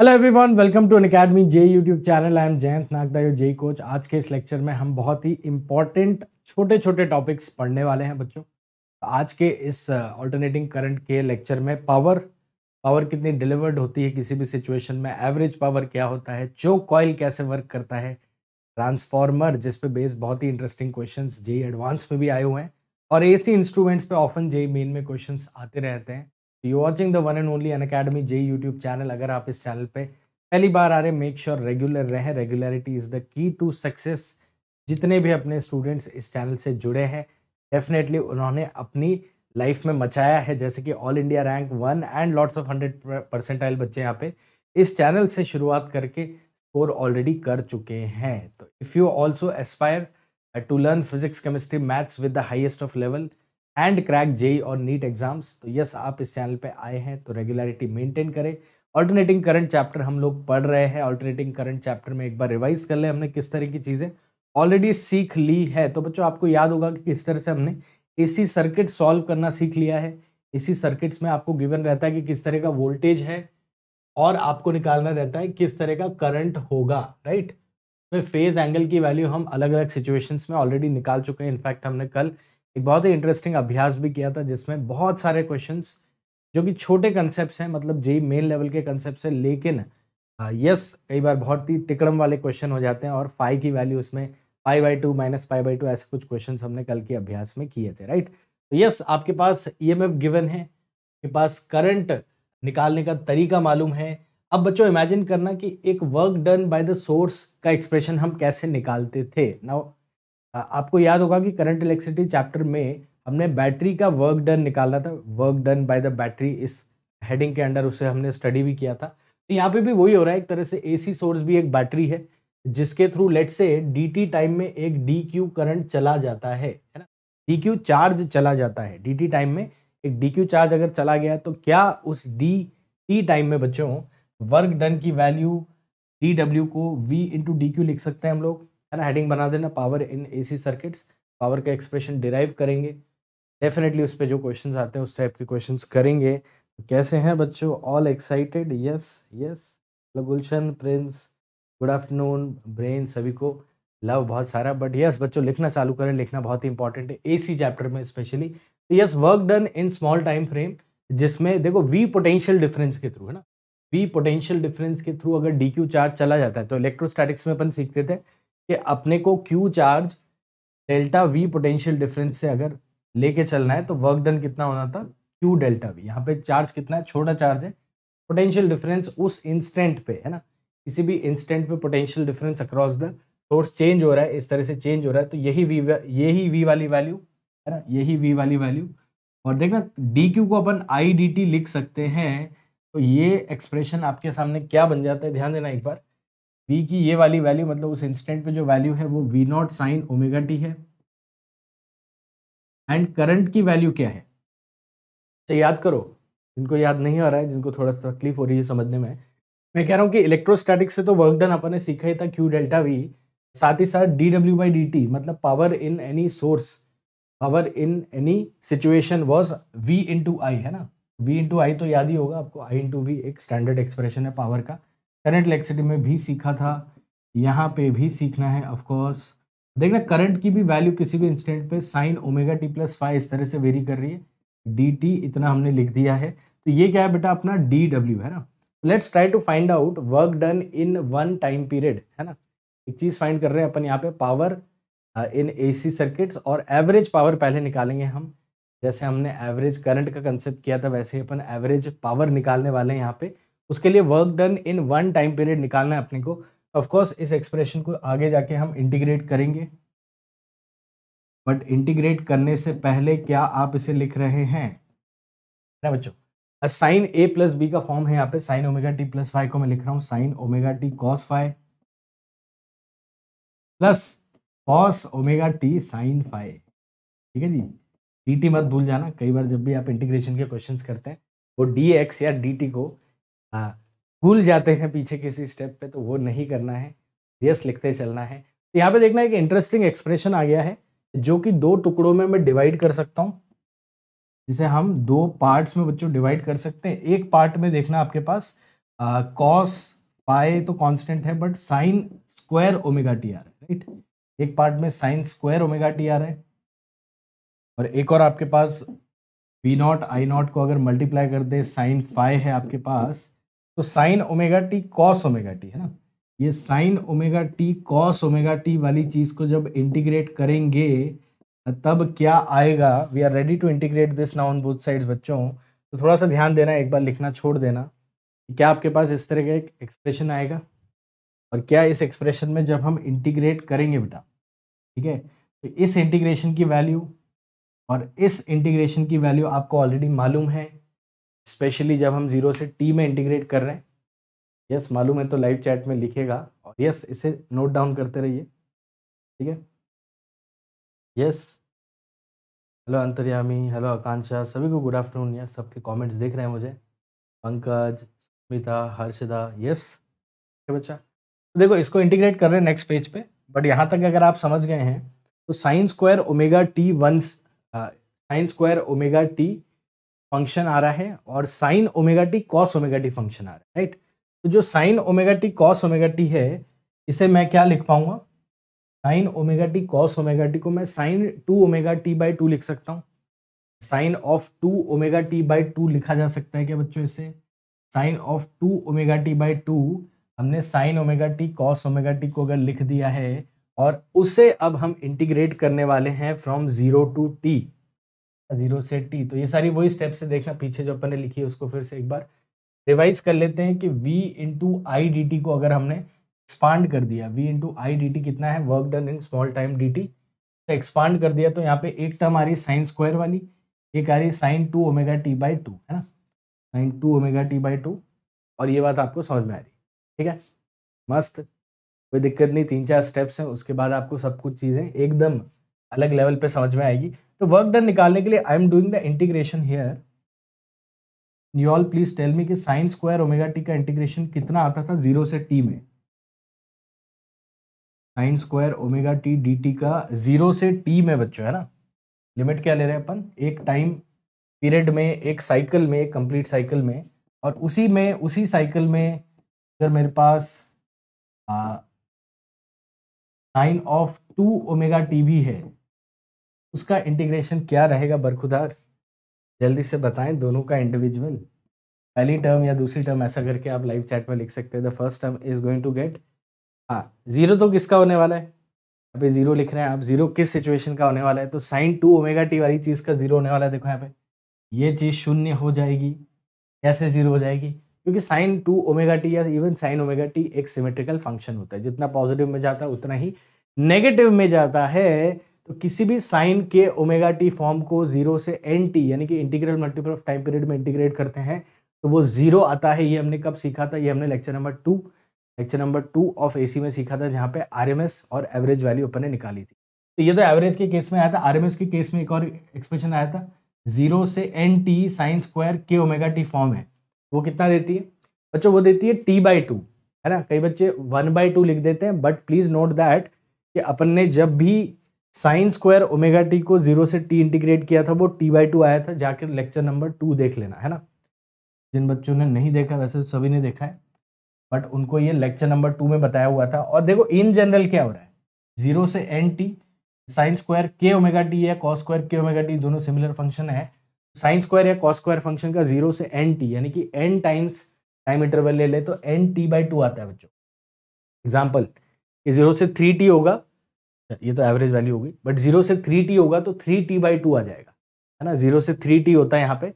Hello everyone welcome to Unacademy JEE YouTube channel I am Jayant Nagda JEE coach आज के इस lecture में हम बहुत ही इंपॉर्टेंट छोटे छोटे टॉपिक्स पढ़ने वाले हैं बच्चों तो आज के इस ऑल्टरनेटिंग uh, करंट के लेक्चर में पावर पावर कितनी डिलीवर्ड होती है किसी भी सिचुएशन में एवरेज पावर क्या होता है जो कॉयल कैसे वर्क करता है ट्रांसफॉर्मर जिसपे बेस बहुत ही इंटरेस्टिंग क्वेश्चन जे एडवांस में भी आए हुए हैं और ए इंस्ट्रूमेंट्स पर ऑफन जे मेन में क्वेश्चन आते रहते हैं you watching the one and only Unacademy JEE YouTube channel अगर आप इस चैनल पे पहली बार आ रहे हैं मेक श्योर रेगुलर रहें regularity is the key to success जितने भी अपने स्टूडेंट्स इस चैनल से जुड़े हैं डेफिनेटली उन्होंने अपनी लाइफ में मचाया है जैसे कि all India rank one and lots of hundred percentile बच्चे यहाँ पे इस चैनल से शुरुआत करके स्कोर ऑलरेडी कर चुके हैं तो if you also aspire to learn physics chemistry maths with the highest of level and crack JEE और नीट एग्जाम्स तो यस आप इस चैनल पे आए हैं तो रेगुलरिटी मेंटेन करें ऑल्टरनेटिंग करंट चैप्टर हम लोग पढ़ रहे हैं ऑल्टरनेटिंग करंट चैप्टर में एक बार रिवाइज कर ले हमने किस तरह की चीज़ें ऑलरेडी सीख ली है तो बच्चों आपको याद होगा कि किस तरह से हमने एसी सर्किट सॉल्व करना सीख लिया है एसी सर्किट्स में आपको गिवन रहता है कि किस तरह का वोल्टेज है और आपको निकालना रहता है किस तरह का करंट होगा राइट तो फेज एंगल की वैल्यू हम अलग अलग सिचुएशंस में ऑलरेडी निकाल चुके हैं इनफैक्ट हमने कल एक बहुत ही इंटरेस्टिंग अभ्यास भी किया था जिसमें बहुत सारे क्वेश्चन जो कि छोटे कंसेप्ट हैं मतलब जेई मेन लेवल के कंसेप्ट है लेकिन यस हाँ, कई बार बहुत ही टिकड़म वाले क्वेश्चन हो जाते हैं और फाइव की वैल्यू उसमें five by two minus five by two ऐसे कुछ क्वेश्चन हमने कल के अभ्यास में किए थे राइट तो यस आपके पास ई गिवन है आपके पास करंट निकालने का तरीका मालूम है अब बच्चों इमेजिन करना कि एक work done by the source का एक्सप्रेशन हम कैसे निकालते थे नाउ आपको याद होगा कि करंट इलेक्ट्रिसिटी चैप्टर में हमने बैटरी का वर्क डन निकालना था work done by the battery इस हेडिंग के अंडर उसे हमने स्टडी भी किया था तो यहाँ पे भी वही हो रहा है एक तरह से एसी सोर्स भी एक बैटरी है जिसके through let say DT time में एक डीक्यू करंट चला जाता है है ना डीक्यू चार्ज चला जाता है डीटी टाइम में एक डीक्यू चार्ज अगर चला गया तो क्या उस डी टी टाइम में बच्चों वर्क डन की वैल्यू डी डब्ल्यू को वी इंटू डी क्यू लिख सकते हैं हम लोग है ना हेडिंग बना देना power in AC circuits power का एक्सप्रेशन डिराइव करेंगे डेफिनेटली उस पर जो क्वेश्चन आते हैं उस टाइप के क्वेश्चन करेंगे तो कैसे हैं बच्चों all excited yes yes Gulshan Prince good afternoon brain सभी को लव बहुत सारा बट यस बच्चों लिखना चालू करें लिखना बहुत ही इंपॉर्टेंट है एसी चैप्टर में specially yes work done in small time frame जिसमें देखो वी पोटेंशियल डिफरेंस के थ्रू है ना वी पोटेंशियल डिफरेंस के थ्रू अगर डी क्यू चार्ज चला जाता है तो इलेक्ट्रोस्टैटिक्स में अपन सीखते थे कि अपने को Q charge delta V potential difference से अगर लेके चलना है तो वर्क डन कितना होना था क्यू डेल्टा वी यहाँ पे चार्ज कितना है छोटा चार्ज है पोटेंशियल डिफरेंस उस इंस्टेंट पे है ना किसी भी इंस्टेंट पे potential difference across the source change हो रहा है इस तरह से चेंज हो रहा है तो यही वी यही वी वाली वैल्यू है ना यही वी वाली वैल्यू और देखना डी क्यू को अपन आई डी टी लिख सकते हैं तो ये एक्सप्रेशन आपके सामने क्या बन जाता है ध्यान देना एक बार वी की ये वाली वैल्यू मतलब उस इंस्टेंट पे जो वैल्यू है वो V naught sine omega T है एंड करंट की वैल्यू क्या है तो याद करो जिनको याद नहीं आ रहा है जिनको थोड़ा सा तकलीफ हो रही है समझने में मैं कह रहा हूँ कि इलेक्ट्रोस्टैटिक्स से तो वर्क डन अपन ने सीखा ही था क्यू डेल्टा वी साथ ही साथ D W by D T मतलब power in any source power in any situation was V into I है ना वी इंटू आई तो याद ही होगा आपको आई इंटू वी एक स्टैंडर्ड एक्सप्रेशन है पावर का करंट इलेक्ट्रिसिटी में भी सीखा था यहाँ पे भी सीखना है ऑफकोर्स देखना करंट की भी वैल्यू किसी भी इंस्टेंट पे sine omega T plus five इस तरह से वेरी कर रही है डी टी इतना हमने लिख दिया है तो ये क्या है बेटा अपना डी डब्ल्यू है ना let's try to find out work done in one time period है ना एक चीज़ फाइंड कर रहे हैं अपन यहाँ पे पावर इन सी सर्किट्स और एवरेज पावर पहले निकालेंगे हम जैसे हमने एवरेज करंट का कंसेप्ट किया था वैसे ही अपन एवरेज पावर निकालने वाले हैं यहाँ पे उसके लिए work done in one time period निकालना है अपने को ऑफकोर्स इस एक्सप्रेशन को आगे जाके हम इंटीग्रेट करेंगे बट इंटीग्रेट करने से पहले क्या आप इसे लिख रहे हैं ना बच्चों साइन ए प्लस बी का फॉर्म है यहाँ पे sine omega T plus five को मैं लिख रहा हूँ sine omega T cos five plus cos omega T sine five ठीक है जी डी टी मत भूल जाना कई बार जब भी आप इंटीग्रेशन के क्वेश्चंस करते हैं वो डी एक्स या डी टी को भूल जाते हैं पीछे किसी स्टेप पे तो वो नहीं करना है यस लिखते चलना है तो यहाँ पे देखना एक इंटरेस्टिंग एक्सप्रेशन आ गया है जो कि दो टुकड़ों में मैं डिवाइड कर सकता हूँ जिसे हम दो पार्ट्स में बच्चों डिवाइड कर सकते हैं एक पार्ट में देखना आपके पास कॉस पाए तो कॉन्स्टेंट है but sine square omega T R right एक पार्ट में sine square omega T R है और एक और आपके पास वी नॉट आई नॉट को अगर मल्टीप्लाई कर दे साइन फाइव है आपके पास तो sine omega T cos omega T है ना ये sine omega T cos omega T वाली चीज़ को जब इंटीग्रेट करेंगे तब क्या आएगा we are ready to integrate this now on both sides बच्चों तो थोड़ा सा ध्यान देना एक बार लिखना छोड़ देना क्या आपके पास इस तरह का एक एक्सप्रेशन आएगा और क्या इस एक्सप्रेशन में जब हम इंटीग्रेट करेंगे बेटा ठीक है तो इस इंटीग्रेशन की वैल्यू और इस इंटीग्रेशन की वैल्यू आपको ऑलरेडी मालूम है स्पेशली जब हम जीरो से टी में इंटीग्रेट कर रहे हैं यस मालूम है तो लाइव चैट में लिखेगा और यस इसे नोट डाउन करते रहिए ठीक है yes hello Antaryami hello Akanksha सभी को गुड आफ्टरनून यस सबके कमेंट्स देख रहे हैं मुझे पंकज स्मिता हर्षदा यस ठीक है बच्चा तो देखो इसको इंटीग्रेट कर रहे हैं नेक्स्ट पेज पे बट यहाँ तक अगर आप समझ गए हैं तो sine square omega T one sine square omega T function आ रहा है और sine omega T cos omega T function आ रहा है राइट तो जो sine omega T cos omega T है इसे मैं क्या लिख पाऊंगा sine omega T cos omega T को मैं sine two omega T by two लिख सकता हूँ sine of two omega T by two लिखा जा सकता है क्या बच्चों इसे sine of two omega T by two हमने sine omega T cos omega T को अगर लिख दिया है और उसे अब हम इंटीग्रेट करने वाले हैं from zero to T zero से टी तो ये सारी वही स्टेप्स से देखना पीछे जो अपन ने लिखी है उसको फिर से एक बार रिवाइज कर लेते हैं कि V into I D T को अगर हमने एक्सपांड कर दिया V into I D T कितना है work done in small time D T तो एक्सपांड कर दिया तो यहाँ पे एक टर्म आ रही है साइन स्क्वायर वाली एक आ रही है sine two omega T by two है ना sine two omega T by two और ये बात आपको समझ में आ रही ठीक है मस्त कोई दिक्कत नहीं तीन चार स्टेप्स हैं उसके बाद आपको सब कुछ चीज़ें एकदम अलग लेवल पे समझ में आएगी तो वर्क डन निकालने के लिए I am doing the integration here you all please tell me कि साइंस स्क्वायर ओमेगा टी का इंटीग्रेशन कितना आता था जीरो से टी में sine square omega T D T का जीरो से टी में बच्चों है ना लिमिट क्या ले रहे हैं अपन एक टाइम पीरियड में एक साइकिल में एक कंप्लीट साइकिल में और उसी में उसी साइकिल में अगर मेरे पास आ, sine of two omega T भी है उसका इंटीग्रेशन क्या रहेगा बरखुदार जल्दी से बताएं दोनों का इंडिविजुअल पहली टर्म या दूसरी टर्म ऐसा करके आप लाइव चैट में लिख सकते हैं the first term is going to get हाँ जीरो तो किसका होने वाला है अभी जीरो लिख रहे हैं आप जीरो किस सिचुएशन का होने वाला है तो साइन टू ओमेगा टी वाली चीज़ का जीरो होने वाला है देखो यहाँ पे ये चीज़ शून्य हो जाएगी कैसे जीरो हो जाएगी क्योंकि साइन टू ओमेगा टी या इवन साइन ओमेगा टी एक सिमेट्रिकल फंक्शन होता है जितना पॉजिटिव में जाता है उतना ही नेगेटिव में जाता है तो किसी भी साइन के ओमेगा टी फॉर्म को जीरो से एन टी यानी कि integral multiple of time period में इंटीग्रेट करते हैं तो वो जीरो आता है ये हमने कब सीखा था ये हमने lecture number two lecture number two of C में सीखा था जहाँ पे एस और एवरेज वैल्यू अपन ने निकाली थी तो ये तो एवरेज के केस में आया था आरएमएस के केस में एक और एक्सप्रेशन आया था जीरो से एन टी साइन स्क्वायर के ओमेगा टी फॉर्म है वो कितना देती है बच्चों वो देती है टी बाई टू है ना कई बच्चे वन बाई टू लिख देते हैं बट प्लीज़ नोट दैट कि अपन ने जब भी साइन स्क्वायर ओमेगा टी को जीरो से टी इंटीग्रेट किया था वो टी बाई टू आया था जाकर लेक्चर नंबर टू देख लेना है ना जिन बच्चों ने नहीं देखा वैसे तो सभी ने देखा है बट उनको ये लेक्चर नंबर टू में बताया हुआ था और देखो इन जनरल क्या हो रहा है जीरो से एन टी साइन स्क्वायर के ओमेगा टी या कॉस स्क्वायर के ओमेगा टी दोनों सिमिलर फंक्शन है साइन स्क्वायर या कॉस स्क्वायर फंक्शन का जीरो से एन टी यानी कि एन टाइम्स टाइम इंटरवल ले ले तो एन टी बाई टू आता है बच्चों एग्जाम्पल ये जीरो से थ्री टी होगा ये तो एवरेज वैल्यू होगी बट जीरो से थ्री टी होगा तो थ्री टी बाई टू आ जाएगा है ना जीरो से थ्री टी होता है यहाँ पे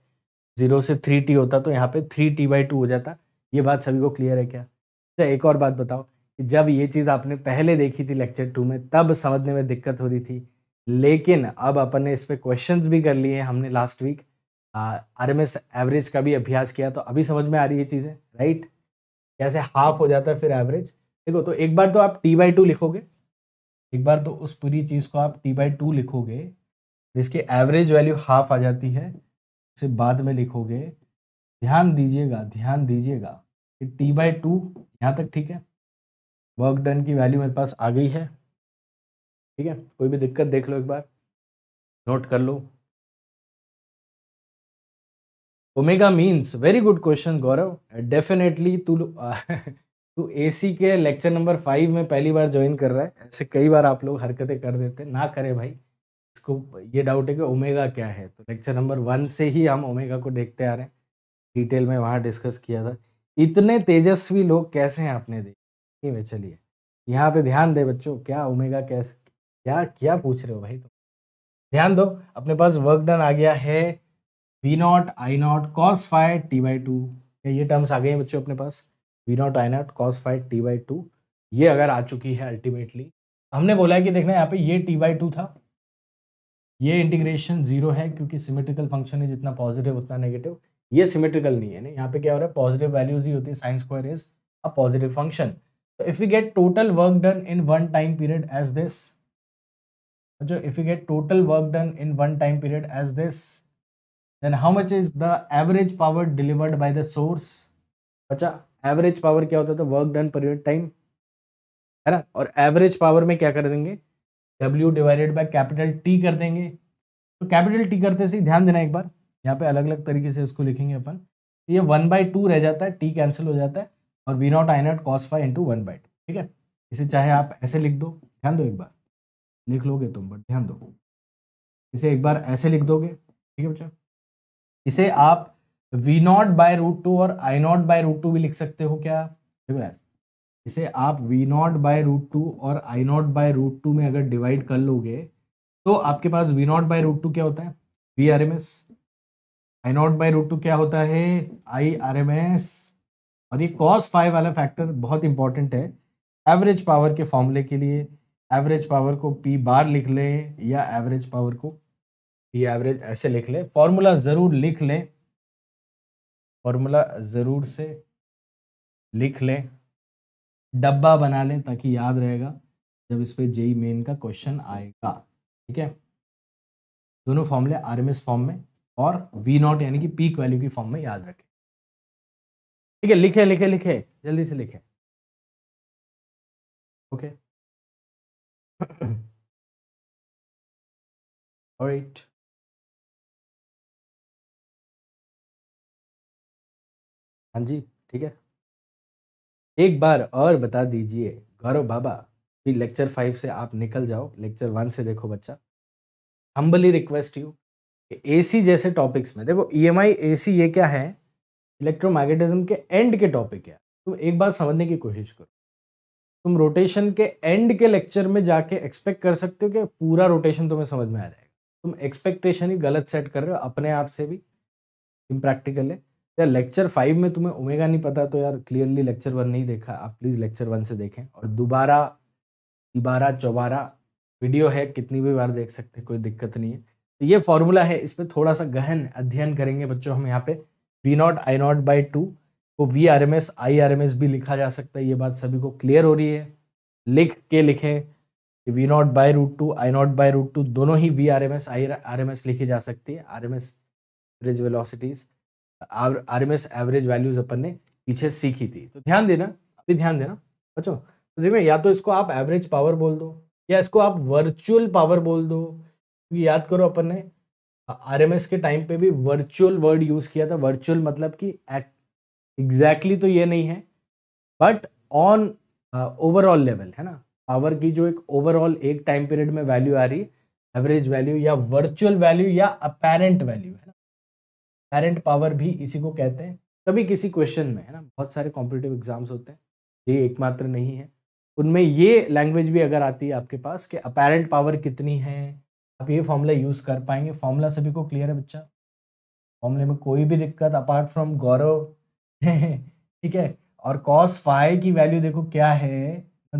जीरो से थ्री टी होता तो यहाँ पे थ्री टी बाई टू हो जाता ये बात सभी को क्लियर है क्या अच्छा एक और बात बताओ कि जब ये चीज़ आपने पहले देखी थी लेक्चर टू में तब समझने में दिक्कत हो रही थी लेकिन अब अपन ने इस पर क्वेश्चन भी कर लिए हमने last week R M S average का भी अभ्यास किया तो अभी समझ में आ रही है चीज़ें राइट कैसे हाफ हो जाता है फिर एवरेज देखो तो एक बार तो आप टी बाई टू लिखोगे एक बार तो उस पूरी चीज़ को आप टी बाई टू लिखोगे जिसकी एवरेज वैल्यू हाफ आ जाती है उसे बाद में लिखोगे ध्यान दीजिएगा ध्यान दीजिएगा कि टी बाई टू यहाँ तक ठीक है वर्क डन की वैल्यू मेरे पास आ गई है ठीक है कोई भी दिक्कत देख लो एक बार नोट कर लो omega means very good question Gaurav definitely तू तू एसी के लेक्चर नंबर फाइव में पहली बार ज्वाइन कर रहा है ऐसे कई बार आप लोग हरकतें कर देते ना करें भाई इसको ये डाउट है कि ओमेगा क्या है तो लेक्चर नंबर वन से ही हम ओमेगा को देखते आ रहे हैं डिटेल में वहाँ डिस्कस किया था इतने तेजस्वी लोग कैसे हैं आपने देखे वे चलिए यहाँ पे ध्यान दे बच्चों क्या ओमेगा कैसे क्या क्या पूछ रहे हो भाई तुम तो? ध्यान दो अपने पास वर्क डन आ गया है V naught I naught cos five T by two ये टर्म्स आ गए हैं बच्चों अपने पास V naught I naught cos five T by two ये अगर आ चुकी है अल्टीमेटली हमने बोला है कि देखना यहाँ पे ये टी बाई टू था ये इंटीग्रेशन जीरो है क्योंकि सिमेट्रिकल फंक्शन है जितना पॉजिटिव उतना नेगेटिव ये सिमेट्रिकल नहीं है ना यहाँ पे क्या हो रहा है पॉजिटिव वैल्यूज ही होती है sine square is a positive function तो if you get total work done in one time period as this जो if you get total work done in one time period as this then how much is the average power delivered by the source अच्छा average power क्या होता है work done per unit time है ना और average power में क्या कर देंगे W divided by capital T कर देंगे तो कैपिटल टी करते से ध्यान देना एक बार यहाँ पे अलग अलग तरीके से इसको लिखेंगे अपन तो ये वन बाई टू रह जाता है टी कैंसिल हो जाता है और V naught I naught cos five into one by two ठीक है इसे चाहे आप ऐसे लिख दो ध्यान दो एक बार लिख लोगे तुम बट ध्यान दो इसे एक बार ऐसे लिख दोगे ठीक है बच्चा इसे आप V naught by root two और I naught by root two भी लिख सकते हो क्या ठीक है इसे आप V naught by root two और I naught by root two में अगर डिवाइड कर लोगे तो आपके पास V naught by root two क्या होता है V R M S I naught by root two क्या होता है आई आर एम एस और ये कॉस फाइव वाला फैक्टर बहुत इंपॉर्टेंट है एवरेज पावर के फॉर्मूले के लिए एवरेज पावर को पी बार लिख लें या एवरेज पावर को पी एवरेज ऐसे लिख लें फॉर्मूला ज़रूर लिख लें फॉर्मूला ज़रूर से लिख लें डब्बा बना लें ताकि याद रहेगा जब इस पर जेई मेन का क्वेश्चन आएगा ठीक है दोनों फॉर्मूले आर फॉर्म में और वी नॉट यानी कि पीक वैल्यू की फॉर्म में याद रखें ठीक है लिखे लिखे लिखे जल्दी से लिखे ओके ऑलराइट हाँ जी ठीक है एक बार और बता दीजिए गौरव बाबा भी लेक्चर फाइव से आप निकल जाओ लेक्चर वन से देखो बच्चा humbly request you A C जैसे टॉपिक्स में देखो ई एम आई ए सी ये क्या है इलेक्ट्रोमैग्नेटिज्म के एंड के टॉपिक है तुम एक बार समझने की कोशिश करो तुम रोटेशन के एंड के लेक्चर में जाके एक्सपेक्ट कर सकते हो कि पूरा रोटेशन तुम्हें समझ में आ जाएगा तुम एक्सपेक्टेशन ही गलत सेट कर रहे हो अपने आप से भी इम्प्रैक्टिकल है यार लेक्चर फाइव में तुम्हें ओमेगा नहीं पता तो यार क्लियरली लेक्चर वन नहीं देखा आप प्लीज़ लेक्चर वन से देखें और दोबारा दोबारा चौबारा वीडियो है कितनी भी बार देख सकते कोई दिक्कत नहीं है तो ये फॉर्मूला है इस पर थोड़ा सा गहन अध्ययन करेंगे बच्चों हम यहाँ पे V naught I naught by two को V R M S I R M S भी लिखा जा सकता है ये बात सभी को क्लियर हो रही है लिख के लिखें कि V naught by root two I naught by root two दोनों ही V R M S I R M S लिखी जा सकती है R M S velocities R M S average values अपन ने पीछे सीखी थी तो ध्यान देना अभी ध्यान देना बच्चों तो देखिए या तो इसको आप एवरेज पावर बोल दो या इसको आप वर्चुअल पावर बोल दो क्योंकि याद करो अपन ने आर के टाइम पे भी वर्चुअल वर्ड यूज़ किया था वर्चुअल मतलब कि एग्जैक्टली तो ये नहीं है बट ऑन ओवरऑल लेवल है ना पावर की जो एक ओवरऑल एक टाइम पीरियड में वैल्यू आ रही है एवरेज वैल्यू या वर्चुअल वैल्यू या अपेरेंट वैल्यू है पेरेंट पावर भी इसी को कहते हैं कभी किसी क्वेश्चन में है ना बहुत सारे कॉम्पिटेटिव एग्जाम्स होते हैं ये एकमात्र नहीं है उनमें ये लैंग्वेज भी अगर आती है आपके पास कि अपेरेंट पावर कितनी है आप ये फॉर्मूला यूज़ कर पाएंगे फॉर्मूला सभी को क्लियर है बच्चा फॉर्मूले में कोई भी दिक्कत अपार्ट फ्रॉम गौरव ठीक है और कॉस फाइव की वैल्यू देखो क्या है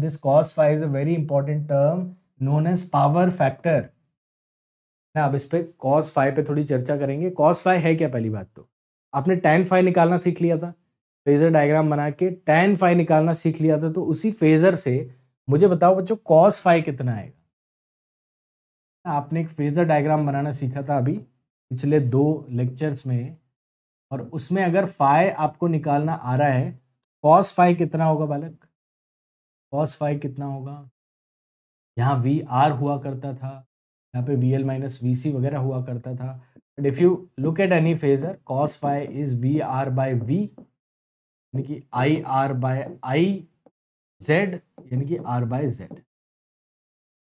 this cos five is a very important term known as power factor ना अब इस पर कॉस फाइव पे थोड़ी चर्चा करेंगे कॉस फाइव है क्या पहली बात तो आपने टेन फाइव निकालना सीख लिया था फेजर डायग्राम बना के टेन फाइव निकालना सीख लिया था तो उसी फेजर से मुझे बताओ बच्चों कॉस फाइव कितना आएगा आपने एक फेजर डायग्राम बनाना सीखा था अभी पिछले दो लेक्चर्स में और उसमें अगर फाइव आपको निकालना आ रहा है कॉस फाइव कितना होगा बालक कॉस फाइव कितना होगा यहाँ वी आर हुआ करता था यहाँ पे V L minus V C वगैरह हुआ करता था but if you look at any phasor cos phi is V R by V यानी कि I R by I Z यानी कि R by Z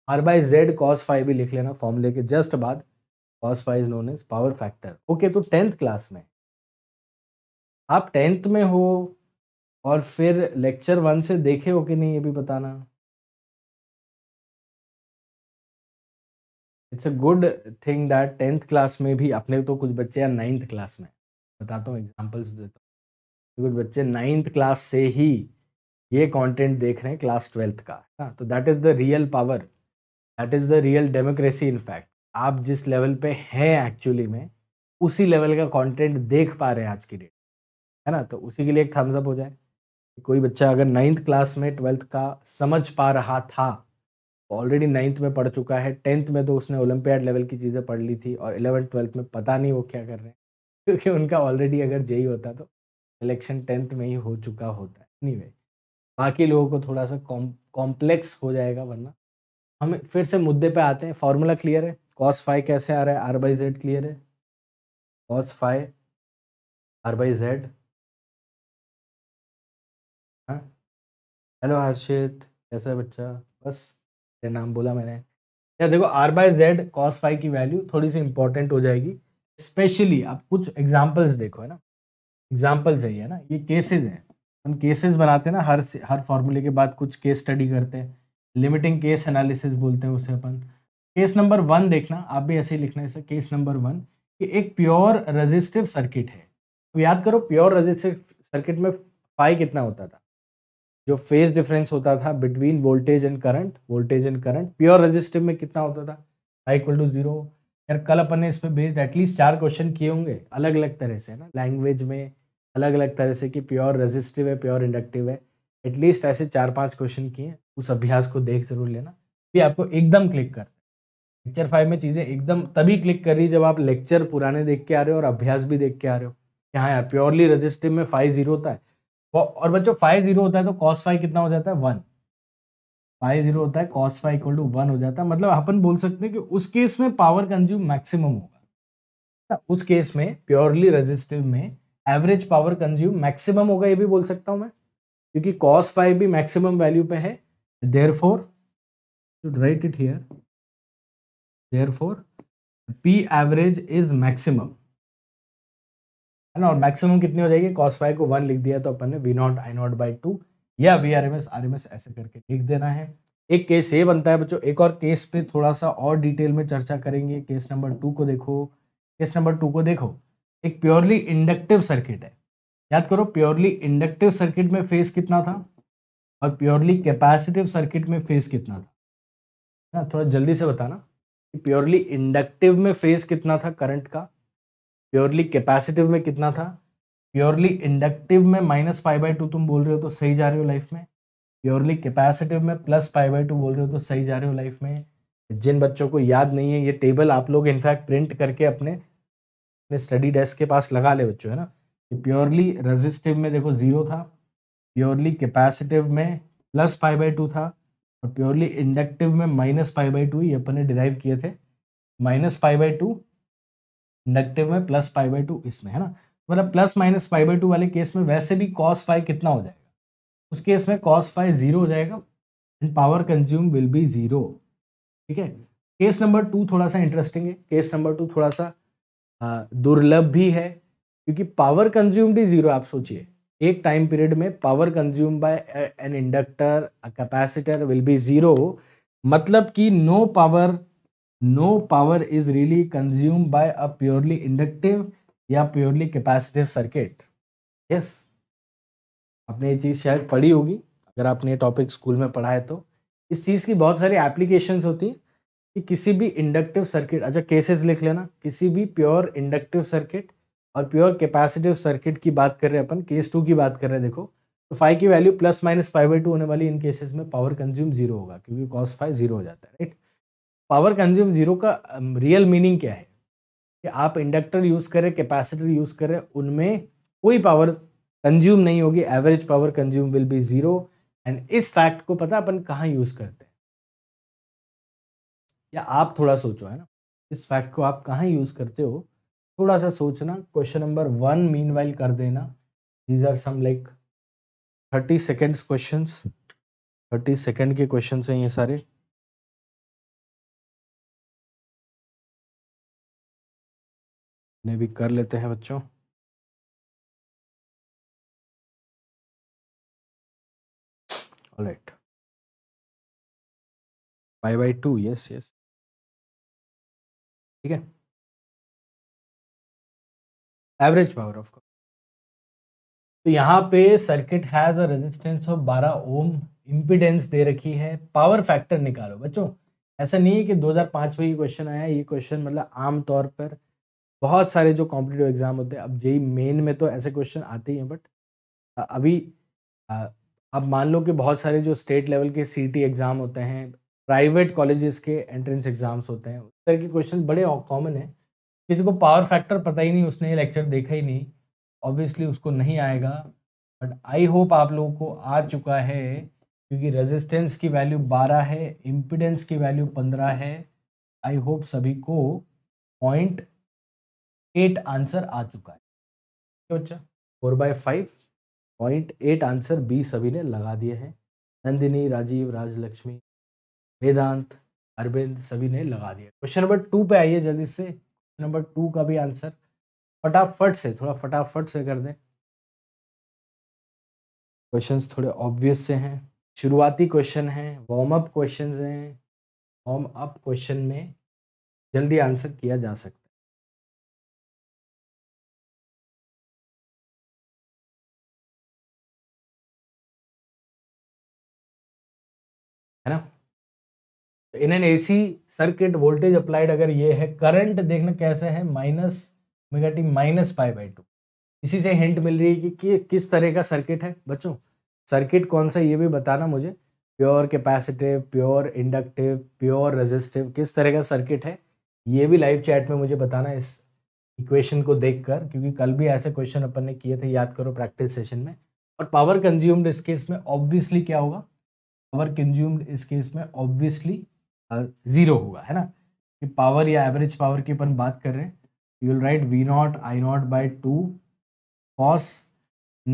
R by Z cos phi भी लिख लेना फॉर्मूले के जस्ट बाद cos phi is known as power factor okay तो टेंथ क्लास में आप टेंथ में हो और फिर लेक्चर वन से देखे हो कि नहीं ये भी बताना it's a good thing that tenth class में भी अपने तो कुछ बच्चे या नाइन्थ क्लास में बताता हूँ एग्जाम्पल्स देता हूँ कुछ बच्चे नाइन्थ क्लास से ही ये कंटेंट देख रहे हैं क्लास ट्वेल्थ का है ना तो that is the real power that is the real democracy in fact आप जिस लेवल पे हैं एक्चुअली में उसी लेवल का कंटेंट देख पा रहे हैं आज की डेट है ना तो उसी के लिए एक थम्सअप हो जाए कोई बच्चा अगर नाइन्थ क्लास में ट्वेल्थ का समझ पा रहा था ऑलरेडी नाइन्थ में पढ़ चुका है टेंथ में तो उसने ओलम्पियाड लेवल की चीज़ें पढ़ ली थी और इलेवन ट्वेल्थ में पता नहीं वो क्या कर रहे हैं क्योंकि उनका ऑलरेडी अगर जे होता तो इलेक्शन टेंथ में ही हो चुका होता है एनी बाकी लोगों को थोड़ा सा कॉम्प्लेक्स हो जाएगा वरना हम फिर से मुद्दे पे आते हैं फॉर्मूला क्लियर है कॉस फाइव कैसे आ रहा है आर बाई जेड क्लियर है cos phi R by Z hello Harshit कैसा है बच्चा बस नाम बोला मैंने या देखो R by Z cos phi की वैल्यू थोड़ी सी इंपॉर्टेंट हो जाएगी स्पेशली आप कुछ एग्जाम्पल्स देखो है ना एग्जाम्पल्स है ना ये केसेज हैं हम केसेस बनाते हैं ना हर हर फॉर्मूले के बाद कुछ केस स्टडी करते हैं लिमिटिंग केस एनालिसिस बोलते हैं उसे अपन केस नंबर वन देखना आप भी ऐसे ही लिखना है केस नंबर वन कि एक प्योर रजिस्टिव सर्किट है तो याद करो प्योर रजिस्टिव सर्किट में फाइव कितना होता था जो फेज डिफरेंस होता था between voltage and current voltage and current pure resistive में कितना होता था आई इक्वल टू जीरो यार कल अपन ने इस पर बेस्ड एटलीस्ट चार क्वेश्चन किए होंगे अलग अलग तरह से ना लैंग्वेज में अलग अलग तरह से कि प्योर रजिस्टिव है प्योर इंडक्टिव है एटलीस्ट ऐसे चार पांच क्वेश्चन किए उस अभ्यास को देख जरूर लेना फिर आपको एकदम क्लिक कर लेक्चर फाइव में चीज़ें एकदम तभी क्लिक कर रही जब आप लेक्चर पुराने देख के आ रहे हो और अभ्यास भी देख के आ रहे हो कि हाँ यार प्योरली रजिस्टिव में फाइव जीरो होता है और बच्चों फाइव जीरो होता है तो कॉस फाइव कितना हो जाता है वन फाइव जीरो होता है cos phi equal to one हो जाता है मतलब अपन बोल सकते हैं कि उस केस में पावर कंज्यूम मैक्सिमम होगा उस केस में प्योरली रजिस्टिव में एवरेज पावर कंज्यूम मैक्सिमम होगा ये भी बोल सकता हूँ मैं क्योंकि कॉस फाइव भी मैक्सिमम वैल्यू पे है therefore right it here therefore P average is maximum है ना और मैक्सिमम कितनी हो जाएगी कॉस फाइव को वन लिख दिया तो अपन ने V naught I naught by two या V R M S R M S ऐसे करके लिख देना है एक केस ये बनता है बच्चों एक और केस पे थोड़ा सा और डिटेल में चर्चा करेंगे केस नंबर टू को देखो केस नंबर टू को देखो एक प्योरली इंडक्टिव सर्किट है याद करो प्योरली इंडक्टिव सर्किट में फेस कितना था और प्योरली कैपेसिटिव सर्किट में फेस कितना था ना थोड़ा जल्दी से बताना कि प्योरली इंडक्टिव में फेस कितना था करंट का प्योरली कैपेसिटिव में कितना था प्योरली इंडक्टिव में माइनस फाइव बाई टू तुम बोल रहे हो तो सही जा रहे हो लाइफ में प्योरली कैपेसिटिव में प्लस फाइव बाई टू बोल रहे हो तो सही जा रहे हो लाइफ में जिन बच्चों को याद नहीं है ये टेबल आप लोग इनफैक्ट प्रिंट करके अपने अपने स्टडी डेस्क के पास लगा ले बच्चों है ना कि प्योरली रजिस्टिव में देखो ज़ीरो था प्योरली कैपेसिटिव में प्लस फाइव बाई टू था और प्योरली इंडक्टिव में माइनस फाइव बाई टू ये अपन ने डिराइव किए थे minus five by two negative में प्लस फाइव बाई टू इसमें है ना मतलब plus minus five by two वाले केस में वैसे भी कॉस फाइव कितना हो जाएगा उस केस में कॉस फाइव जीरो हो जाएगा and power consume will be zero ठीक है केस नंबर टू थोड़ा सा इंटरेस्टिंग है केस नंबर टू थोड़ा सा दुर्लभ भी है क्योंकि पावर कंज्यूम्ड ही जीरो आप सोचिए एक टाइम पीरियड में power consume by an inductor capacitor will be zero मतलब कि no power no power is really consume by a purely inductive या प्योरली कैपेसिटिव सर्किट यस आपने ये चीज़ शायद पढ़ी होगी अगर आपने ये टॉपिक स्कूल में पढ़ा है तो इस चीज़ की बहुत सारी एप्लीकेशंस होती है कि किसी भी इंडक्टिव सर्किट अच्छा केसेस लिख लेना किसी भी प्योर इंडक्टिव सर्किट और प्योर कैपेसिटिव सर्किट की बात कर रहे हैं अपन केस टू की बात कर रहे हैं देखो तो फाइव की value plus minus five by two होने वाली इन केसेस में पावर कंज्यूम जीरो होगा क्योंकि कॉस फाइव जीरो हो जाता है राइट पावर कंज्यूम जीरो का रियल मीनिंग क्या है कि आप इंडक्टर यूज़ करें कैपेसिटर यूज़ करें उनमें कोई पावर कंज्यूम नहीं होगी average power consume will be zero and इस फैक्ट को पता अपन कहाँ यूज़ करते हैं या आप थोड़ा सोचो है ना इस फैक्ट को आप कहाँ यूज़ करते हो थोड़ा सा सोचना क्वेश्चन नंबर वन मीन कर देना these are some like thirty seconds question thirty second के क्वेश्चन हैं ये सारे जितने भी कर लेते हैं बच्चों alright bye bye too yes yes ठीक है एवरेज पावर ऑफ कोर्स तो यहां पे circuit has a resistance of 12 ohm impedance दे रखी है पावर फैक्टर निकालो बच्चों ऐसा नहीं है कि 2005 में ये क्वेश्चन आया ये क्वेश्चन मतलब आम तौर पर बहुत सारे जो कॉम्पिटेटिव एग्ज़ाम होते हैं अब जेई मेन में तो ऐसे क्वेश्चन आते ही हैं बट अभी आप मान लो कि बहुत सारे जो स्टेट लेवल के सीटी एग्ज़ाम होते हैं प्राइवेट कॉलेजेस के एंट्रेंस एग्ज़ाम्स होते हैं उस तरह के क्वेश्चन बड़े कॉमन है किसी को पावर फैक्टर पता ही नहीं उसने ये लेक्चर देखा ही नहीं ऑब्वियसली उसको नहीं आएगा बट आई होप आप लोगों को आ चुका है क्योंकि रेजिस्टेंस की वैल्यू बारह है इम्पिडेंस की वैल्यू पंद्रह है आई होप सभी को पॉइंट एट आंसर आ चुका है बच्चा four by five point eight answer B सभी ने लगा दिए हैं नंदिनी राजीव राजलक्ष्मी वेदांत अरविंद सभी ने लगा दिया क्वेश्चन नंबर टू पे आइए जल्दी से नंबर टू का भी आंसर फटाफट से थोड़ा फटाफट से कर दें क्वेश्चंस थोड़े ऑब्वियस से हैं शुरुआती क्वेश्चन हैं वार्म अप क्वेश्चंस हैं वार्म अप क्वेश्चन में जल्दी आंसर किया जा सकता in an AC circuit voltage applied अगर ये है करंट देखना कैसे है minus omega t t minus five by two इसी से हिंट मिल रही है कि, कि किस तरह का सर्किट है बच्चों सर्किट कौन सा ये भी बताना मुझे pure capacitive pure inductive pure resistive किस तरह का सर्किट है ये भी लाइव चैट में मुझे बताना इस इक्वेशन को देखकर क्योंकि कल भी ऐसे क्वेश्चन अपन ने किए थे याद करो प्रैक्टिस सेशन में और पावर कंज्यूम्ड इस केस में ऑब्वियसली क्या होगा पावर कंज्यूम्ड इस केस में ऑब्वियसली ज़ीरो होगा है ना कि पावर या एवरेज पावर की अपन बात कर रहे हैं you will write V naught I naught by two cos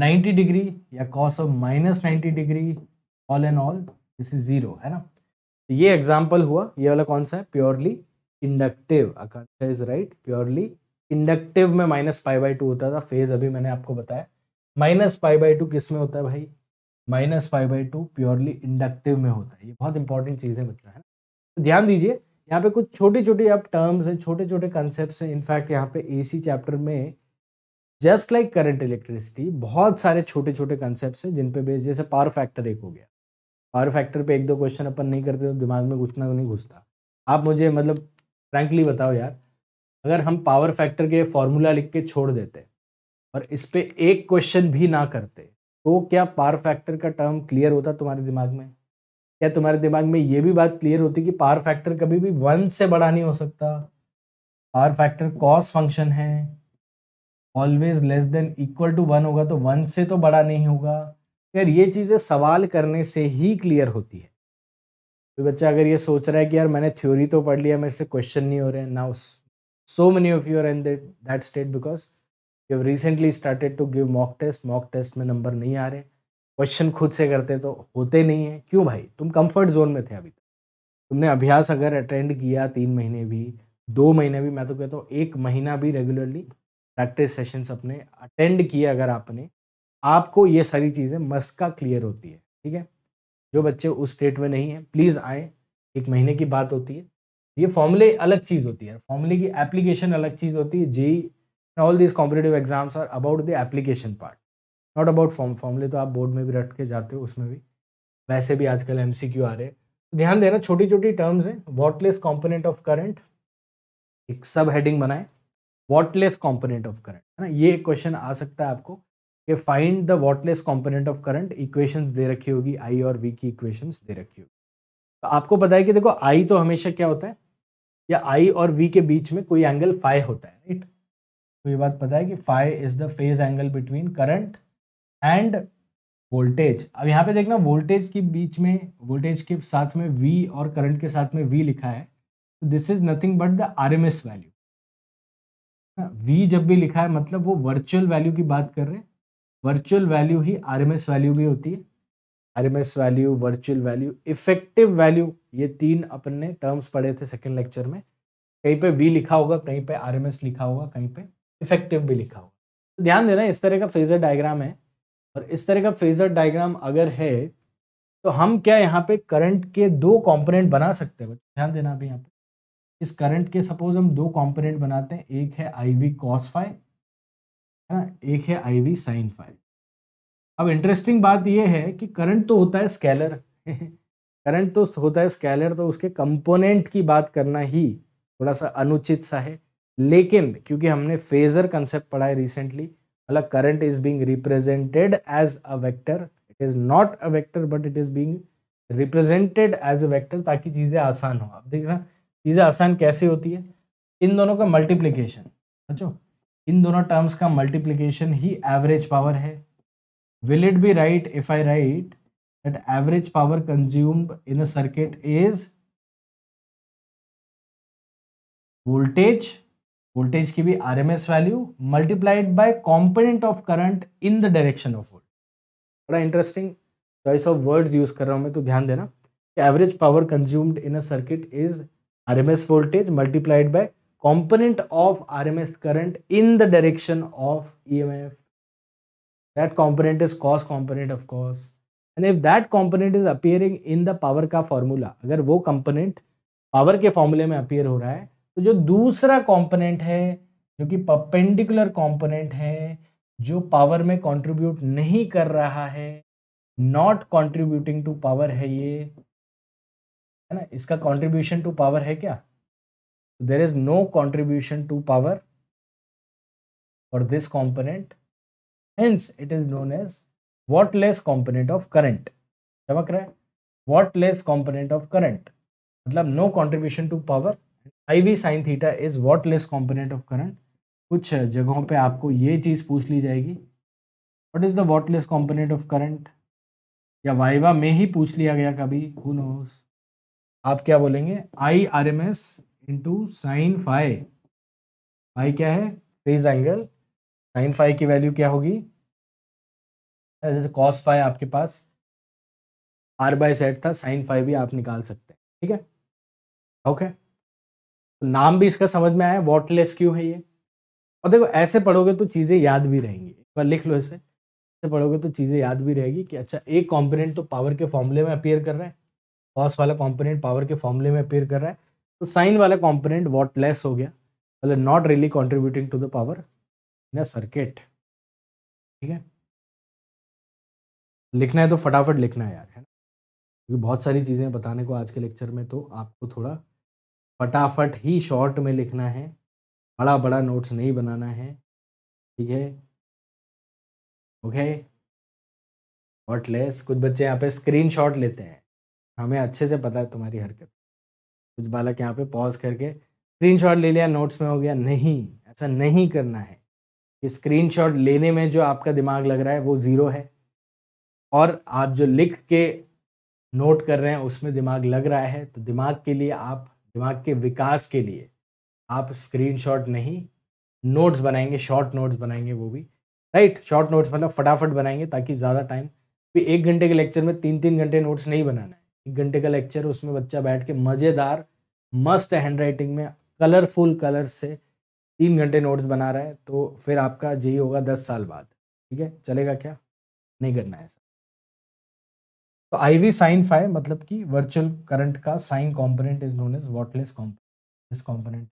90 degree या cos of minus ninety degree all and all this is zero है ना तो ये एग्जाम्पल हुआ ये वाला कौन सा है purely inductive is right purely inductive में माइनस फाइव बाई टू होता था फेज अभी मैंने आपको बताया माइनस फाइव बाई टू किस में होता है भाई minus five by two purely inductive में होता है ये बहुत इंपॉर्टेंट चीज़ है बच्चों है ध्यान दीजिए यहाँ पे कुछ छोटे छोटे आप टर्म्स हैं छोटे छोटे कंसेप्ट हैं इनफैक्ट यहाँ पे एसी चैप्टर में जस्ट लाइक करंट इलेक्ट्रिसिटी बहुत सारे छोटे छोटे कंसेप्ट हैं जिन पे बेस जैसे पावर फैक्टर एक हो गया पावर फैक्टर पे एक दो क्वेश्चन अपन नहीं करते तो दिमाग में उतना नहीं घुसता आप मुझे मतलब फ्रैंकली बताओ यार अगर हम पावर फैक्टर के फॉर्मूला लिख के छोड़ देते और इस पर एक क्वेश्चन भी ना करते तो क्या पावर फैक्टर का टर्म क्लियर होता तुम्हारे दिमाग में क्या तुम्हारे दिमाग में ये भी बात क्लियर होती कि पावर फैक्टर कभी भी वन से बड़ा नहीं हो सकता पावर फैक्टर कॉस फंक्शन है always less than equal to one होगा तो वन से तो बड़ा नहीं होगा यार ये चीज़ें सवाल करने से ही क्लियर होती है तो बच्चा अगर ये सोच रहा है कि यार मैंने थ्योरी तो पढ़ लिया मेरे से क्वेश्चन नहीं हो रहे हैं now so many of your in that state because you have recently started to give mock test mock test में नंबर नहीं आ रहे क्वेश्चन खुद से करते तो होते नहीं है क्यों भाई तुम कंफर्ट जोन में थे अभी तक तुमने अभ्यास अगर अटेंड किया तीन महीने भी दो महीने भी मैं तो कहता हूँ एक महीना भी रेगुलरली प्रैक्टिस सेशंस अपने अटेंड किए अगर आपने आपको ये सारी चीज़ें मस्का क्लियर होती है ठीक है जो बच्चे उस स्टेट में नहीं है प्लीज़ आए एक महीने की बात होती है ये फॉर्मूले अलग चीज़ होती है फॉर्मूले की एप्लीकेशन अलग चीज़ होती है JEE all these competitive exams are about the application part not about form formulae तो आप बोर्ड में भी रट के जाते हो उसमें भी वैसे भी आजकल एम आ रहे हैं तो ध्यान देना छोटी छोटी टर्म्स हैं वॉटलेस कॉम्पोनेंट ऑफ करंट एक सब हेडिंग बनाए वॉटलेस कॉम्पोनेंट ऑफ करंट है ना ये क्वेश्चन आ सकता है आपको कि find the wattless component of current equation दे रखी होगी आई और वी की इक्वेशन दे रखी होगी तो आपको पता है कि देखो आई तो हमेशा क्या होता है या आई और वी के बीच में कोई एंगल फाइव होता है राइट तो ये बात पता है कि phi is the phase angle between current and voltage अब यहाँ पे देखना वोल्टेज के बीच में वोल्टेज के साथ में वी और करंट के साथ में वी लिखा है तो this is nothing but the R M S value V जब भी लिखा है मतलब वो वर्चुअल वैल्यू की बात कर रहे हैं वर्चुअल वैल्यू ही आर एम एस वैल्यू भी होती है R M S value virtual value effective value ये तीन अपन ने टर्म्स पढ़े थे सेकेंड लेक्चर में कहीं पे वी लिखा होगा कहीं पे आर एम एस लिखा होगा कहीं पे इफेक्टिव भी लिखा होगा तो ध्यान देना इस तरह का फेजर डायग्राम है और इस तरह का फेजर डायग्राम अगर है तो हम क्या यहाँ पे करंट के दो कंपोनेंट बना सकते हैं ध्यान देना अभी यहाँ पे इस करंट के सपोज हम दो कंपोनेंट बनाते हैं एक है आई वी कॉस फाइव है ना एक है आई वी साइन फाइव अब इंटरेस्टिंग बात यह है कि करंट तो होता है स्केलर करंट तो होता है स्केलर तो उसके कंपोनेंट की बात करना ही थोड़ा सा अनुचित सा है लेकिन क्योंकि हमने फेजर कंसेप्ट पढ़ा है रिसेंटली मतलब current is being represented as a vector it is not a vector but it is being represented as a vector ताकि चीजें आसान हो आप देखना चीजें आसान कैसे होती है इन दोनों का मल्टीप्लीकेशन अच्छो इन दोनों टर्म्स का मल्टीप्लीकेशन ही एवरेज पावर है will it be right if I write that average power consumed in a circuit is voltage voltage की भी RMS value multiplied by component of current in the direction of volt बड़ा interesting choice of words use कर रहा हूँ मैं तो ध्यान देना कि average power consumed in a circuit is RMS voltage multiplied by component of RMS current in the direction of EMF that component is cos component cos and if that component is appearing in the power का formula अगर वो component power के फॉर्मूले में appear हो रहा है तो जो दूसरा कंपोनेंट है जो कि परपेंडिकुलर कंपोनेंट है जो पावर में कंट्रीब्यूट नहीं कर रहा है नॉट कंट्रीब्यूटिंग टू पावर है ये है ना इसका कंट्रीब्यूशन टू पावर है क्या there is no contribution to power for this component hence it is known as wattless component of current चमक रहा है wattless component of current मतलब no contribution to power I V sine theta is wattless component of current कुछ जगहों पे आपको ये चीज़ पूछ ली जाएगी what is the wattless component of current या वाइवा में ही पूछ लिया गया कभी हु नोस आप क्या बोलेंगे I R M S into sine phi phi क्या है फेज एंगल साइन फाइव की वैल्यू क्या होगी जैसे कॉस फाइव आपके पास आर बाय सेट था साइन फाइव भी आप निकाल सकते हैं ठीक है ओके नाम भी इसका समझ में आया वॉटलेस क्यों है ये और देखो ऐसे पढ़ोगे तो चीज़ें याद भी रहेंगी एक बार लिख लो इसे ऐसे पढ़ोगे तो चीज़ें याद भी रहेगी कि अच्छा एक कॉम्पोनेंट तो पावर के फॉर्मूले में अपेयर कर रहा है कॉस वाला कॉम्पोनेंट पावर के फॉर्मूले में अपेयर कर रहा है तो साइन वाला कॉम्पोनेंट वॉट हो गया मतलब not really contributing to the power in circuit ठीक है लिखना है तो फटाफट लिखना है यार है ना क्योंकि बहुत सारी चीज़ें बताने को आज के लेक्चर में तो आपको थोड़ा फटाफट ही शॉर्ट में लिखना है बड़ा बड़ा नोट्स नहीं बनाना है ठीक है ओके वॉट लेस कुछ बच्चे यहाँ पे स्क्रीन शॉट लेते हैं हमें अच्छे से पता है तुम्हारी हरकत कुछ बालक यहाँ पे पॉज करके स्क्रीन शॉट ले लिया नोट्स में हो गया नहीं ऐसा नहीं करना है कि स्क्रीन शॉट लेने में जो आपका दिमाग लग रहा है वो ज़ीरो है और आप जो लिख के नोट कर रहे हैं उसमें दिमाग लग रहा है तो दिमाग के लिए आप दिमाग के विकास के लिए आप स्क्रीनशॉट नहीं नोट्स बनाएंगे शॉर्ट नोट्स बनाएंगे वो भी राइट शॉर्ट नोट्स मतलब फटाफट बनाएंगे ताकि ज़्यादा टाइम भी एक घंटे के लेक्चर में तीन तीन घंटे नोट्स नहीं बनाना है एक घंटे का लेक्चर उसमें बच्चा बैठ के मज़ेदार मस्त हैंड राइटिंग में कलरफुल कलर से तीन घंटे नोट्स बना रहा है तो फिर आपका यही होगा दस साल बाद ठीक है चलेगा क्या नहीं करना है ऐसा तो आई वी साइन फाइव मतलब कि वर्चुअल करंट का sine component is known as wattless this component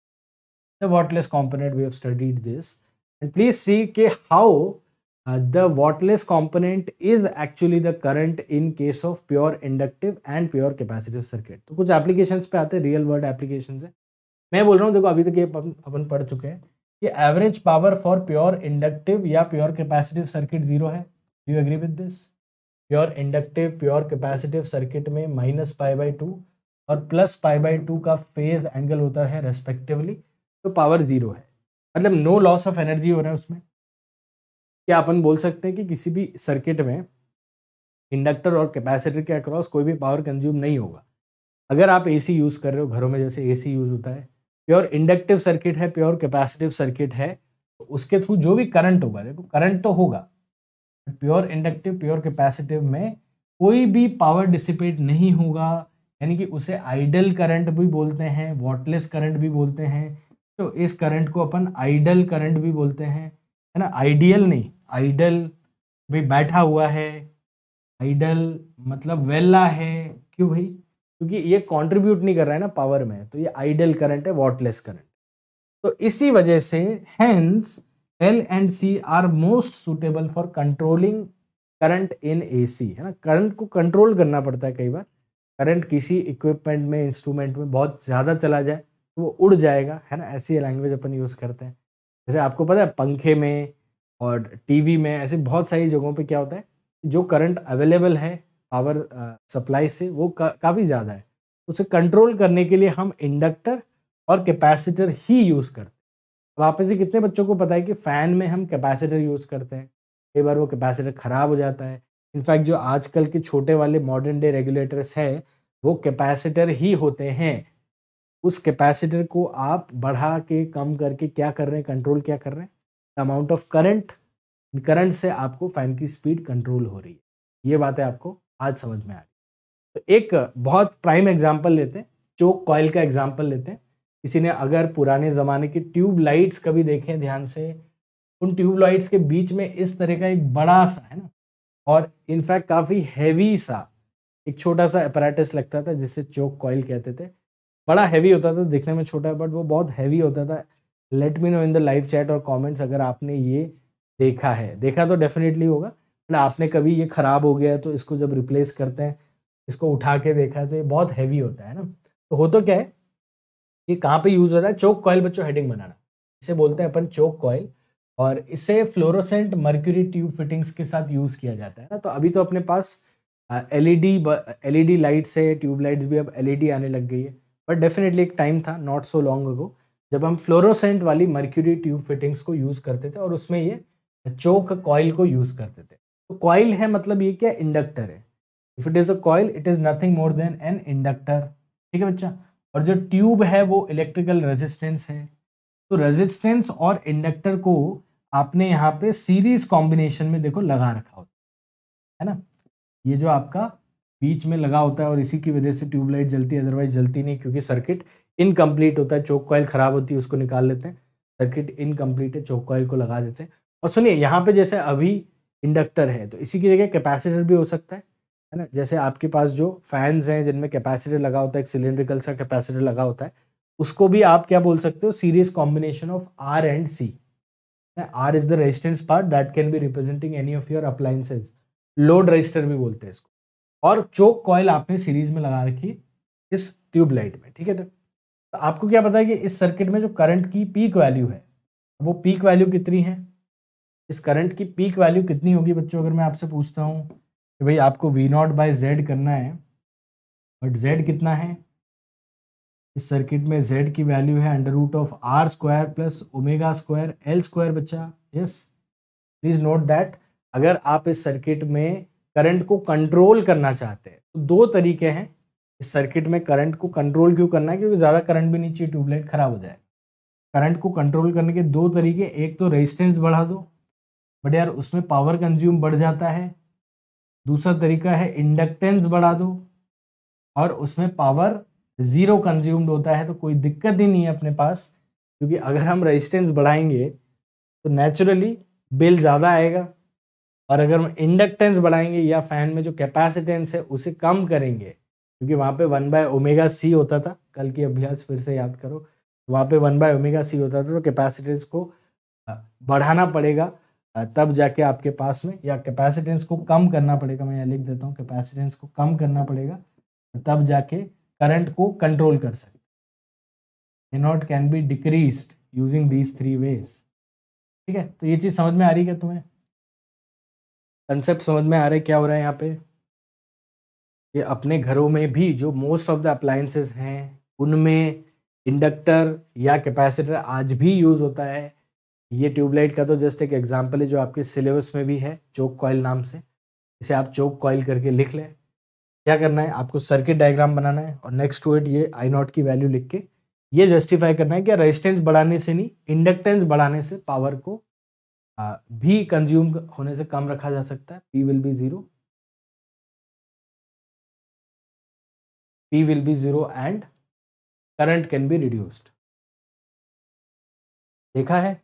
the wattless component we have studied this and please see के how the wattless component is actually the current in case of pure inductive and pure capacitive circuit तो कुछ application पे आते हैं real world application है मैं बोल रहा हूँ देखो अभी तक ये अपन पढ़ चुके हैं कि average power for pure inductive या प्योर कैपेसिटिव सर्किट जीरो है you agree with this pure inductive pure capacitive circuit में माइनस पाई बाई टू और प्लस पाई बाई टू का फेज एंगल होता है रेस्पेक्टिवली तो पावर जीरो है मतलब नो लॉस ऑफ एनर्जी हो रहा है उसमें क्या अपन बोल सकते हैं कि किसी भी सर्किट में इंडक्टर और कैपेसिटर के अक्रॉस कोई भी पावर कंज्यूम नहीं होगा अगर आप एसी यूज़ कर रहे हो घरों में जैसे एसी यूज़ होता है प्योर इंडक्टिव सर्किट है प्योर कैपेसिटिव सर्किट है तो उसके थ्रू जो भी करंट होगा देखो करंट तो होगा प्योर इंडक्टिव प्योर कैपेसिटिव में कोई भी पावर डिसिपेट नहीं होगा यानी कि उसे आइडल करंट भी बोलते हैं वॉटलेस करंट भी बोलते हैं तो इस करंट को अपन आइडल करंट भी बोलते हैं है ना आइडियल नहीं आइडल भाई बैठा हुआ है आइडल मतलब वेला है क्यों भाई क्योंकि ये कंट्रीब्यूट नहीं कर रहा है ना पावर में तो ये आइडल करंट है वॉटलेस करंट तो इसी वजह से hence L and C are most suitable for controlling current in AC है ना करंट को कंट्रोल करना पड़ता है कई बार करंट किसी इक्विपमेंट में इंस्ट्रूमेंट में बहुत ज़्यादा चला जाए तो वो उड़ जाएगा है ना ऐसी लैंग्वेज अपन यूज़ करते हैं जैसे आपको पता है पंखे में और टीवी में ऐसे बहुत सारी जगहों पे क्या होता है जो करंट अवेलेबल है पावर सप्लाई से वो का, काफ़ी ज़्यादा है उसे कंट्रोल करने के लिए हम इंडक्टर और कैपेसिटर ही यूज़ करते हैं वहाँ से कितने बच्चों को पता है कि फ़ैन में हम कैपेसिटर यूज़ करते हैं कई बार वो कैपेसिटर ख़राब हो जाता है इनफैक्ट जो आजकल के छोटे वाले मॉडर्न डे रेगुलेटर्स हैं वो कैपेसिटर ही होते हैं उस कैपेसिटर को आप बढ़ा के कम करके क्या कर रहे हैं कंट्रोल क्या कर रहे हैं अमाउंट ऑफ करंट करंट से आपको फ़ैन की स्पीड कंट्रोल हो रही है ये बातें आपको आज समझ में आ रही तो एक बहुत प्राइम एग्जाम्पल लेते हैं चोक कॉयल का एग्जाम्पल लेते हैं किसी ने अगर पुराने ज़माने की ट्यूब लाइट्स कभी देखें ध्यान से उन ट्यूब लाइट्स के बीच में इस तरह का एक बड़ा सा है ना और इनफैक्ट काफ़ी हैवी सा एक छोटा सा अपराटिस लगता था जिसे चोक कॉयल कहते थे बड़ा हैवी होता था दिखने में छोटा बट वो बहुत हैवी होता था let me know in the live chat और कॉमेंट्स अगर आपने ये देखा है देखा तो डेफिनेटली होगा बट आपने कभी ये ख़राब हो गया तो इसको जब रिप्लेस करते हैं इसको उठा के देखा तो ये बहुत हैवी होता है ना तो हो तो क्या है ये कहाँ पे यूज़ हो रहा है चोक कॉयल बच्चों हेडिंग बनाना इसे बोलते हैं अपन चोक कॉयल और इसे फ्लोरोसेंट मर्क्यूरी ट्यूब फिटिंग्स के साथ यूज़ किया जाता है ना तो अभी तो अपने पास एलईडी एलईडी डी लाइट से ट्यूब लाइट्स भी अब एलईडी आने लग गई है बट डेफिनेटली एक टाइम था नॉट सो लॉन्ग अगो जब हम फ्लोरोसेंट वाली मर्क्यूरी ट्यूब फिटिंग्स को यूज़ करते थे और उसमें ये चोक कॉयल को यूज़ करते थे तो कॉयल है मतलब ये क्या इंडक्टर है if it is a coil it is nothing more than an inductor ठीक है बच्चा और जो ट्यूब है वो इलेक्ट्रिकल रेजिस्टेंस है तो रेजिस्टेंस और इंडक्टर को आपने यहाँ पे सीरीज कॉम्बिनेशन में देखो लगा रखा होता है ना ये जो आपका बीच में लगा होता है और इसी की वजह से ट्यूबलाइट जलती है अदरवाइज जलती नहीं क्योंकि सर्किट इनकम्प्लीट होता है चौक कॉयल खराब होती है उसको निकाल लेते हैं सर्किट इनकम्प्लीट है चौक कॉयल को लगा देते हैं और सुनिए यहाँ पे जैसे अभी इंडक्टर है तो इसी की जगह कैपेसिटर भी हो सकता है है ना जैसे आपके पास जो फैंस हैं जिनमें कैपेसिटी लगा होता है एक सिलेंड्रिकल सा कैपेसिटी लगा होता है उसको भी आप क्या बोल सकते हो series combination of R and C R is the resistance part that can be representing any of your appliances load resistor भी बोलते हैं इसको और चोक कॉयल आपने सीरीज में लगा रखी इस ट्यूबलाइट में ठीक है तो आपको क्या पता है कि इस सर्किट में जो करंट की पीक वैल्यू है वो पीक वैल्यू कितनी है इस करंट की पीक वैल्यू कितनी होगी बच्चों अगर मैं आपसे पूछता हूँ कि भाई आपको वी नॉट बाई जेड करना है बट जेड कितना है इस सर्किट में जेड की वैल्यू है under root of R square plus omega square L square बच्चा यस प्लीज़ नोट दैट अगर आप इस सर्किट में करंट को कंट्रोल करना चाहते हैं तो दो तरीके हैं इस सर्किट में करंट को कंट्रोल क्यों करना है क्योंकि ज़्यादा करंट भी नहीं चाहिए ट्यूबलाइट ख़राब हो जाए करंट को कंट्रोल करने के दो तरीके एक तो रेजिस्टेंस बढ़ा दो बट यार उसमें पावर कंज्यूम बढ़ जाता है दूसरा तरीका है इंडक्टेंस बढ़ा दो और उसमें पावर ज़ीरो कंज्यूम्ड होता है तो कोई दिक्कत ही नहीं है अपने पास क्योंकि अगर हम रेजिस्टेंस बढ़ाएंगे तो नेचुरली बिल ज़्यादा आएगा और अगर हम इंडक्टेंस बढ़ाएंगे या फ़ैन में जो कैपेसिटेंस है उसे कम करेंगे क्योंकि वहाँ पे वन बाय ओमेगा सी होता था कल की अभ्यास फिर से याद करो वहाँ पे वन बाय ओमेगा सी होता था तो कैपेसिटेंस को बढ़ाना पड़ेगा तब जाके आपके पास में या कैपेसिटेंस को कम करना पड़ेगा मैं यहाँ लिख देता हूँ कैपेसिटेंस को कम करना पड़ेगा तब जाके करंट को कंट्रोल कर सकते a not can be decrease using these three ways ठीक है तो ये चीज़ समझ में आ रही है तुम्हें कंसेप्ट समझ में आ रहे क्या हो रहा है यहाँ पे ये अपने घरों में भी जो मोस्ट ऑफ द अप्लाइंसेस हैं उनमें इंडक्टर या कैपेसिटर आज भी यूज़ होता है ये ट्यूबलाइट का तो जस्ट एक एग्जाम्पल है जो आपके सिलेबस में भी है चोक कॉयल नाम से इसे आप चोक कॉयल करके लिख लें क्या करना है आपको सर्किट डायग्राम बनाना है और नेक्स्ट टू इट ये आई नॉट की वैल्यू लिख के ये जस्टिफाई करना है कि रेजिस्टेंस बढ़ाने से नहीं इंडक्टेंस बढ़ाने से पावर को भी कंज्यूम होने से कम रखा जा सकता है P will be zero P will be zero and current can be reduced देखा है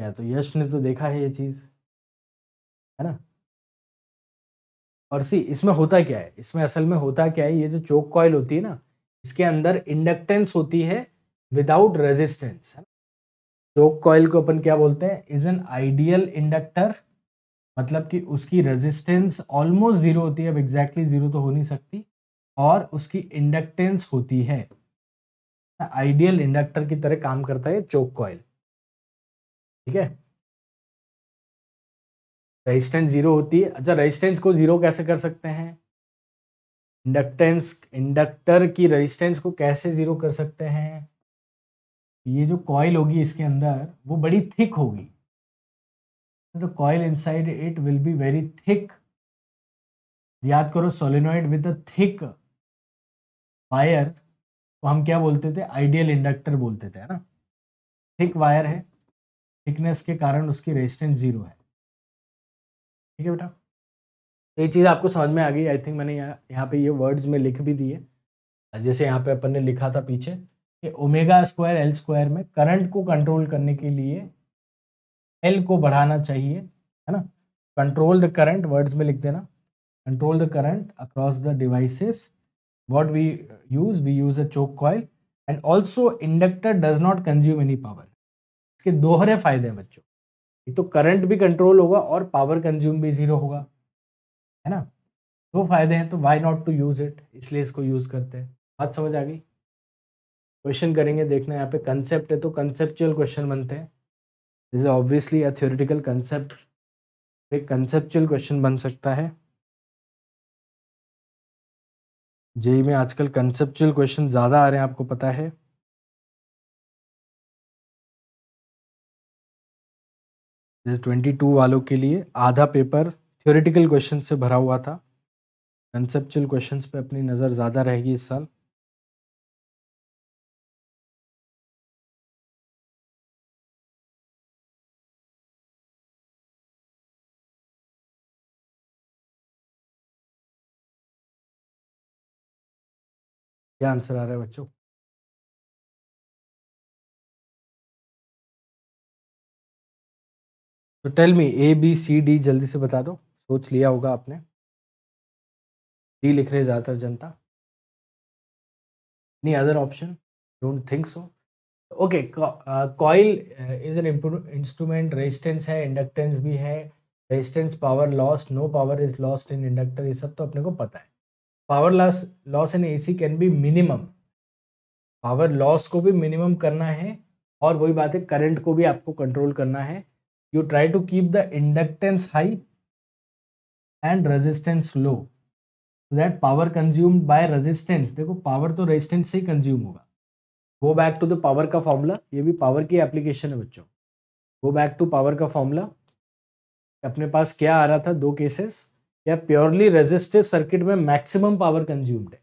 या तो यश ने तो देखा है ये चीज़ है ना और सी इसमें होता क्या है इसमें असल में होता क्या है ये जो चोक कॉइल होती है ना इसके अंदर इंडक्टेंस होती है विदाउट रेजिस्टेंस है चोक कॉयल को अपन क्या बोलते हैं इज एन आइडियल इंडक्टर मतलब कि उसकी रेजिस्टेंस ऑलमोस्ट जीरो होती है अब एग्जैक्टली जीरो तो हो नहीं सकती और उसकी इंडक्टेंस होती है आइडियल इंडक्टर की तरह काम करता है चोक कॉयल ठीक है रेजिस्टेंस जीरो होती है अच्छा रेजिस्टेंस को जीरो कैसे कर सकते हैं इंडक्टेंस इंडक्टर की रेजिस्टेंस को कैसे जीरो कर सकते हैं ये जो कॉयल होगी इसके अंदर वो बड़ी थिक होगी तो coil inside it will be very thick याद करो solenoid with a thick wire को हम क्या बोलते थे आइडियल इंडक्टर बोलते थे है ना थिक वायर है थिकनेस के कारण उसकी रेजिस्टेंस जीरो है ठीक है बेटा तो ये चीज़ आपको समझ में आ गई आई थिंक मैंने यहाँ यहाँ पे ये वर्ड्स में लिख भी दिए जैसे यहाँ पे अपन ने लिखा था पीछे कि ओमेगा स्क्वायर एल स्क्वायर में करंट को कंट्रोल करने के लिए एल को बढ़ाना चाहिए है ना कंट्रोल द करंट वर्ड्स में लिख देना control the current across the devices what we use we use a choke coil and also inductor does not consume any power इसके दोहरे फायदे हैं बच्चों एक तो करंट भी कंट्रोल होगा और पावर कंज्यूम भी जीरो होगा है ना दो फायदे हैं तो why not to use it इसलिए इसको यूज़ करते हैं बात समझ आ गई क्वेश्चन करेंगे देखना यहाँ पे कंसेप्ट है तो कंसेप्चुअल क्वेश्चन बनते हैं जैसे ऑब्वियसली अ थ्योरेटिकल कंसेप्ट एक कंसेप्चुअल क्वेश्चन बन सकता है जेई में आजकल कंसेप्चुअल क्वेश्चन ज़्यादा आ रहे हैं आपको पता है जैसे ट्वेंटी टू वालों के लिए आधा पेपर थियोरिटिकल क्वेश्चन से भरा हुआ था कंसेप्चुअल क्वेश्चंस पे अपनी नज़र ज़्यादा रहेगी इस साल क्या आंसर आ रहा है बच्चों तो tell me A B C D जल्दी से बता दो सोच लिया होगा आपने डी लिख रहे ज़्यादातर जनता नी other option don't think so okay coil is an instrument resistance है इंडक्टेंस भी है resistance power loss no power is lost in inductor ये सब तो अपने को पता है power loss loss in AC can be minimum power loss को भी मिनिमम करना है और वही बात है करंट को भी आपको कंट्रोल करना है you try to keep the inductance high and resistance low so that power consumed by resistance देखो power तो resistance से ही consume होगा go back to the power का formula ये भी power की application है बच्चों go back to power का formula अपने पास क्या आ रहा था दो केसेस या प्योरली रेजिस्टिव सर्किट में मैक्सिमम पावर कंज्यूम्ड है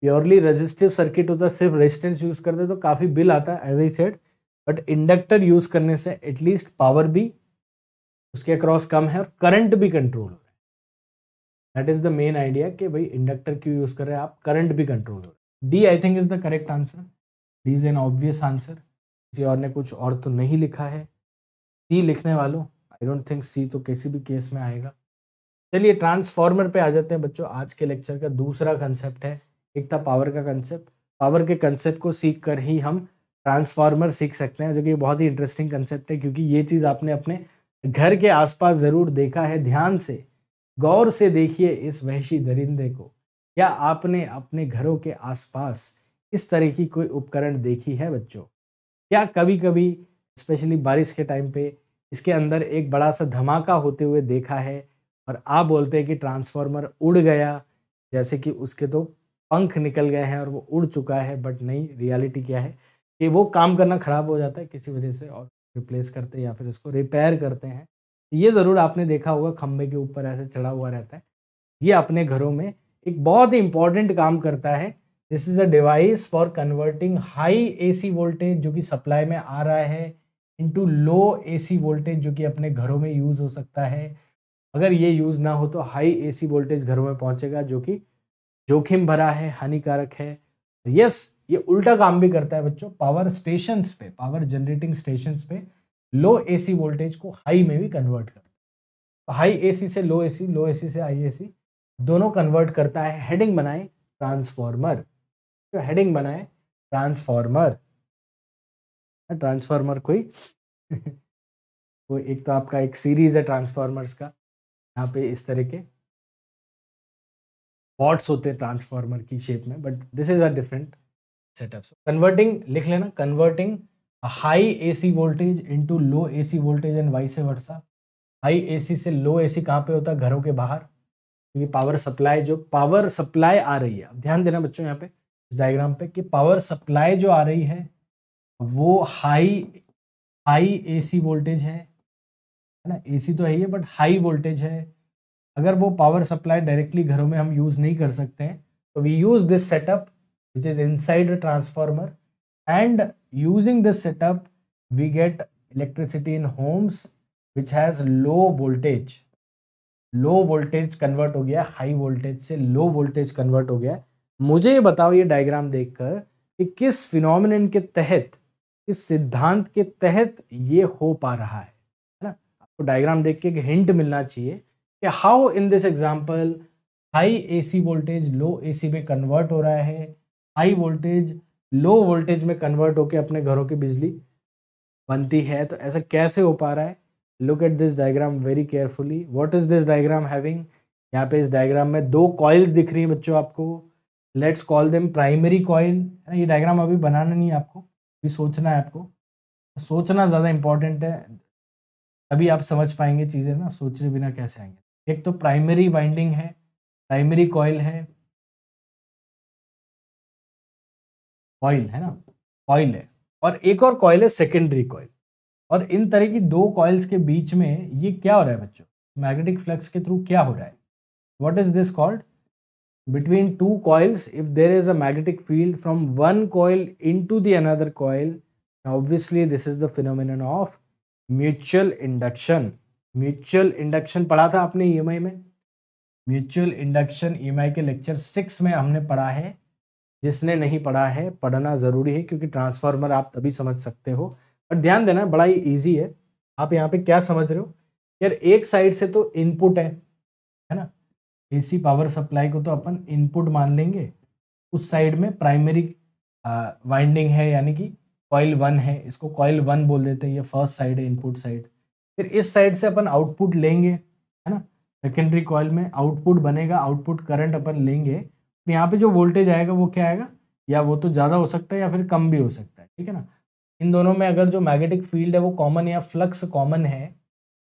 प्योरली रेजिस्टिव सर्किट होता है सिर्फ रेजिस्टेंस यूज़ करते तो काफ़ी बिल आता है as I said but inductor use करने से एटलीस्ट पावर भी उसके अक्रॉस कम है और करंट भी कंट्रोल हो रहा है that is the main idea कि भाई इंडक्टर क्यों यूज कर रहे हैं आप करंट भी कंट्रोल हो रहा है D I think is the correct answer D is an obvious answer किसी और ने कुछ और तो नहीं लिखा है सी लिखने वालों आई डोंट थिंक सी तो किसी भी केस में आएगा चलिए ट्रांसफॉर्मर पे आ जाते हैं बच्चों आज के लेक्चर का दूसरा कंसेप्ट है एक था पावर का कंसेप्ट पावर के कंसेप्ट को सीख कर ही हम ट्रांसफार्मर सीख सकते हैं जो कि बहुत ही इंटरेस्टिंग कंसेप्ट है क्योंकि ये चीज़ आपने अपने घर के आसपास ज़रूर देखा है ध्यान से गौर से देखिए इस वहशी दरिंदे को क्या आपने अपने घरों के आसपास इस तरह की कोई उपकरण देखी है बच्चों क्या कभी कभी स्पेशली बारिश के टाइम पे इसके अंदर एक बड़ा सा धमाका होते हुए देखा है और आप बोलते हैं कि ट्रांसफार्मर उड़ गया जैसे कि उसके तो पंख निकल गए हैं और वो उड़ चुका है बट नहीं रियलिटी क्या है कि वो काम करना ख़राब हो जाता है किसी वजह से और रिप्लेस करते हैं या फिर उसको रिपेयर करते हैं ये ज़रूर आपने देखा होगा खम्भे के ऊपर ऐसे चढ़ा हुआ रहता है ये अपने घरों में एक बहुत ही इंपॉर्टेंट काम करता है this is a device for converting high AC voltage जो कि सप्लाई में आ रहा है इनटू लो एसी वोल्टेज जो कि अपने घरों में यूज़ हो सकता है अगर ये यूज़ ना हो तो हाई एसी वोल्टेज घरों में पहुंचेगा जो कि जोखिम भरा है हानिकारक है यस ये उल्टा काम भी करता है बच्चों पावर स्टेशन पे पावर जनरेटिंग स्टेशन पे लो एसी वोल्टेज को हाई में भी कन्वर्ट करता है हाई एसी से लो एसी लो एसी से हाई एसी दोनों कन्वर्ट करता है हेडिंग बनाए ट्रांसफॉर्मर तो हेडिंग बनाए ट्रांसफॉर्मर ट्रांसफॉर्मर कोई वो एक तो आपका एक सीरीज है ट्रांसफॉर्मर्स का यहाँ पे इस तरह के पॉट्स होते हैं ट्रांसफॉर्मर की शेप में but this is a different setup converting लिख लेना converting high AC voltage into low AC voltage and vice versa high AC से लो एसी कहाँ पे होता है घरों के बाहर क्योंकि पावर सप्लाई जो पावर सप्लाई आ रही है अब ध्यान देना बच्चों यहाँ पे इस डायग्राम पे कि पावर सप्लाई जो आ रही है वो हाई हाई एसी वोल्टेज है है ना एसी तो है ही है बट हाई वोल्टेज है अगर वो पावर सप्लाई डायरेक्टली घरों में हम यूज़ नहीं कर सकते हैं तो we use this setup which is inside the transformer and using this setup we get electricity in homes which has low voltage low voltage convert ho gaya high voltage se low voltage convert ho gaya mujhe ye batao ye diagram dekh kar ki kis phenomenon ke तहत इस सिद्धांत के तहत ये हो पा रहा है है ना आपको डायग्राम देख के एक हिंट मिलना चाहिए कि how in this example high AC voltage low AC में कन्वर्ट हो रहा है हाई वोल्टेज लो वोल्टेज में कन्वर्ट होकर अपने घरों की बिजली बनती है तो ऐसा कैसे हो पा रहा है look at this diagram very carefully what is this diagram having यहाँ पे इस डायग्राम में दो कॉइल्स दिख रही हैं बच्चों आपको let's call them primary coil ये डायग्राम अभी बनाना नहीं है आपको अभी सोचना है आपको सोचना ज़्यादा इंपॉर्टेंट है अभी आप समझ पाएंगे चीज़ें ना सोचे बिना कैसे आएंगे एक तो प्राइमरी वाइंडिंग है प्राइमरी कॉइल है कॉइल है ना कॉइल है और एक और कॉइल है सेकेंडरी कॉइल और इन तरह की दो कॉइल्स के बीच में ये क्या हो रहा है बच्चों मैग्नेटिक फ्लक्स के थ्रू क्या हो रहा है what is this called between two coils if there is a magnetic field from one coil in to another coil obviously this is the phenomenon of mutual induction mutual induction पढ़ा था आपने E e में mutual induction E के lecture six में हमने पढ़ा है जिसने नहीं पढ़ा है पढ़ना ज़रूरी है क्योंकि ट्रांसफार्मर आप तभी समझ सकते हो और ध्यान देना बड़ा ही ईजी है आप यहाँ पे क्या समझ रहे हो यार एक साइड से तो इनपुट है है ना एसी पावर सप्लाई को तो अपन इनपुट मान लेंगे उस साइड में प्राइमरी वाइंडिंग है यानी कि कॉयल वन है इसको कॉयल वन बोल देते हैं ये फर्स्ट साइड है इनपुट साइड फिर इस साइड से अपन आउटपुट लेंगे है ना सेकेंडरी कॉयल में आउटपुट बनेगा आउटपुट करंट अपन लेंगे तो यहाँ पे जो वोल्टेज आएगा वो क्या आएगा या वो तो ज़्यादा हो सकता है या फिर कम भी हो सकता है ठीक है ना इन दोनों में अगर जो मैग्नेटिक फील्ड है वो कॉमन या फ्लक्स कॉमन है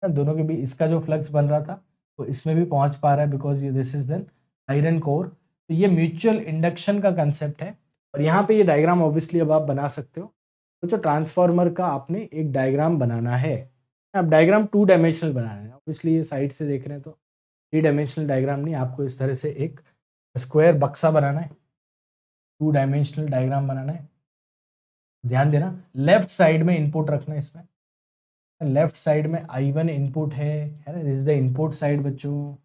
ना दोनों के बीच इसका जो फ्लक्स बन रहा था तो इसमें भी पहुंच पा रहा है बिकॉज ये this is then iron core तो ये म्यूचुअल इंडक्शन का कंसेप्ट है और यहाँ पे ये डायग्राम ऑब्वियसली अब आप बना सकते हो तो जो ट्रांसफॉर्मर का आपने एक डायग्राम बनाना है आप डायग्राम टू डायमेंशनल बनाना है ऑब्वियसली ये साइड से देख रहे हैं तो थ्री डायमेंशनल डायग्राम नहीं आपको इस तरह से एक स्क्वायर बक्सा बनाना है टू डायमेंशनल डायग्राम बनाना है ध्यान देना लेफ्ट साइड में इनपुट रखना है इसमें लेफ्ट साइड में आई वन इनपुट है है ना इज द इनपुट साइड बच्चों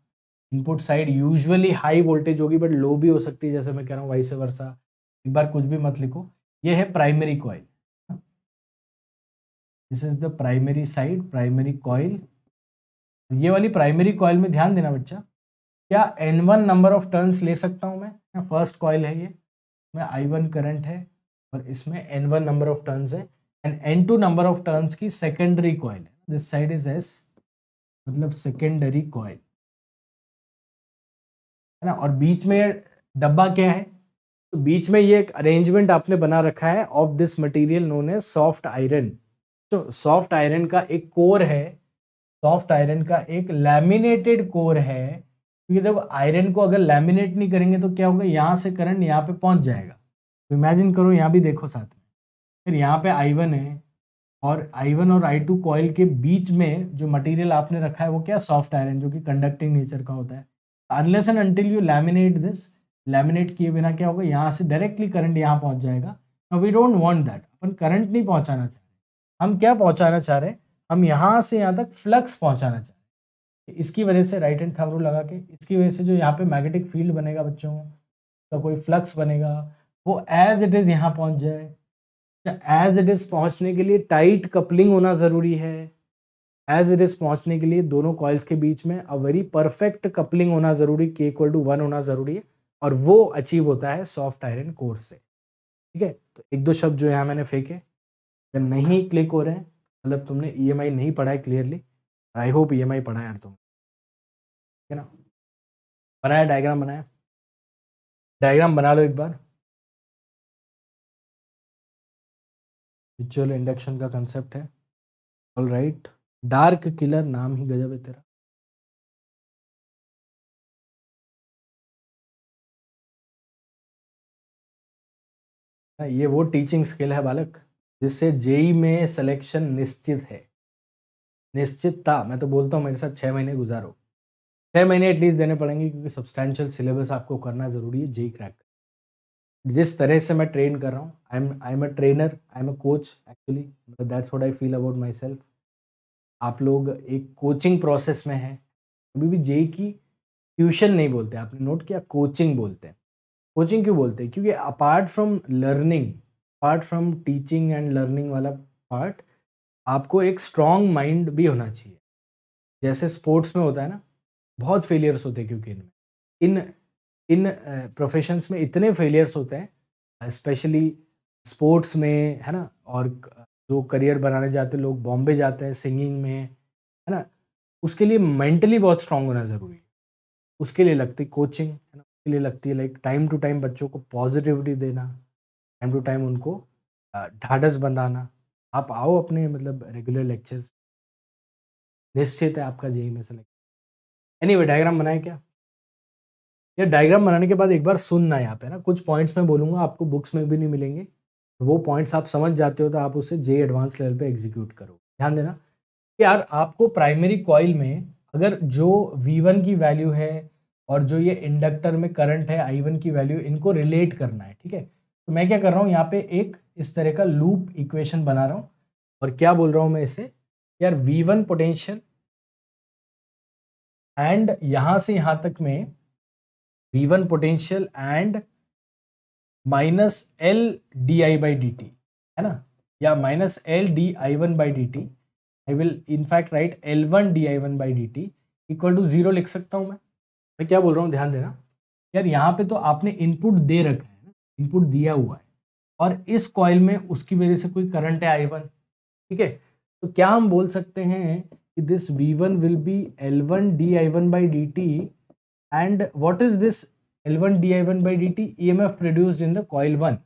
input side usually high voltage होगी बट लो भी हो सकती है जैसे मैं कह रहा हूँ से वर्षा एक बार कुछ भी मत लिखो ये है primary coil this is the primary side primary coil ये वाली प्राइमरी कॉइल में ध्यान देना बच्चा क्या N one number of turns ले सकता हूँ मैं फर्स्ट कॉयल है ये मैं आई वन करंट है और इसमें N one number of turns है and N two number of turns की सेकेंडरी कॉयल है दिस साइड इज एस मतलब सेकेंडरी कॉयल है ना और बीच में डब्बा क्या है तो बीच में ये एक अरेंजमेंट आपने बना रखा है ऑफ दिस मटेरियल नोन है सॉफ्ट आयरन तो सॉफ्ट आयरन का एक कोर है सॉफ्ट आयरन का एक लैमिनेटेड कोर है क्योंकि देखो आयरन को अगर लैमिनेट नहीं करेंगे तो क्या होगा यहाँ से करंट यहाँ पे पहुँच जाएगा तो इमेजिन करो यहाँ भी देखो साथ में फिर यहाँ पे आई वन है और आई वन और आई टू कॉयल के बीच में जो मटेरियल आपने रखा है वो क्या सॉफ्ट आयरन जो कि कंडक्टिंग नेचर का होता है unless and until you laminate this laminate किए बिना क्या होगा यहाँ से डायरेक्टली करंट यहाँ पहुँच जाएगा वी डोंट वॉन्ट दैट अपन करंट नहीं पहुँचाना चाह रहे हम क्या पहुँचाना चाह रहे हैं हम यहाँ से यहाँ तक फ्लक्स पहुँचाना चाह रहे इसकी वजह से राइट हैंड थम रूल लगा के इसकी वजह से जो यहाँ पे मैग्नेटिक फील्ड बनेगा बच्चों का तो कोई फ्लक्स बनेगा वो एज इट इज़ यहाँ पहुँच जाए एज इट इज़ पहुँचने के लिए टाइट कपलिंग होना ज़रूरी है एज इट इज़ पहुँचने के लिए दोनों कॉइल्स के बीच में अ वेरी परफेक्ट कपलिंग होना ज़रूरी के इक्वल टू वन होना ज़रूरी है और वो अचीव होता है सॉफ्ट आयरन कोर से ठीक है तो एक दो शब्द जो यहाँ मैंने फेंके जब नहीं क्लिक हो रहे हैं मतलब तुमने ई e नहीं पढ़ा है clearly I hope E M I पढ़ा यार तुम ठीक है ना बनाया डायग्राम बनाया डायग्राम बना लो एक बार म्यूचुअल इंडक्शन का कंसेप्ट है ऑल राइट डार्क किलर नाम ही गजब है तेरा हाँ, ये वो टीचिंग स्किल है बालक जिससे जेई e में सिलेक्शन निश्चित है निश्चित था मैं तो बोलता हूँ मेरे साथ छः महीने गुजारो छः महीने एटलीस्ट देने पड़ेंगे क्योंकि सब्सटैंशियल सिलेबस आपको करना ज़रूरी है जेई क्रैक जिस तरह से मैं ट्रेन कर रहा हूँ I am I am a trainer I am a coach actually that's what I feel about myself आप लोग एक कोचिंग प्रोसेस में हैं अभी भी जेई की ट्यूशन नहीं बोलते आपने नोट किया कोचिंग बोलते हैं कोचिंग क्यों बोलते हैं क्योंकि apart from learning apart from teaching and learning वाला पार्ट आपको एक स्ट्रांग माइंड भी होना चाहिए जैसे स्पोर्ट्स में होता है ना बहुत फेलियर्स होते हैं क्योंकि इनमें इन इन प्रोफेशंस में इतने फेलियर्स होते हैं स्पेशली स्पोर्ट्स में है ना और जो करियर बनाने जाते लोग बॉम्बे जाते हैं सिंगिंग में है ना उसके लिए मेंटली बहुत स्ट्रांग होना ज़रूरी है उसके लिए लगती कोचिंग है ना उसके लिए लगती है लाइक टाइम टू टाइम बच्चों को पॉजिटिविटी देना टाइम टू टाइम उनको ढाढ़स बंधाना आप आओ अपने मतलब रेगुलर लेक्चर्स निश्चित है आपका जेई में सेलेक्ट एनी वे डायग्राम बनाए क्या यार डायग्राम बनाने के बाद एक बार सुनना यहाँ पे ना कुछ पॉइंट्स मैं बोलूँगा आपको बुक्स में भी नहीं मिलेंगे वो पॉइंट्स आप समझ जाते हो तो आप उसे जे एडवांस लेवल पे एग्जीक्यूट करो ध्यान देना यार आपको प्राइमरी कॉइल में अगर जो V1 की वैल्यू है और जो ये इंडक्टर में करंट है I1 की वैल्यू इनको रिलेट करना है ठीक है तो मैं क्या कर रहा हूँ यहाँ पे एक इस तरह का लूप इक्वेशन बना रहा हूँ और क्या बोल रहा हूँ मैं इसे यार वी वन पोटेंशियल एंड यहाँ से यहाँ तक में V one potential and minus L D I by D T है ना या minus L D I one by D T I will in fact write L one D I one by D T equal to zero लिख सकता हूँ मैं मैं क्या बोल रहा हूँ ध्यान देना यार यहाँ पे तो आपने इनपुट दे रखा है ना इनपुट दिया हुआ है और इस कॉयल में उसकी वजह से कोई करंट है आई वन ठीक है तो क्या हम बोल सकते हैं कि this V one will be L one D I one by D T and what is this L one D I one by D T E M F produced in the coil one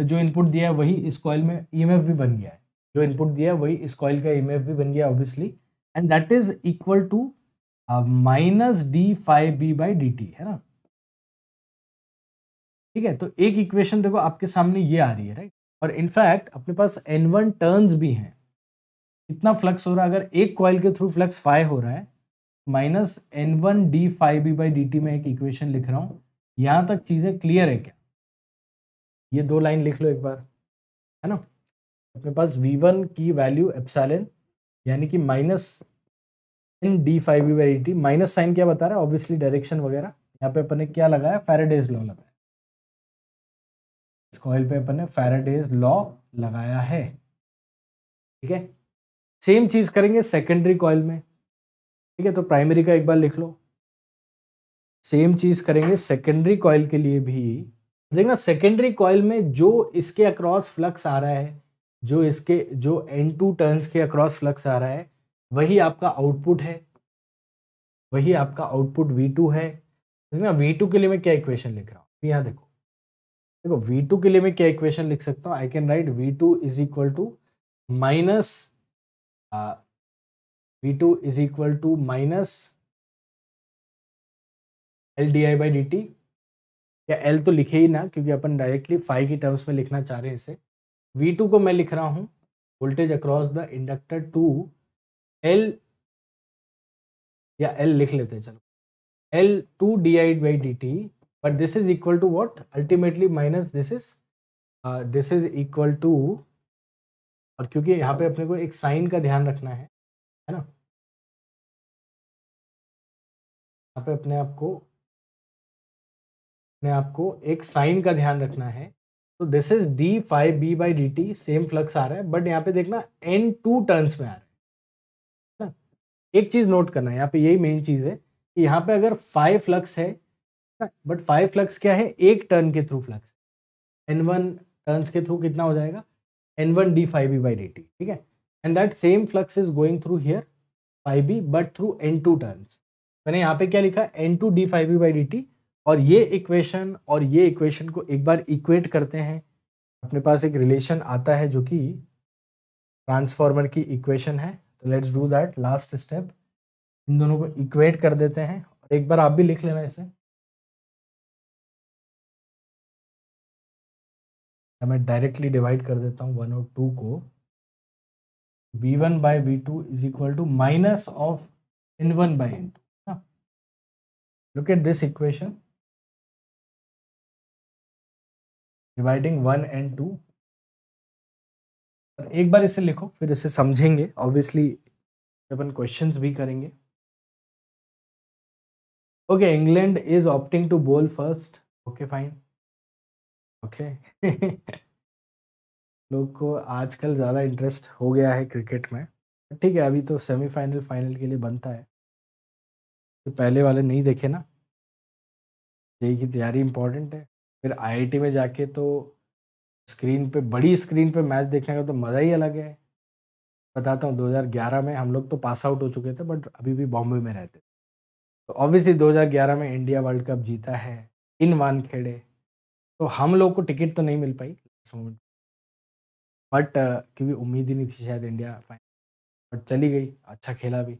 जो input दिया है वही इस coil में ई M F भी बन गया है जो इनपुट दिया है वही इस कॉयल का ई एम एफ भी बन गया obviously and that is equal to minus D phi B by D T है ना ठीक है तो एक इक्वेशन देखो आपके सामने ये आ रही है राइट और इनफैक्ट अपने पास एन वन टर्न्स भी हैं इतना फ्लक्स हो रहा है अगर एक कॉइल के थ्रू फ्लक्स फाइव हो रहा है minus N one D phi B by D T में एक इक्वेशन लिख रहा हूँ यहाँ तक चीज़ें क्लियर है क्या ये दो लाइन लिख लो एक बार है ना अपने पास वी वन की वैल्यू एप्सालन यानी कि minus N D phi B by D T minus sign क्या बता रहा है ऑब्वियसली डायरेक्शन वगैरह यहाँ पे अपने क्या लगाया फेराडेज लॉ लगाया इस कॉयल पे अपन ने फेराडेज लॉ लगाया है ठीक है सेम चीज करेंगे सेकेंडरी कॉयल में ठीक है तो प्राइमरी का एक बार लिख लो सेम चीज करेंगे सेकेंडरी कॉयल के लिए भी देखना सेकेंडरी कॉयल में जो इसके अक्रॉस फ्लक्स आ रहा है जो इसके जो एन टू टर्न्स के अक्रॉस फ्लक्स आ रहा है वही आपका आउटपुट है वही आपका आउटपुट V2 है देखना V2 के लिए मैं क्या इक्वेशन लिख रहा हूँ यहाँ देखो देखो v2 के लिए मैं क्या इक्वेशन लिख सकता हूँ I can write V two is equal to minus V two is equal to minus L D I by D T या एल तो लिखे ही ना क्योंकि अपन डायरेक्टली फाइव की टर्म्स में लिखना चाह रहे हैं इसे वी टू को मैं लिख रहा हूँ voltage across the inductor two L या एल लिख लेते चलो L two D I by D T but this is equal to what ultimately minus this is this is equal to और क्योंकि यहाँ पे अपने को एक साइन का ध्यान रखना है है ना यहाँ पे अपने आप को अपने आप को एक साइन का ध्यान रखना है तो this is D phi B by D T same flux आ रहा है बट यहाँ पे देखना एन टू टर्न्स में आ रहा है ना एक चीज नोट करना है यहाँ पे यही मेन चीज है कि यहाँ पे अगर फाइव फ्लक्स है बट फाइव फ्लक्स क्या है एक टर्न के through flux N one turn के थ्रू कितना हो जाएगा N one D phi B by D T ठीक है and that same flux is going through here phi B but through N two turns मैंने यहाँ पे क्या लिखा N two D phi B by D T और ये equation और ये इक्वेशन को एक बार इक्वेट करते हैं अपने पास एक रिलेशन आता है जो कि ट्रांसफॉर्मर की इक्वेशन है तो let's do that last step इन दोनों को इक्वेट कर देते हैं और एक बार आप भी लिख लेना इसे या मैं डायरेक्टली डिवाइड कर देता हूँ वन और टू को B one by B two is equal to minus of N one by N two look at this equation dividing one and two एक बार इसे लिखो फिर इसे समझेंगे ऑब्वियसली अपन क्वेश्चंस भी करेंगे okay England is opting to bowl first okay fine okay लोग को आजकल ज़्यादा इंटरेस्ट हो गया है क्रिकेट में ठीक है अभी तो सेमीफाइनल फाइनल के लिए बनता है तो पहले वाले नहीं देखे ना यही की तैयारी इम्पोर्टेंट है फिर आईआईटी में जाके तो स्क्रीन पे बड़ी स्क्रीन पे मैच देखने का तो मज़ा ही अलग है बताता हूँ 2011 में हम लोग तो पास आउट हो चुके थे बट अभी भी बॉम्बे में रहते तो ऑब्वियसली 2011 में इंडिया वर्ल्ड कप जीता है इन वानखेड़े तो हम लोग को टिकट तो नहीं मिल पाई मोमेंट बट क्योंकि उम्मीद ही नहीं थी शायद इंडिया फाइनल बट चली गई अच्छा खेला भी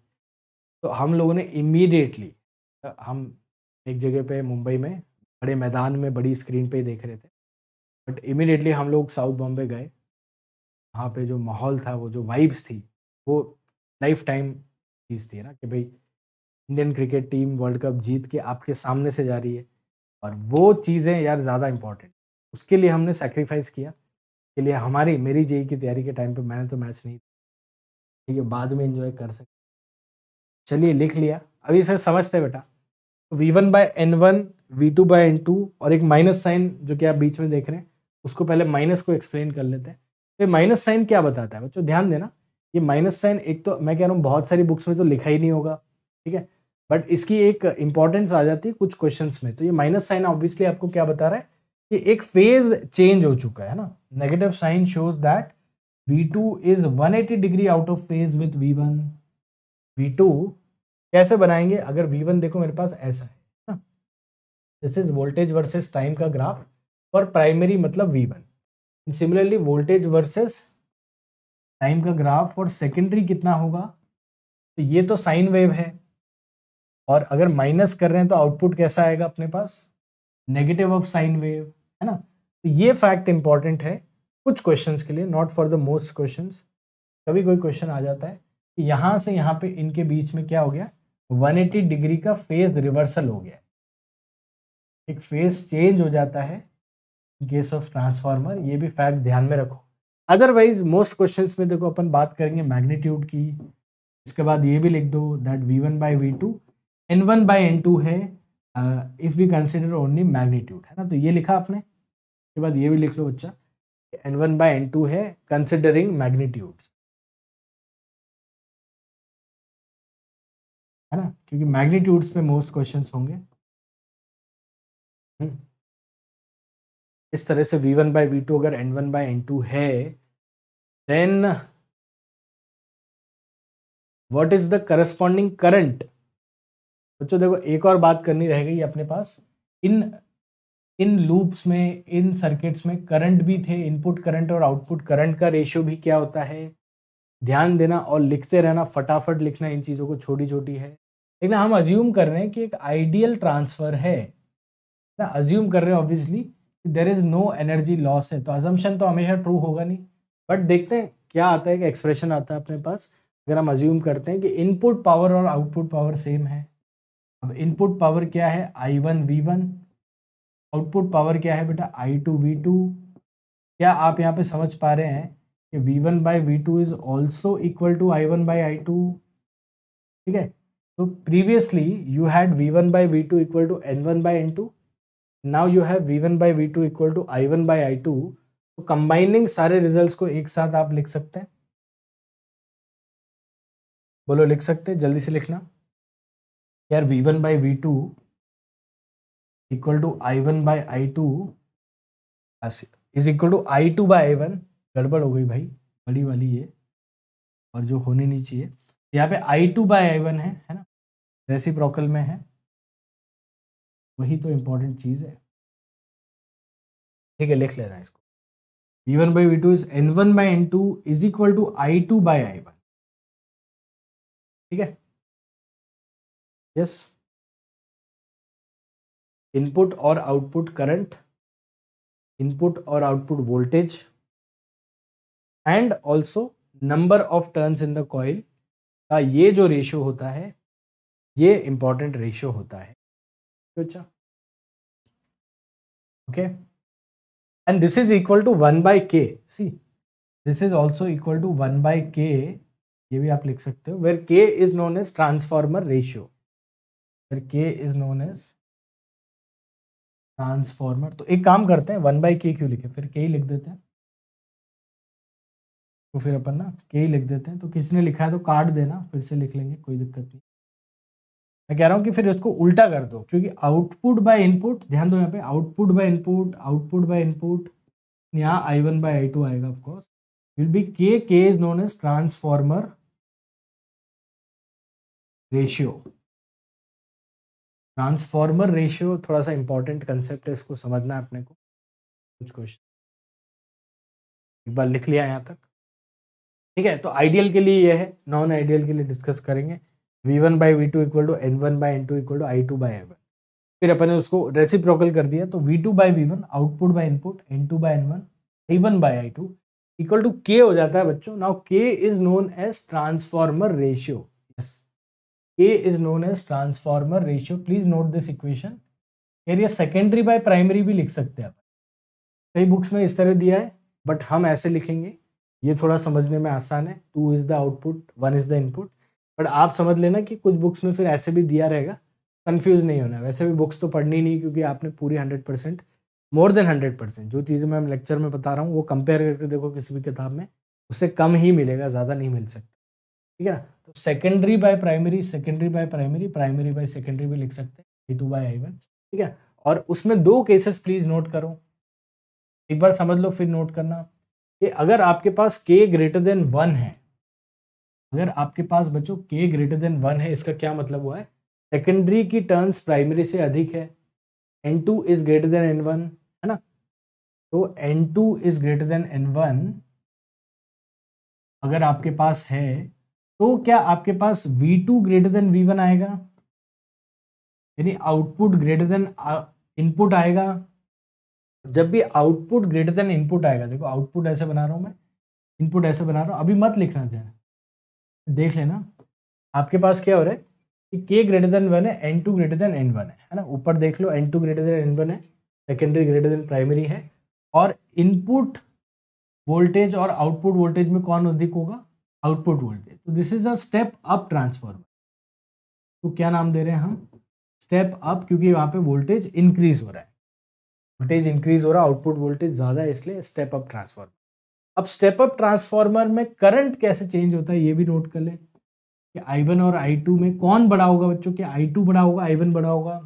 तो हम लोगों ने इमीडिएटली हम एक जगह पे मुंबई में बड़े मैदान में बड़ी स्क्रीन पे ही देख रहे थे बट इमीडिएटली हम लोग साउथ बॉम्बे गए वहाँ पे जो माहौल था वो जो वाइब्स थी वो लाइफ टाइम चीज़ थी ना कि भाई Indian cricket team world cup जीत के आपके सामने से जा रही है और वो चीज़ें यार ज़्यादा इंपॉर्टेंट उसके लिए हमने सेक्रीफाइस किया के लिए हमारी मेरी जेई की तैयारी के टाइम पे मैंने तो मैच नहीं ठीक है बाद में इंजॉय कर सकते चलिए लिख लिया अभी इसे समझते बेटा V one by N one V two by N two और एक माइनस साइन जो कि आप बीच में देख रहे हैं उसको पहले माइनस को एक्सप्लेन कर लेते हैं तो माइनस साइन क्या बताता है बच्चों ध्यान देना ये माइनस साइन एक तो मैं कह रहा हूँ बहुत सारी बुक्स में तो लिखा ही नहीं होगा ठीक है बट इसकी एक इंपॉर्टेंस आ जाती है कुछ क्वेश्चन में तो ये माइनस साइन ऑब्वियसली आपको क्या बता रहा है कि एक फेज चेंज हो चुका है ना negative sign shows that V2 is 180 degree out of phase with V V2 कैसे बनाएंगे अगर वन देखो मेरे पास ऐसा है this is voltage versus time का ग्राफ और प्राइमरी मतलब one similarly voltage versus time का ग्राफ और सेकेंडरी कितना होगा तो ये तो साइन वेव है और अगर माइनस कर रहे हैं तो आउटपुट कैसा आएगा अपने पास नेगेटिव ऑफ साइन वेव है ना तो ये फैक्ट इंपॉर्टेंट है कुछ क्वेश्चन के लिए not for the most question कभी कोई क्वेश्चन आ जाता है कि यहाँ से यहाँ पे इनके बीच में क्या हो गया 180 डिग्री का फेज रिवर्सल हो गया एक फेज चेंज हो जाता है इन केस ऑफ ट्रांसफार्मर ये भी फैक्ट ध्यान में रखो अदरवाइज मोस्ट क्वेश्चन में देखो अपन बात करेंगे मैग्नीट्यूड की इसके बाद ये भी लिख दो that V one by V two N one by N two है if we consider only magnitude है ना तो ये लिखा आपने उसके बाद ये भी लिख लो बच्चा N one by N two है कंसिडरिंग मैग्नीट्यूड है ना क्योंकि मैग्नीट्यूड्स पे मोस्ट क्वेश्चंस होंगे हम्म। इस तरह से V one by V two अगर N one by N two है then what is the corresponding current बच्चों देखो एक और बात करनी रह गई अपने पास इन इन लूप्स में इन सर्किट्स में करंट भी थे इनपुट करंट और आउटपुट करंट का रेशियो भी क्या होता है ध्यान देना और लिखते रहना फटाफट लिखना इन चीज़ों को छोटी छोटी है लेकिन हम अज्यूम कर रहे हैं कि एक आइडियल ट्रांसफ़र है ना अज्यूम कर रहे हैं obviously there is no energy loss है तो अजम्पन तो हमेशा ट्रू होगा नहीं बट देखते हैं क्या आता है एक एक्सप्रेशन आता है अपने पास अगर हम अज्यूम करते हैं कि इनपुट पावर और आउटपुट पावर सेम है अब इनपुट पावर क्या है I one V one output power क्या है बेटा आई टू वी टू क्या आप यहाँ पे समझ पा रहे हैं कि V one by V two is also equal to I one by I two ठीक है तो previously you had V one by V two equal to N one by N two now you have V one by V two equal to I one by I two तो combining सारे result को एक साथ आप लिख सकते हैं बोलो लिख सकते हैं जल्दी से लिखना यार V one by V two equal to I one by I two is equal to I two by I one गड़बड़ हो गई भाई बड़ी वाली ये और जो होनी नहीं चाहिए यहाँ पे I two by I one है है ना रेसी प्रोकल में है वही तो इम्पोर्टेंट चीज़ है ठीक है लिख लेना इसको V one by V two is N one by N two is equal to I two by I one ठीक है यस इनपुट और आउटपुट करंट इनपुट और output voltage and also number of turns in the coil का ये जो ratio होता है ये इंपॉर्टेंट रेशियो होता है अच्छा okay and this is equal to one by K see this is also equal to one by K ये भी आप लिख सकते हो where K is known as transformer ratio फिर K is known as transformer तो एक काम करते हैं वन बाई के क्यों लिखे फिर के ही लिख देते हैं तो फिर अपन ना के ही लिख देते हैं तो किसने लिखा है तो काट देना फिर से लिख लेंगे कोई दिक्कत नहीं मैं कह रहा हूँ कि फिर इसको उल्टा कर दो क्योंकि आउटपुट बाय इनपुट ध्यान दो यहाँ पे output by input output by input यहाँ I one by I two आएगा of course will be K K is known as transformer ratio transformer ratio थोड़ा सा इंपॉर्टेंट कंसेप्ट है इसको समझना है अपने को कुछ क्वेश्चन एक बार लिख लिया यहाँ तक ठीक है तो आइडियल के लिए यह है नॉन आइडियल के लिए डिस्कस करेंगे V one by V two equal to N one by N two equal to I two by I फिर अपने उसको रेसिप्रोकल कर दिया तो V two by V one output by input N two by N one I one by I two equal to K हो जाता है बच्चों now K is known as transformer ratio K is known as transformer ratio. Please note this equation. यार यह secondary by primary भी लिख सकते हैं आप कई बुक्स में इस तरह दिया है बट हम ऐसे लिखेंगे ये थोड़ा समझने में आसान है two is the output one is the input but आप समझ लेना कि कुछ बुक्स में फिर ऐसे भी दिया रहेगा कन्फ्यूज़ नहीं होना वैसे भी बुक्स तो पढ़नी नहीं क्योंकि आपने पूरी hundred percent more than hundred percent जो चीज़ें मैं लेक्चर में बता रहा हूँ वो कंपेयर करके देखो किसी भी किताब में उससे कम ही मिलेगा ज़्यादा नहीं मिल सकता ठीक है ना तो secondary by primary secondary by primary primary by secondary भी लिख सकते हैं I two by I one ठीक है और उसमें दो केसेस प्लीज नोट करो एक बार समझ लो फिर नोट करना कि अगर आपके पास के ग्रेटर देन वन है अगर आपके पास बच्चों के ग्रेटर देन वन है इसका क्या मतलब हुआ है सेकेंडरी की टर्न्स प्राइमरी से अधिक है N two is greater than N one है ना तो N two is greater than N one अगर आपके पास है तो क्या आपके पास V2 ग्रेटर देन वी आएगा यानी आउटपुट ग्रेटर देन इनपुट आएगा जब भी आउटपुट ग्रेटर देन इनपुट आएगा देखो आउटपुट ऐसे बना रहा हूँ मैं इनपुट ऐसे बना रहा हूँ अभी मत लिखना चाहे देख लेना आपके पास क्या हो रहा है कि के ग्रेटर देन वन है N two greater than N one है है ना ऊपर देख लो N two greater than N one है सेकेंडरी ग्रेटर देन प्राइमरी है और इनपुट वोल्टेज और आउटपुट वोल्टेज में कौन अधिक होगा आउटपुट वोल्टेज तो this is a step up transformer तो क्या नाम दे रहे हैं हम स्टेप अप क्योंकि वहाँ पे वोल्टेज इंक्रीज हो रहा है वोल्टेज इंक्रीज हो रहा है आउटपुट वोल्टेज ज़्यादा है इसलिए स्टेप अप ट्रांसफॉर्मर अब स्टेप अप ट्रांसफॉर्मर में करंट कैसे चेंज होता है ये भी नोट कर ले कि I1 और टू में कौन बड़ा होगा बच्चों आई टू बड़ा होगा I1 बड़ा होगा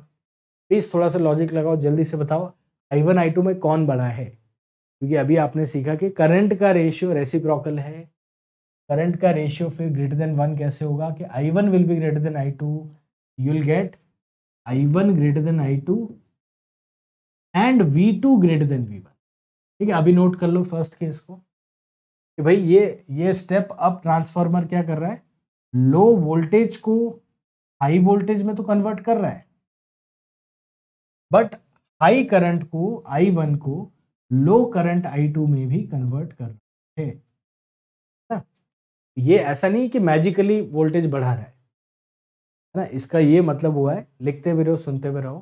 प्लीज़ थोड़ा सा लॉजिक लगाओ जल्दी से बताओ आई टू में कौन बड़ा है क्योंकि अभी आपने सीखा कि करंट का रेशियो रेसिप्रोकल है करंट का रेशियो फिर ग्रेटर देन वन कैसे होगा कि I one will be greater than I two you'll get I one greater than I two and V two greater than V one ठीक है अभी नोट कर लो फर्स्ट केस को कि भाई ये ये स्टेप अप ट्रांसफार्मर क्या कर रहा है लो वोल्टेज को हाई वोल्टेज में तो कन्वर्ट कर रहा है बट हाई करंट को आई वन को लो करंट आई टू में भी कन्वर्ट कर रहा है ये ऐसा नहीं कि मैजिकली वोल्टेज बढ़ा रहा है है ना इसका ये मतलब हुआ है लिखते भी रहो सुनते भी रहो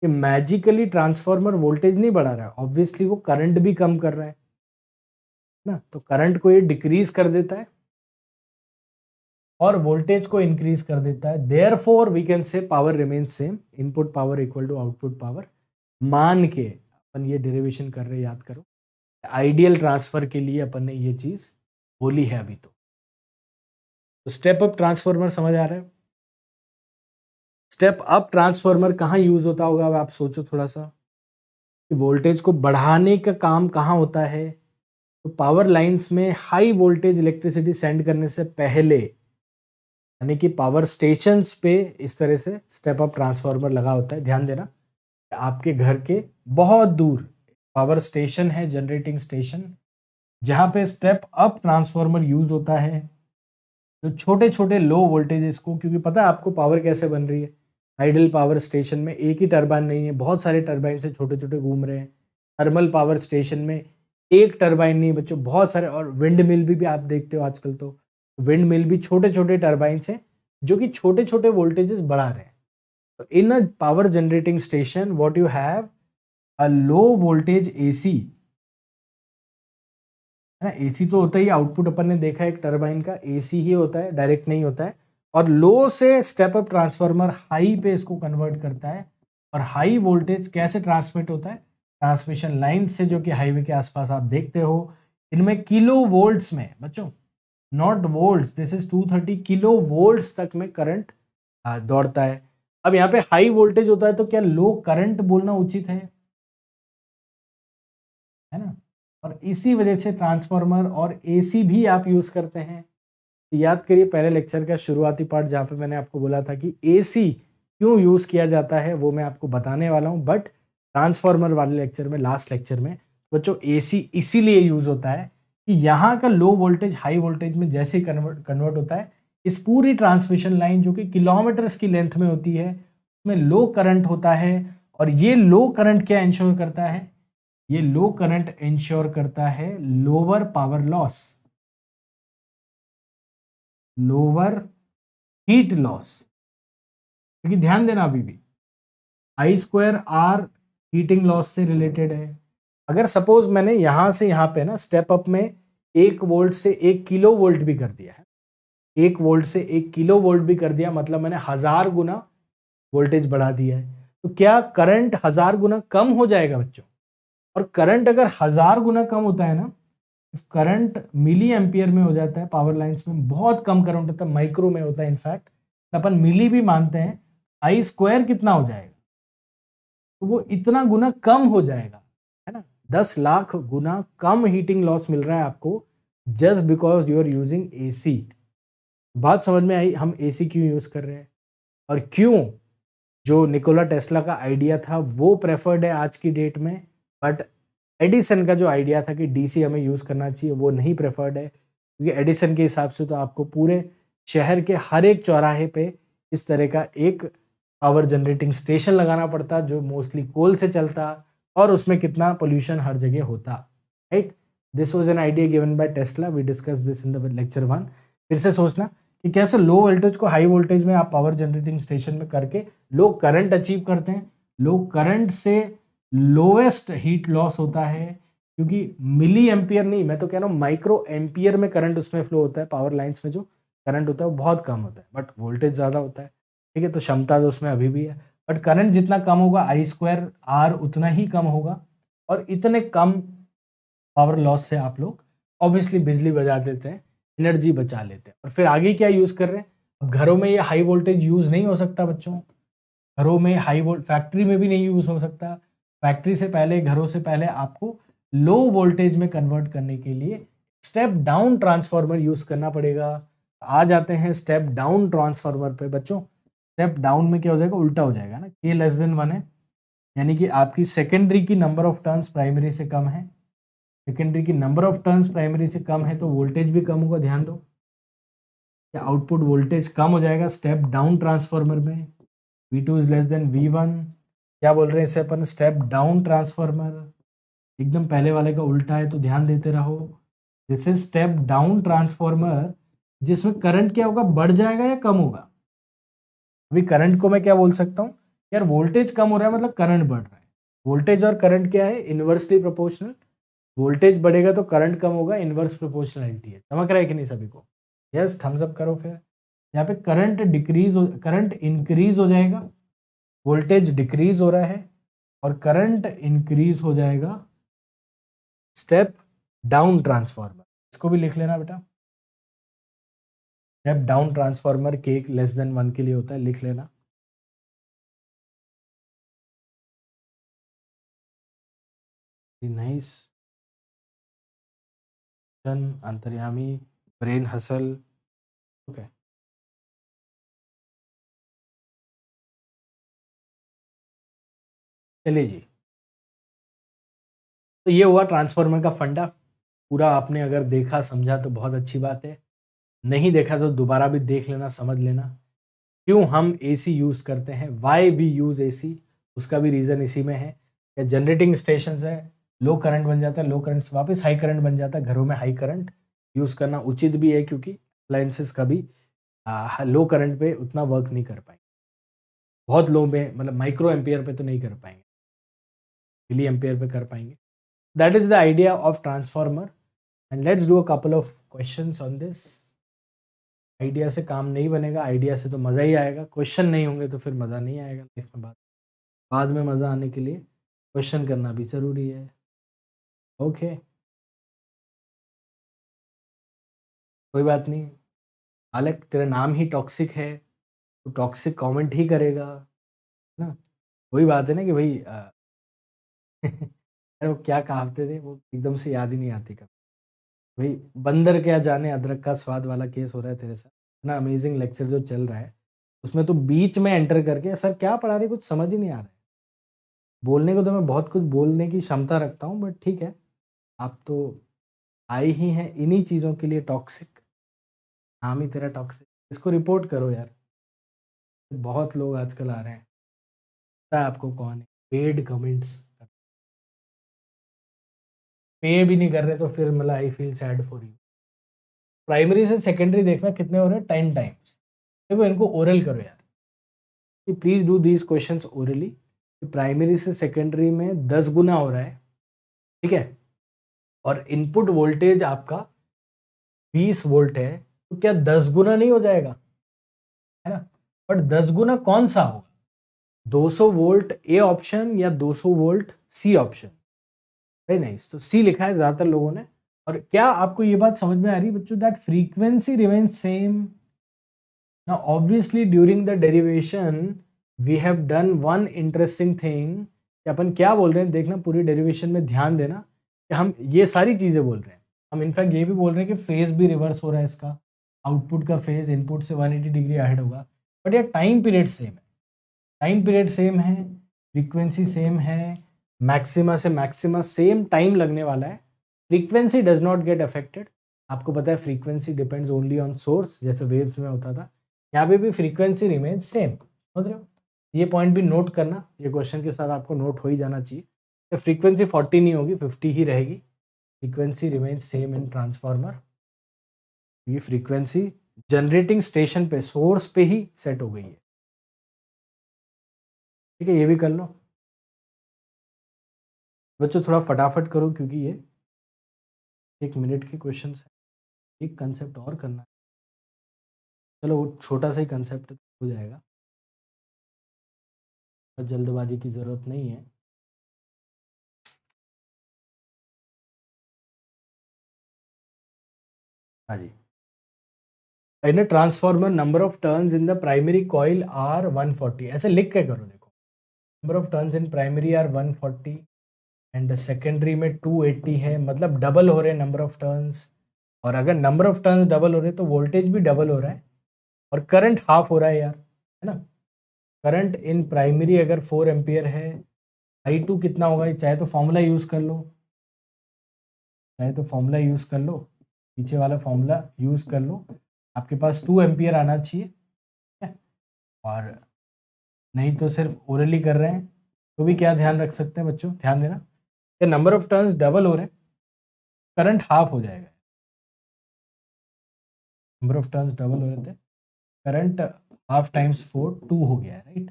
कि मैजिकली ट्रांसफार्मर वोल्टेज नहीं बढ़ा रहा है ऑब्वियसली वो करंट भी कम कर रहा है ना तो करंट को ये डिक्रीज कर देता है और वोल्टेज को इंक्रीज कर देता है therefore we can say power remain same input power equal to output power मान के अपन ये डेरिवेशन कर रहे याद करो आइडियल ट्रांसफर के लिए अपन ने ये चीज़ बोली है अभी तो तो स्टेप अप ट्रांसफॉर्मर समझ आ रहा है स्टेप अप ट्रांसफॉर्मर कहाँ यूज होता होगा अब आप सोचो थोड़ा सा कि वोल्टेज को बढ़ाने का काम कहाँ होता है तो पावर लाइंस में हाई वोल्टेज इलेक्ट्रिसिटी सेंड करने से पहले यानी कि पावर स्टेशंस पे इस तरह से स्टेप अप ट्रांसफार्मर लगा होता है ध्यान देना आपके घर के बहुत दूर पावर स्टेशन है जनरेटिंग स्टेशन जहाँ पे स्टेप अप ट्रांसफार्मर यूज होता है तो छोटे छोटे लो वोल्टेजेस को क्योंकि पता है आपको पावर कैसे बन रही है आइडल पावर स्टेशन में एक ही टर्बाइन नहीं है बहुत सारे टर्बाइन से छोटे छोटे घूम रहे हैं थर्मल पावर स्टेशन में एक टर्बाइन नहीं बच्चों बहुत सारे और विंड मिल भी, भी आप देखते हो आजकल तो विंड मिल भी छोटे छोटे टर्बाइन से जो कि छोटे छोटे वोल्टेजेस बढ़ा रहे हैं तो in a power generating station what you have a low voltage A C है ना एसी तो होता ही आउटपुट अपन ने देखा है एक टर्बाइन का एसी ही होता है डायरेक्ट नहीं होता है और लो से स्टेप अप ट्रांसफार्मर हाई पे इसको कन्वर्ट करता है और हाई वोल्टेज कैसे ट्रांसमिट होता है ट्रांसमिशन लाइन से जो कि हाईवे के आसपास आप देखते हो इनमें किलो वोल्ट्स में बच्चों not volt this is 230 kilo volt तक में करंट दौड़ता है अब यहाँ पे हाई वोल्टेज होता है तो क्या लो करंट बोलना उचित है है ना और इसी वजह से ट्रांसफार्मर और एसी भी आप यूज़ करते हैं याद करिए पहले लेक्चर का शुरुआती पार्ट जहाँ पे मैंने आपको बोला था कि एसी क्यों यूज़ किया जाता है वो मैं आपको बताने वाला हूँ बट ट्रांसफार्मर वाले लेक्चर में लास्ट लेक्चर में बच्चों ए इसीलिए यूज़ होता है कि यहाँ का लो वोल्टेज हाई वोल्टेज में जैसे कन्वर्ट कन्वर्ट होता है इस पूरी ट्रांसमिशन लाइन जो कि किलोमीटर्स की लेंथ में होती है उसमें लो करंट होता है और ये लो करंट क्या इंश्योर करता है ये लो करंट इंश्योर करता है lower power loss lower heat loss क्योंकि ध्यान देना अभी भी I square R heating loss से रिलेटेड है अगर सपोज मैंने यहां से यहां पे ना स्टेप अप में एक वोल्ट से एक किलो वोल्ट भी कर दिया है एक वोल्ट से एक किलो वोल्ट भी कर दिया मतलब मैंने हजार गुना वोल्टेज बढ़ा दिया है तो क्या करंट हजार गुना कम हो जाएगा बच्चों और करंट अगर हज़ार गुना कम होता है ना तो करंट मिली एम्पियर में हो जाता है पावर लाइन्स में बहुत कम करंट होता है माइक्रो में होता है इनफैक्ट तो अपन मिली भी मानते हैं आई स्क्वायर कितना हो जाएगा तो वो इतना गुना कम हो जाएगा है ना दस लाख गुना कम हीटिंग लॉस मिल रहा है आपको just because you are using A C बात समझ में आई हम ए सी क्यों यूज़ कर रहे हैं और क्यों जो निकोला टेस्ला का आइडिया था वो प्रेफर्ड है आज की डेट में बट एडिसन का जो आइडिया था कि डीसी हमें यूज़ करना चाहिए वो नहीं प्रेफर्ड है क्योंकि एडिसन के हिसाब से तो आपको पूरे शहर के हर एक चौराहे पे इस तरह का एक पावर जनरेटिंग स्टेशन लगाना पड़ता जो मोस्टली कोल से चलता और उसमें कितना पोल्यूशन हर जगह होता right this was an idea given by Tesla we discuss this in the lecture one फिर से सोचना कि कैसे लो वोल्टेज को हाई वोल्टेज में आप पावर जनरेटिंग स्टेशन में करके लो करंट अचीव करते हैं लो करंट से लोवेस्ट हीट लॉस होता है क्योंकि मिली एम्पियर नहीं मैं तो कह रहा हूँ माइक्रो एम्पियर में करंट उसमें फ्लो होता है पावर लाइन्स में जो करंट होता है वो बहुत कम होता है बट वोल्टेज ज़्यादा होता है ठीक है तो क्षमता तो उसमें अभी भी है बट करंट जितना कम होगा आई स्क्वायर आर उतना ही कम होगा और इतने कम पावर लॉस से आप लोग ऑब्वियसली बिजली बचा देते हैं एनर्जी बचा लेते हैं और फिर आगे क्या यूज़ कर रहे हैं अब घरों में ये हाई वोल्टेज यूज़ नहीं हो सकता बच्चों घरों में हाई वोल्ट फैक्ट्री में भी नहीं यूज़ हो सकता फैक्ट्री से पहले घरों से पहले आपको लो वोल्टेज में कन्वर्ट करने के लिए स्टेप डाउन ट्रांसफार्मर यूज़ करना पड़ेगा आ जाते हैं स्टेप डाउन ट्रांसफार्मर पे बच्चों स्टेप डाउन में क्या हो जाएगा उल्टा हो जाएगा ना के लेस देन वन है यानी कि आपकी सेकेंडरी की नंबर ऑफ टर्न्स प्राइमरी से कम है सेकेंडरी की नंबर ऑफ टर्न्स प्राइमरी से कम है तो वोल्टेज भी कम होगा ध्यान दो या आउटपुट वोल्टेज कम हो जाएगा स्टेप डाउन ट्रांसफार्मर में V two is less than V one क्या बोल रहे हैं इसे अपन स्टेप डाउन ट्रांसफार्मर एकदम पहले वाले का उल्टा है तो ध्यान देते रहो this is step down transformer जिसमें करंट क्या होगा बढ़ जाएगा या कम होगा अभी करंट को मैं क्या बोल सकता हूँ यार वोल्टेज कम हो रहा है मतलब करंट बढ़ रहा है वोल्टेज और करंट क्या है इन्वर्सली प्रोपोर्शनल वोल्टेज बढ़ेगा तो करंट कम होगा इन्वर्स प्रोपोर्शनलिटी है चमक रहा है कि नहीं सभी को यस थम्सअप करो फिर यहाँ पे करंट डिक्रीज हो करंट इंक्रीज हो जाएगा वोल्टेज डिक्रीज हो रहा है और करंट इंक्रीज हो जाएगा स्टेप डाउन ट्रांसफार्मर इसको भी लिख लेना बेटा step down transformer K less than one के लिए होता है लिख लेना नाइस अंतर्यामी ब्रेन हसल ओके okay. चलिए जी तो ये हुआ ट्रांसफार्मर का फंडा पूरा आपने अगर देखा समझा तो बहुत अच्छी बात है नहीं देखा तो दोबारा भी देख लेना समझ लेना क्यों हम एसी यूज़ करते हैं वाई वी यूज़ एसी उसका भी रीज़न इसी में है क्या जनरेटिंग स्टेशन है लो करंट बन जाता है लो करंट से वापस हाई करंट बन जाता है घरों में हाई करंट यूज़ करना उचित भी है क्योंकि अप्लाइंसेस का भी लो करंट पे उतना वर्क नहीं कर पाएंगे बहुत लो में मतलब माइक्रो एम्पियर पे तो नहीं कर पाएंगे मिली एम्पेयर पे कर पाएंगे that is the idea of transformer and let's do a couple of question on this idea से काम नहीं बनेगा आइडिया से तो मज़ा ही आएगा क्वेश्चन नहीं होंगे तो फिर मज़ा नहीं आएगा लाइफ में बात बाद में मज़ा आने के लिए क्वेश्चन करना भी ज़रूरी है ओके okay. कोई बात नहीं अलग तेरा नाम ही टॉक्सिक है तो टॉक्सिक कमेंट ही करेगा है ना वही बात है ना कि भाई अरे वो क्या कहावते थे वो एकदम से याद ही नहीं आती कभी भाई बंदर क्या जाने अदरक का स्वाद वाला केस हो रहा है तेरे साथ इतना अमेजिंग लेक्चर जो चल रहा है उसमें तो बीच में एंटर करके सर क्या पढ़ा रहे कुछ समझ ही नहीं आ रहा है बोलने को तो मैं बहुत कुछ बोलने की क्षमता रखता हूँ बट ठीक है आप तो आए ही हैं इन्हीं चीज़ों के लिए टॉक्सिक नाम ही तेरा टॉक्सिक इसको रिपोर्ट करो यार बहुत लोग आजकल आ रहे हैं पता है आपको कौन है पेड कमेंट्स पे भी नहीं कर रहे तो फिर मतलब I feel sad for you primary से सेकेंडरी देखना कितने हो रहे हैं टेन टाइम्स देखो इनको ओरल करो यार please do these question orally primary से सेकेंडरी में दस गुना हो रहा है ठीक है और इनपुट वोल्टेज आपका बीस वोल्ट है तो क्या दस गुना नहीं हो जाएगा है ना बट दस गुना कौन सा होगा 200 वोल्ट ए ऑप्शन या 200 volt C option very nice तो सी लिखा है ज़्यादातर लोगों ने और क्या आपको ये बात समझ में आ रही है बच्चों दैट फ्रीक्वेंसी रिमेन सेम ना obviously during the derivation we have done one interesting thing कि अपन क्या बोल रहे हैं देखना पूरी डेरिवेशन में ध्यान देना कि हम ये सारी चीज़ें बोल रहे हैं हम इनफैक्ट ये भी बोल रहे हैं कि फेज़ भी रिवर्स हो रहा है इसका आउटपुट का फेज़ इनपुट से 180 डिग्री अहेड होगा बट यार टाइम पीरियड सेम है टाइम पीरियड सेम है फ्रीक्वेंसी सेम है मैक्सिमा से मैक्सिमा सेम टाइम लगने वाला है frequency does not get affected आपको पता है frequency depends only on source जैसे वेव्स में होता था यहाँ पे भी फ्रीक्वेंसी रिमेन सेम समझ रहे हो ये पॉइंट भी नोट करना ये क्वेश्चन के साथ आपको नोट हो ही जाना चाहिए तो फ्रीक्वेंसी फोर्टी नहीं होगी फिफ्टी ही रहेगी frequency remain same in transformer ये फ्रीक्वेंसी जनरेटिंग स्टेशन पे सोर्स पे ही सेट हो गई है ठीक है ये भी कर लो बच्चों थोड़ा फटाफट करो क्योंकि ये एक मिनट के क्वेश्चन है एक कंसेप्ट और करना है चलो वो छोटा सा ही कंसेप्ट हो जाएगा तो जल्दबाजी की ज़रूरत नहीं है हाँ जी in uh transformer number of turns in the primary coil are 140 ऐसे लिख के करो देखो number of turns in primary are 140 and secondary में 280 है मतलब डबल हो रहे हैं नंबर ऑफ टर्न्स और अगर नंबर ऑफ टर्न्स डबल हो रहे तो वोल्टेज भी डबल हो रहा है और करंट हाफ हो रहा है यार है ना करंट इन प्राइमरी अगर फोर एम्पियर है आई टू कितना होगा चाहे तो फॉर्मूला यूज़ कर लो चाहे तो फॉर्मूला यूज़ कर लो पीछे वाला फॉर्मूला यूज़ कर लो आपके पास टू एम्पियर आना चाहिए और नहीं तो सिर्फ ओरली कर रहे हैं तो भी क्या ध्यान रख सकते हैं बच्चों ध्यान देना या नंबर ऑफ टर्न्स डबल हो रहे हैं करंट हाफ हो जाएगा नंबर ऑफ टर्न्स डबल हो रहे थे current half times four two हो गया है राइट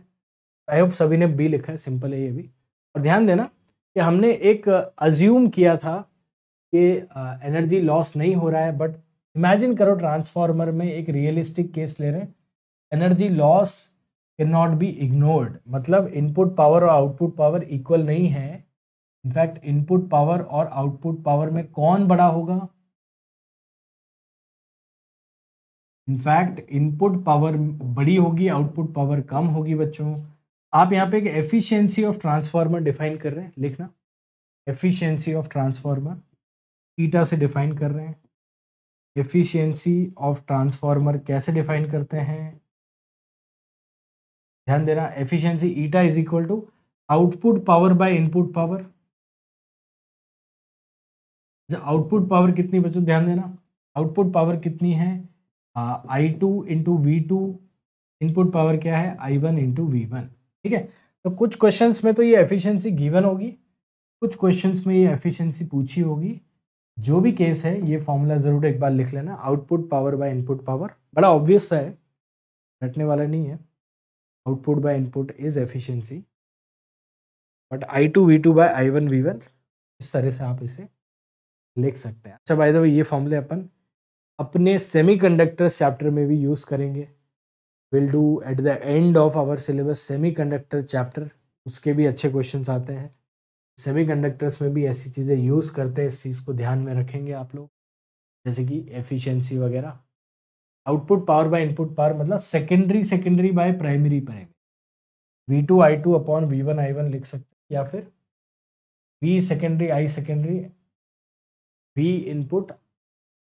आई होप सभी ने बी लिखा है सिंपल है ये भी और ध्यान देना कि हमने एक अज्यूम किया था कि एनर्जी लॉस नहीं हो रहा है बट इमेजिन करो ट्रांसफार्मर में एक रियलिस्टिक केस ले रहे हैं energy loss can not be ignored मतलब इनपुट पावर और आउटपुट पावर इक्वल नहीं है इनफैक्ट इनपुट पावर और आउटपुट पावर में कौन बड़ा होगा इनफैक्ट इनपुट पावर बड़ी होगी आउटपुट पावर कम होगी बच्चों आप यहाँ पे एक एफिशिएंसी ऑफ ट्रांसफार्मर डिफाइन कर रहे हैं लिखना एफिशिएंसी ऑफ ट्रांसफार्मर ईटा से डिफाइन कर रहे हैं एफिशिएंसी ऑफ ट्रांसफार्मर कैसे डिफाइन करते हैं ध्यान देना efficiency eta is equal to output power by input power अच्छा आउटपुट पावर कितनी बच्चों ध्यान देना आउटपुट पावर कितनी है I two into V two input power क्या है I one into V one ठीक है तो कुछ क्वेश्चंस में तो ये एफिशिएंसी गिवन होगी कुछ क्वेश्चंस में ये एफिशिएंसी पूछी होगी जो भी केस है ये फॉर्मूला ज़रूर एक बार लिख लेना output power by input power बड़ा ऑब्वियस है रटने वाला नहीं है output by input is efficiency but I two V two by I one V one इस तरह से आप इसे लिख सकते हैं अच्छा भाई द ये फॉर्मूले अपन अपने सेमीकंडक्टर्स चैप्टर में भी यूज़ करेंगे will do at the end of our syllabus semiconductor chapter उसके भी अच्छे क्वेश्चंस आते हैं सेमीकंडक्टर्स में भी ऐसी चीज़ें यूज़ करते हैं इस चीज़ को ध्यान में रखेंगे आप लोग जैसे कि एफिशेंसी वगैरह output power by input power मतलब secondary secondary by primary primary V two I two upon V one I one लिख सकते हैं या फिर V secondary I secondary V input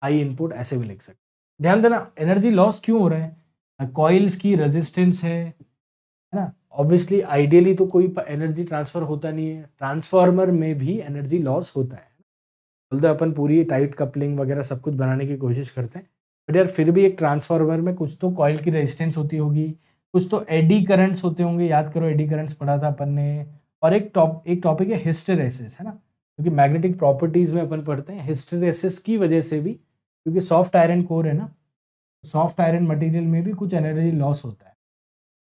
I input ऐसे भी लिख सकते ध्यान देना एनर्जी लॉस क्यों हो रहे हैं कॉइल्स की रेजिस्टेंस है है ना ऑब्वियसली आइडियली तो कोई एनर्जी ट्रांसफर होता नहीं है ट्रांसफार्मर में भी एनर्जी लॉस होता है बोलते अपन पूरी टाइट कपलिंग वगैरह सब कुछ बनाने की कोशिश करते हैं बट यार फिर भी एक ट्रांसफार्मर में कुछ तो कॉयल की रेजिस्टेंस होती होगी कुछ तो एडी करंट्स होते होंगे याद करो एडी करंट्स पढ़ा था अपन ने और एक टॉप एक टॉपिक है हिस्टेरेसिस है ना क्योंकि मैग्नेटिक प्रॉपर्टीज़ में अपन पढ़ते हैं हिस्टरेसिस की वजह से भी क्योंकि सॉफ्ट आयरन कोर है ना सॉफ्ट आयरन मटेरियल में भी कुछ एनर्जी लॉस होता है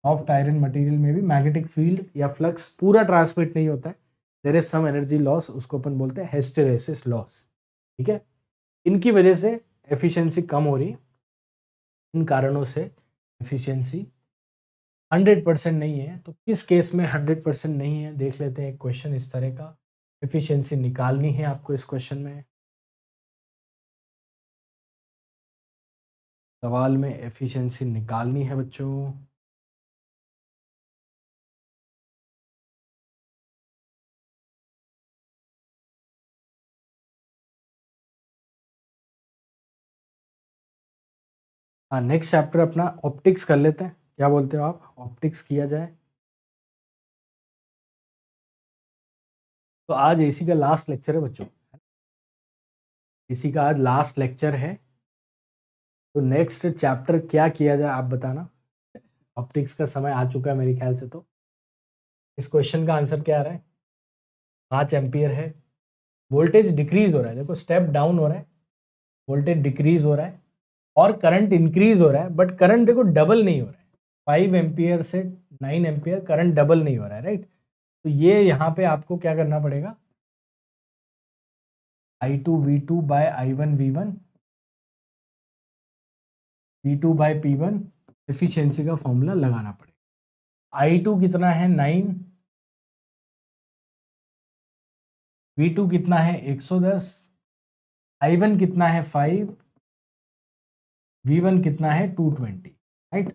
सॉफ्ट आयरन मटेरियल में भी मैग्नेटिक फील्ड या फ्लक्स पूरा ट्रांसमिट नहीं होता है there is some energy loss उसको अपन बोलते हैं हेस्टेरेसिस लॉस ठीक है इनकी वजह से एफिशिएंसी कम हो रही है इन कारणों से एफिशिएंसी 100 परसेंट नहीं है तो किस केस में 100 परसेंट नहीं है देख लेते हैं क्वेश्चन इस तरह का एफिशिएंसी निकालनी है आपको इस क्वेश्चन में सवाल में एफिशिएंसी निकालनी है बच्चों नेक्स्ट हाँ, चैप्टर अपना ऑप्टिक्स कर लेते हैं क्या बोलते हो आप ऑप्टिक्स किया जाए तो आज एसी का लास्ट लेक्चर है बच्चों एसी का आज लास्ट लेक्चर है तो नेक्स्ट चैप्टर क्या किया जाए आप बताना ऑप्टिक्स का समय आ चुका है मेरे ख्याल से तो इस क्वेश्चन का आंसर क्या आ रहा है पाँच एम्पियर है वोल्टेज डिक्रीज हो रहा है देखो स्टेप डाउन हो रहा है वोल्टेज डिक्रीज हो रहा है और करंट इंक्रीज हो रहा है बट करंट देखो डबल नहीं हो रहा है फाइव एम्पियर से नाइन एम्पियर करंट डबल नहीं हो रहा है राइट तो ये यहाँ पे आपको क्या करना पड़ेगा I two V two by I one V one V two by P one efficiency का फॉर्मूला लगाना पड़ेगा आई टू कितना है नाइन वी टू कितना है एक सौ दस आई वन कितना है फाइव वी वन कितना है टू ट्वेंटी राइट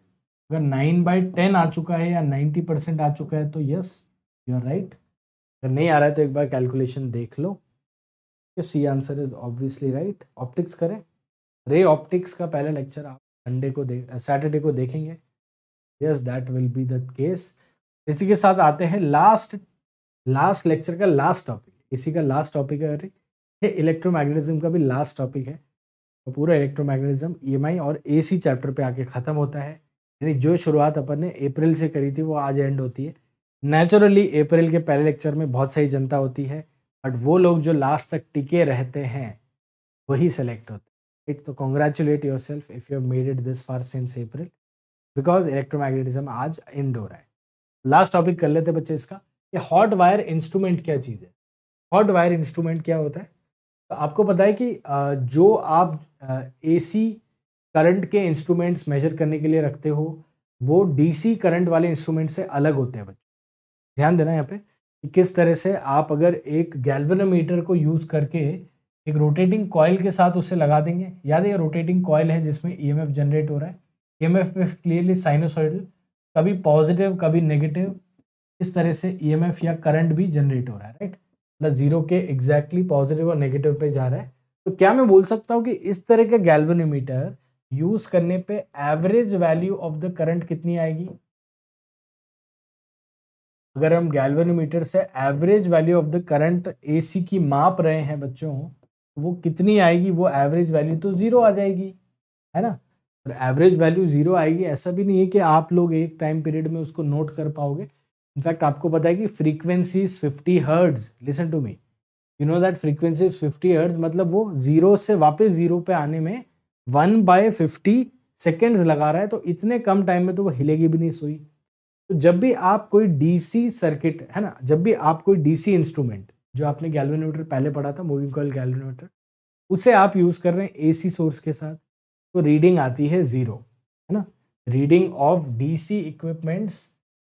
अगर नाइन बाई टेन आ चुका है या नाइन्टी परसेंट आ चुका है तो यस यू आर राइट अगर नहीं आ रहा है तो एक बार कैलकुलेशन देख लो C answer is obviously right optics करें रे ऑप्टिक्स का पहला लेक्चर आप संडे को देख सैटरडे को देखेंगे yes that will be the case इसी के साथ आते हैं लास्ट लास्ट लेक्चर का लास्ट टॉपिक इसी का लास्ट टॉपिक है अरे ये इलेक्ट्रोमैग्नेटिज्म का भी लास्ट टॉपिक है तो पूरा इलेक्ट्रोमैग्नेटिज्म ईएमआई e और एसी चैप्टर पे आके ख़त्म होता है यानी जो शुरुआत अपन ने अप्रैल से करी थी वो आज एंड होती है नेचुरली अप्रैल के पहले लेक्चर में बहुत सही जनता होती है बट वो लोग जो लास्ट तक टिके रहते हैं वही सेलेक्ट होते हैं तो congratulate yourself if you made it this far since April because electromagnetism आज इंडोर है लास्ट टॉपिक कर लेते बच्चे इसका कि हॉट वायर इंस्ट्रूमेंट क्या चीज़ है हॉट वायर इंस्ट्रूमेंट क्या होता है तो आपको पता है कि जो आप ए करंट के इंस्ट्रूमेंट्स मेजर करने के लिए रखते हो वो डीसी करंट वाले इंस्ट्रूमेंट से अलग होते हैं बच्चे ध्यान देना यहाँ पे कि किस तरह से आप अगर एक गैल्वेनोमीटर को यूज़ करके एक रोटेटिंग कॉयल के साथ उसे लगा देंगे याद है रोटेटिंग कॉयल है जिसमें ई e जनरेट हो रहा है ई एम एफ में क्लियरली साइनोसॉइडल कभी पॉजिटिव कभी नेगेटिव इस तरह से ई एम एफ या करंट भी जनरेट हो रहा है राइट मतलब जीरो के एग्जैक्टली पॉजिटिव और नेगेटिव पे जा रहा है तो क्या मैं बोल सकता हूँ कि इस तरह के गैल्वेनोमीटर यूज़ करने पे average value of the current कितनी आएगी अगर हम गैल्वेनोमीटर से average value of the current AC की माप रहे हैं बच्चों वो कितनी आएगी वो एवरेज वैल्यू तो ज़ीरो आ जाएगी है ना और एवरेज वैल्यू ज़ीरो आएगी ऐसा भी नहीं है कि आप लोग एक टाइम पीरियड में उसको नोट कर पाओगे इनफैक्ट आपको पता है कि frequency fifty hertz listen to me you know that frequency fifty hertz मतलब वो जीरो से वापस जीरो पे आने में वन बाय फिफ्टी सेकेंड्स लगा रहा है तो इतने कम टाइम में तो वो हिलेगी भी नहीं सोई तो जब भी आप कोई डीसी सर्किट है ना जब भी आप कोई डीसी इंस्ट्रूमेंट जो आपने गैल्वेनोमीटर पहले पढ़ा था मूविंग कॉल गैल्वेनोमीटर उसे आप यूज़ कर रहे हैं एसी सोर्स के साथ तो रीडिंग आती है ज़ीरो है ना reading of DC equipments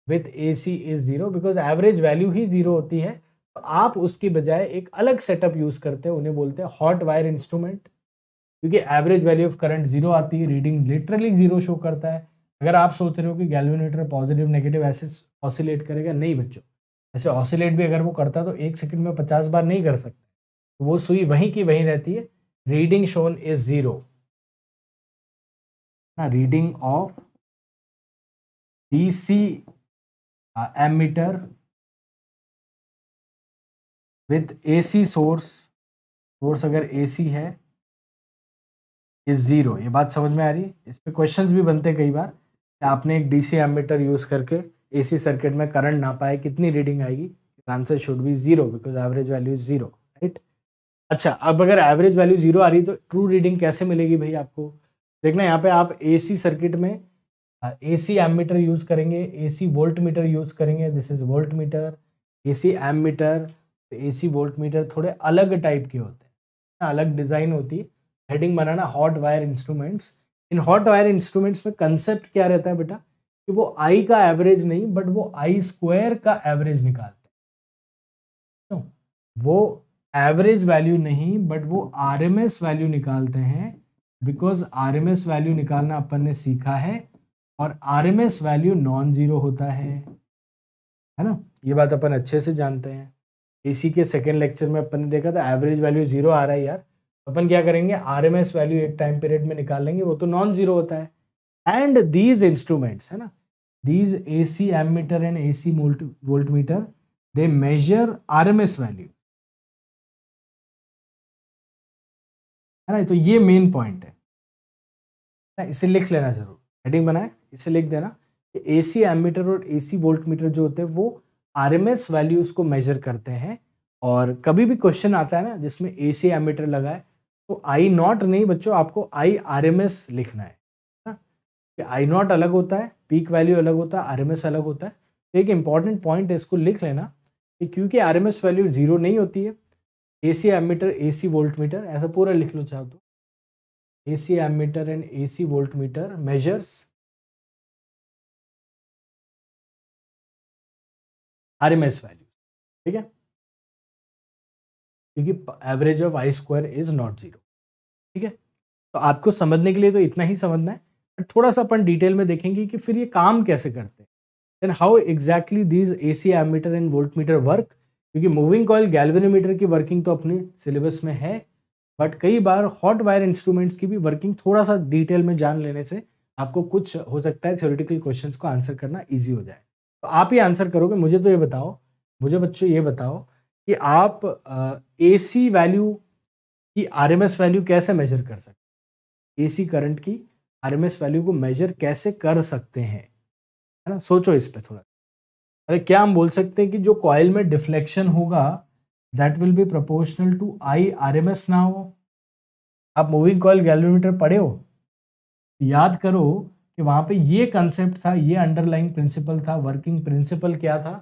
with AC is zero because average value ही ज़ीरो होती है तो आप उसकी बजाय एक अलग सेटअप यूज़ करते हैं उन्हें बोलते हैं हॉट वायर इंस्ट्रूमेंट क्योंकि average value of current zero आती है रीडिंग लिटरली ज़ीरो शो करता है अगर आप सोच रहे हो कि गैल्वेनेटर पॉजिटिव नेगेटिव ऐसे ऑसिलेट करेगा नहीं बच्चों ऐसे ऑसिलेट भी अगर वो करता तो एक सेकंड में पचास बार नहीं कर सकता तो वो सुई वहीं की वहीं रहती है रीडिंग शोन इज ज़ीरो ना reading of DC C ammeter with AC source source अगर एसी है इज ज़ीरो ये बात समझ में आ रही है इस पर क्वेश्चन भी बनते हैं कई बार आपने एक डीसी एमीटर यूज़ करके सी सर्किट में करंट ना पाए कितनी रीडिंग आएगी answer should be zero because average value is zero right अच्छा अब अगर एवरेज वैल्यू जीरो आ रही तो ट्रू रीडिंग कैसे मिलेगी भाई आपको देखना यहाँ पे आप सी सर्किट में A C ammeter use करेंगे A C voltmeter use करेंगे this is voltmeter A C ammeter A C voltmeter थोड़े अलग टाइप के होते हैं अलग डिज़ाइन होती है हेडिंग बनाना hot wire instruments in hot wire instruments में कंसेप्ट क्या रहता है बेटा कि वो आई का एवरेज नहीं बट वो आई स्क्वायर का एवरेज निकालते हैं तो वो एवरेज वैल्यू नहीं बट वो आर एम एस वैल्यू निकालते हैं because R M S value निकालना अपन ने सीखा है और R M S value non zero होता है है ना ये बात अपन अच्छे से जानते हैं इसी के सेकेंड लेक्चर में अपन ने देखा था एवरेज वैल्यू ज़ीरो आ रहा है यार अपन क्या करेंगे आर एम एस वैल्यू एक टाइम पीरियड में निकाल लेंगे वो तो नॉन जीरो होता है एंड दीज इंस्ट्रूमेंट्स है ना these A C ammeter and A C voltmeter they measure R M S value है ना तो ये मेन पॉइंट है ना इसे लिख लेना जरूर हेडिंग बनाए इसे लिख देना कि ए सी एम मीटर और ए सी वोल्ट मीटर जो होते हैं वो आर एम एस वैल्यूज़ को मेजर करते हैं और कभी भी क्वेश्चन आता है ना जिसमें ए सी एम मीटर लगाए तो आई नॉट नहीं बच्चों आपको आई आर एम एस लिखना है आई हाँ? नॉट अलग होता है पीक वैल्यू अलग होता है आर एम एस अलग होता है तो एक इम्पॉर्टेंट पॉइंट है इसको लिख लेना कि क्योंकि R M S value zero नहीं होती है A C ammeter A C voltmeter ऐसा पूरा लिख लो चाहो तो A C ammeter and A C voltmeter measures R M S value ठीक है क्योंकि average of I square is not zero ठीक है तो आपको समझने के लिए तो इतना ही समझना है बट थोड़ा सा अपन डिटेल में देखेंगे कि फिर ये काम कैसे करते हैं then how exactly these A C ammeter and voltmeter work क्योंकि मूविंग कॉयल गैल्वेनोमीटर की वर्किंग तो अपने सिलेबस में है बट कई बार हॉट वायर इंस्ट्रूमेंट्स की भी वर्किंग थोड़ा सा डिटेल में जान लेने से आपको कुछ हो सकता है थ्योरेटिकल क्वेश्चंस को आंसर करना इजी हो जाए तो आप ही आंसर करोगे मुझे तो ये बताओ मुझे बच्चों ये बताओ कि आप ए सी वैल्यू की आर एम एस वैल्यू कैसे मेजर कर सकते ए सी करंट की आर एम एस वैल्यू को मेजर कैसे कर सकते हैं है ना सोचो इस पर थोड़ा अरे क्या हम बोल सकते हैं कि जो कॉयल में डिफ्लेक्शन होगा that will be proportional to I R M S ना हो आप मूविंग कॉयल गैलोमीटर पढ़े हो याद करो कि वहाँ पे ये कंसेप्ट था ये अंडरलाइंग प्रिंसिपल था वर्किंग प्रिंसिपल क्या था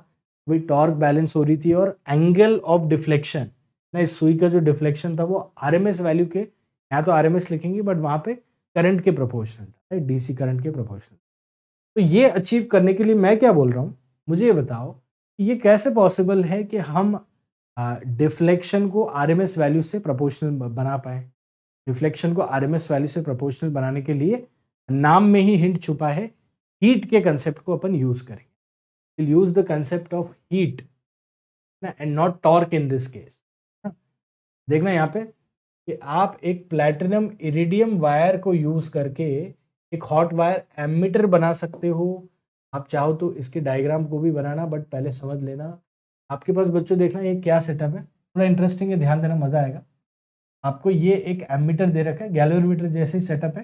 वही टॉर्क बैलेंस हो रही थी और एंगल ऑफ डिफ्लेक्शन ना इस सुई का जो डिफ्लेक्शन था वो आर वैल्यू के यहाँ तो आर लिखेंगे बट वहाँ पे करंट के प्रोपोर्शनल था डीसी करंट के प्रोपोर्शनल तो ये अचीव करने के लिए मैं क्या बोल रहा हूँ मुझे ये बताओ कि ये कैसे पॉसिबल है कि हम डिफ्लेक्शन को आर वैल्यू से प्रोपोर्शनल बना पाए डिफ्लेक्शन को आर वैल्यू से प्रोपोर्शनल बनाने के लिए नाम में ही हिंट छुपा है हीट के कंसेप्ट को अपन यूज़ करेंगे will use the concept of heat ना and not torque in this देखना यहाँ पे कि आप एक प्लेटिनम इरिडियम वायर को यूज करके एक हॉट वायर एमीटर बना सकते हो आप चाहो तो इसके डायग्राम को भी बनाना बट पहले समझ लेना आपके पास बच्चों देखना ये क्या सेटअप है थोड़ा इंटरेस्टिंग है ध्यान देना मजा आएगा आपको ये एक एमीटर दे रखा है गैलोरीमीटर जैसे ही सेटअप है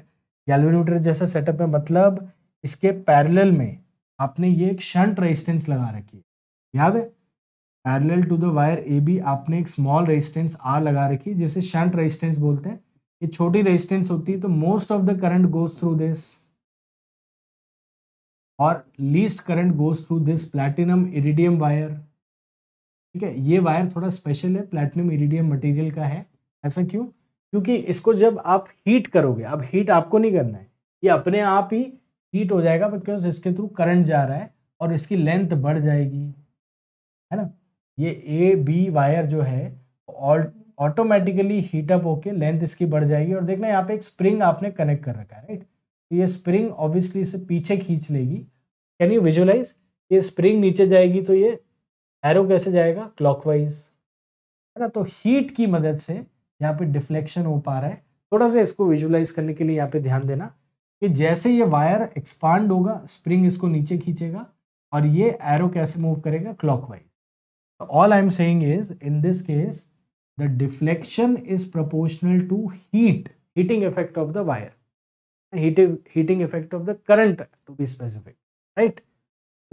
गैलोरीमीटर जैसा सेटअप है मतलब इसके पैरल में आपने ये एक शंट रेजिस्टेंस लगा रखी है याद है parallel to the wire A B आपने एक स्मॉल रेजिस्टेंस आर लगा रखी है जिसे शंट रेजिस्टेंस बोलते हैं ये छोटी रेजिस्टेंस होती है तो most of the current goes through this और least current goes through this platinum iridium wire ठीक है ये वायर थोड़ा स्पेशल है प्लैटिनम इरिडियम मटेरियल का है ऐसा क्यों क्योंकि इसको जब आप हीट करोगे अब हीट आपको नहीं करना है ये अपने आप ही हीट हो जाएगा बिकॉज इसके थ्रू करंट जा रहा है और इसकी लेंथ बढ़ जाएगी है ना ये ए बी वायर जो है ऑटोमेटिकली हीटअप होके लेंथ इसकी बढ़ जाएगी और देखना यहाँ पे एक स्प्रिंग आपने कनेक्ट कर रखा है राइट तो ये स्प्रिंग ऑब्वियसली इसे पीछे खींच लेगी कैन यू विजुअलाइज ये स्प्रिंग नीचे जाएगी तो ये एरो कैसे जाएगा क्लॉकवाइज है ना तो हीट की मदद से यहाँ पे डिफ्लेक्शन हो पा रहा है थोड़ा सा इसको विजुअलाइज करने के लिए यहाँ पे ध्यान देना कि जैसे ये वायर एक्सपांड होगा स्प्रिंग इसको नीचे खींचेगा और ये एरो कैसे मूव करेगा क्लॉकवाइज तो all I am saying is in this case the deflection is proportional to heat heating effect of the wire heating effect of the current to be specific right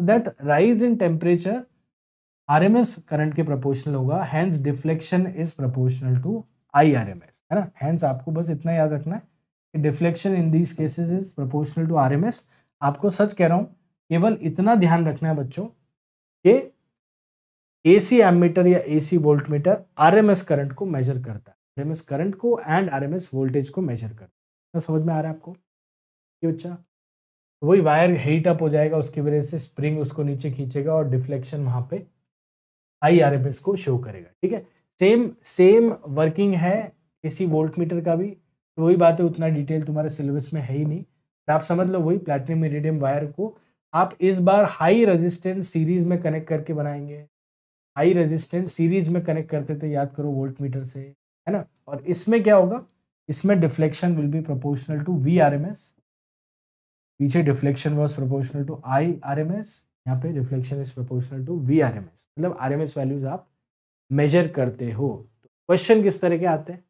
that rise in temperature R M S current के proportional होगा hence deflection is proportional to I R M S है ना hence आपको बस इतना याद रखना है deflection in these cases is proportional to RMS आपको सच कह रहा हूँ केवल इतना ध्यान रखना है बच्चों के एसी एमीटर या एसी वोल्टमीटर आरएमएस करंट को मेजर करता है आरएमएस करंट को एंड आरएमएस वोल्टेज को मेजर करता है इतना समझ में आ रहा है आपको ये बच्चा तो वही वायर हीट अप हो जाएगा उसकी वजह से स्प्रिंग उसको नीचे खींचेगा और डिफ्लेक्शन वहाँ पे आई आर को शो करेगा ठीक है सेम सेम वर्किंग है एसी वोल्टमीटर का भी तो वही बात है उतना डिटेल तुम्हारे सिलेबस में है ही नहीं तो आप समझ लो वही प्लेटिनम इरेडियम वायर को आप इस बार हाई रेजिस्टेंस सीरीज में कनेक्ट करके बनाएंगे हाई रेजिस्टेंस सीरीज में कनेक्ट करते थे याद करो वोल्ट मीटर से है ना और इसमें क्या होगा इसमें deflection will be proportional to V R M S पीछे deflection was proportional to I R M S यहाँ पे reflection is proportional to V R M S मतलब आर एम एस वैल्यूज आप मेजर करते हो तो क्वेश्चन किस तरह के आते हैं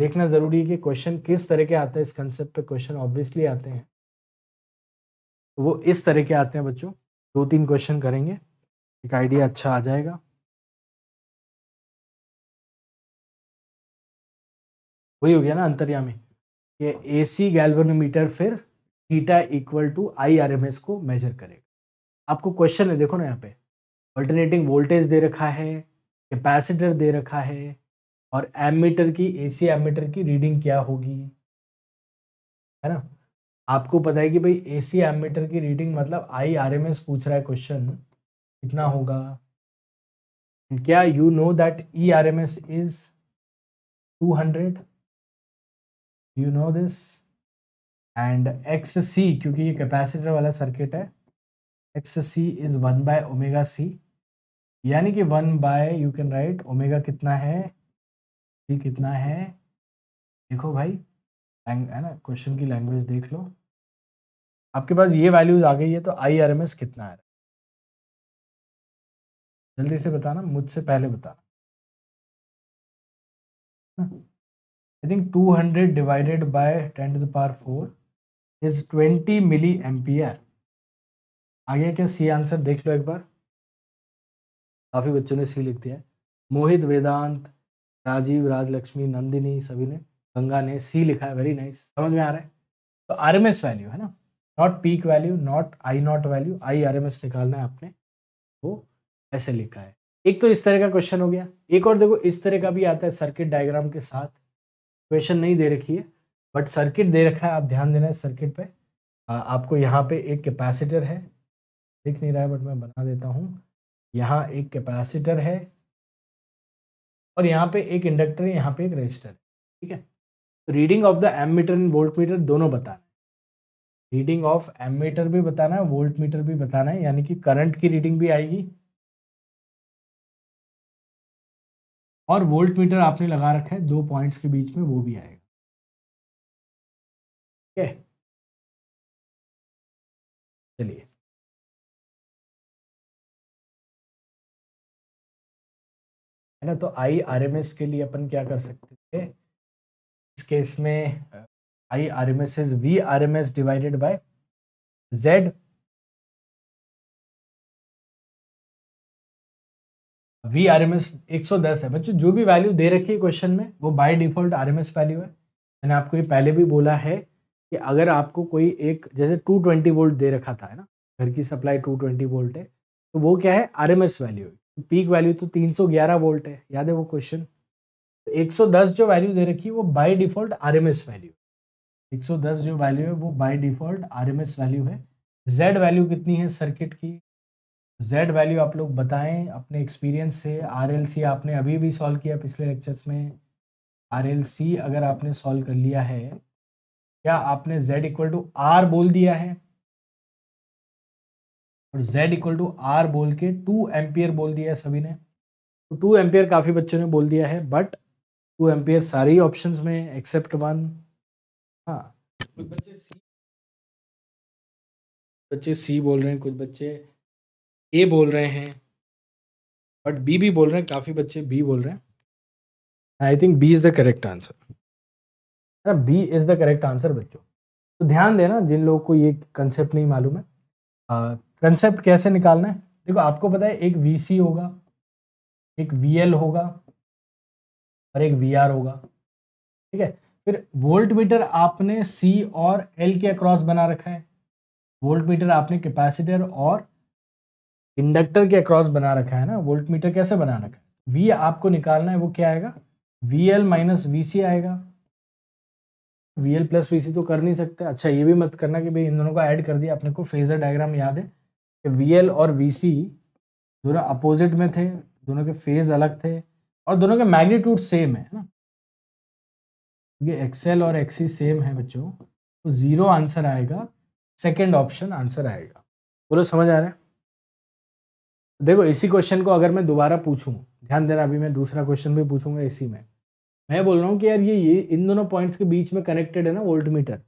देखना ज़रूरी है कि क्वेश्चन किस तरह के आते हैं इस कंसेप्ट पे क्वेश्चन ऑब्वियसली आते हैं तो वो इस तरह के आते हैं बच्चों दो तीन क्वेश्चन करेंगे एक आइडिया अच्छा आ जाएगा वही हो गया ना अंतर्यामी ये ए सी गैल्वेनोमीटर फिर theta equal to I R M S को मेजर करेगा आपको क्वेश्चन है देखो ना यहाँ पे अल्टरनेटिंग वोल्टेज दे रखा है कैपेसिटर दे रखा है और एमीटर की एसी एमीटर की रीडिंग क्या होगी है ना आपको पता है कि भाई एसी एमीटर की रीडिंग मतलब आई आर एम एस पूछ रहा है क्वेश्चन कितना होगा क्या you know that E R M S is two hundred you know this and X C क्योंकि ये कैपेसिटर वाला सर्किट है X C is one by omega C यानी कि one by you can write omega कितना है ये कितना है देखो भाई है ना क्वेश्चन की लैंग्वेज देख लो आपके पास ये वैल्यूज आ गई है तो आई आर एम एस कितना है जल्दी से बताना मुझसे पहले बताना I think two hundred divided by ten to the power four is twenty milli ampere आ गया क्या सी आंसर देख लो एक बार काफ़ी बच्चों ने सी लिख दिया मोहित वेदांत राजीव राजलक्ष्मी नंदिनी सभी ने गंगा ने सी लिखा है वेरी नाइस समझ में आ रहा है तो आर एम एस वैल्यू है ना not peak value not I not value I R M S निकालना है आपने वो तो ऐसे लिखा है एक तो इस तरह का क्वेश्चन हो गया एक और देखो इस तरह का भी आता है सर्किट डायग्राम के साथ क्वेश्चन नहीं दे रखी है बट सर्किट दे रखा है आप ध्यान देना है सर्किट पे आ, आपको यहाँ पे एक कैपेसिटर है दिख नहीं रहा है बट मैं बना देता हूँ यहाँ एक कैपेसिटर है और यहाँ पे एक इंडक्टर है यहाँ पे एक रजिस्टर है ठीक है तो reading of the ammeter and voltmeter दोनों बताना है रीडिंग ऑफ एम मीटर भी बताना है वोल्ट मीटर भी बताना है यानी कि करंट की रीडिंग भी आएगी और वोल्ट मीटर आपने लगा रखा है दो पॉइंट्स के बीच में वो भी आएगा ठीक है चलिए है ना तो आई आर एम एस के लिए अपन क्या कर सकते थे इस केस में I R M S is V R M S divided by Z V R M S एक सौ दस है बच्चों जो भी वैल्यू दे रखी है क्वेश्चन में वो by default R M S value है मैंने आपको ये पहले भी बोला है कि अगर आपको कोई एक जैसे टू ट्वेंटी वोल्ट दे रखा था है ना घर की सप्लाई टू ट्वेंटी वोल्ट है तो वो क्या है R M S value peak value तो 311 वोल्ट है याद है वो तो क्वेश्चन 110 जो वैल्यू दे रखी है वो बाय डिफॉल्ट आरएमएस वैल्यू 110 जो वैल्यू है वो बाय डिफॉल्ट आरएमएस वैल्यू है जेड वैल्यू कितनी है सर्किट की जेड वैल्यू आप लोग बताएं अपने एक्सपीरियंस से आरएलसी आपने अभी भी सॉल्व किया पिछले लेक्चर्स में आर अगर आपने सॉल्व कर लिया है क्या आपने जेड इक्वल टू आर बोल दिया है और z इक्वल टू आर बोल के टू एम्पियर बोल दिया है सभी ने तो टू एम्पियर काफ़ी बच्चों ने बोल दिया है बट टू एम्पियर सारे ही ऑप्शन में एक्सेप्ट वन हाँ कुछ बच्चे सी बच्चे सी बोल रहे हैं कुछ बच्चे ए बोल रहे हैं बट बी भी बोल रहे हैं काफ़ी बच्चे बी बोल रहे हैं I think B is the correct answer है ना B is the correct answer बच्चों तो ध्यान देना जिन लोगों को ये कंसेप्ट नहीं मालूम है हाँ, कंसेप्ट कैसे निकालना है देखो आपको पता है एक वी होगा एक वी होगा और एक वी होगा ठीक है फिर वोल्ट मीटर आपने सी और एल के अक्रॉस बना रखा है वोल्ट मीटर आपने कैपेसिटर और इंडक्टर के अक्रॉस बना रखा है ना वोल्ट मीटर कैसे बना रखा है वी आपको निकालना है वो क्या आएगा V L minus V C आएगा V L plus V C तो कर नहीं सकते अच्छा ये भी मत करना कि भाई इन दोनों को ऐड कर दिया अपने को फेजर डायग्राम याद है वी और वी दोनों अपोजिट में थे दोनों के फेज अलग थे और दोनों के मैग्नीट्यूड सेम है ना क्योंकि एक्सएल और एक्सी सेम है बच्चों तो ज़ीरो आंसर आएगा सेकेंड ऑप्शन आंसर आएगा बोलो समझ आ रहा है देखो इसी क्वेश्चन को अगर मैं दोबारा पूछूँ ध्यान देना अभी मैं दूसरा क्वेश्चन भी पूछूंगा इसी में मैं बोल रहा हूँ कि यार ये ये इन दोनों पॉइंट्स के बीच में कनेक्टेड है ना voltmeter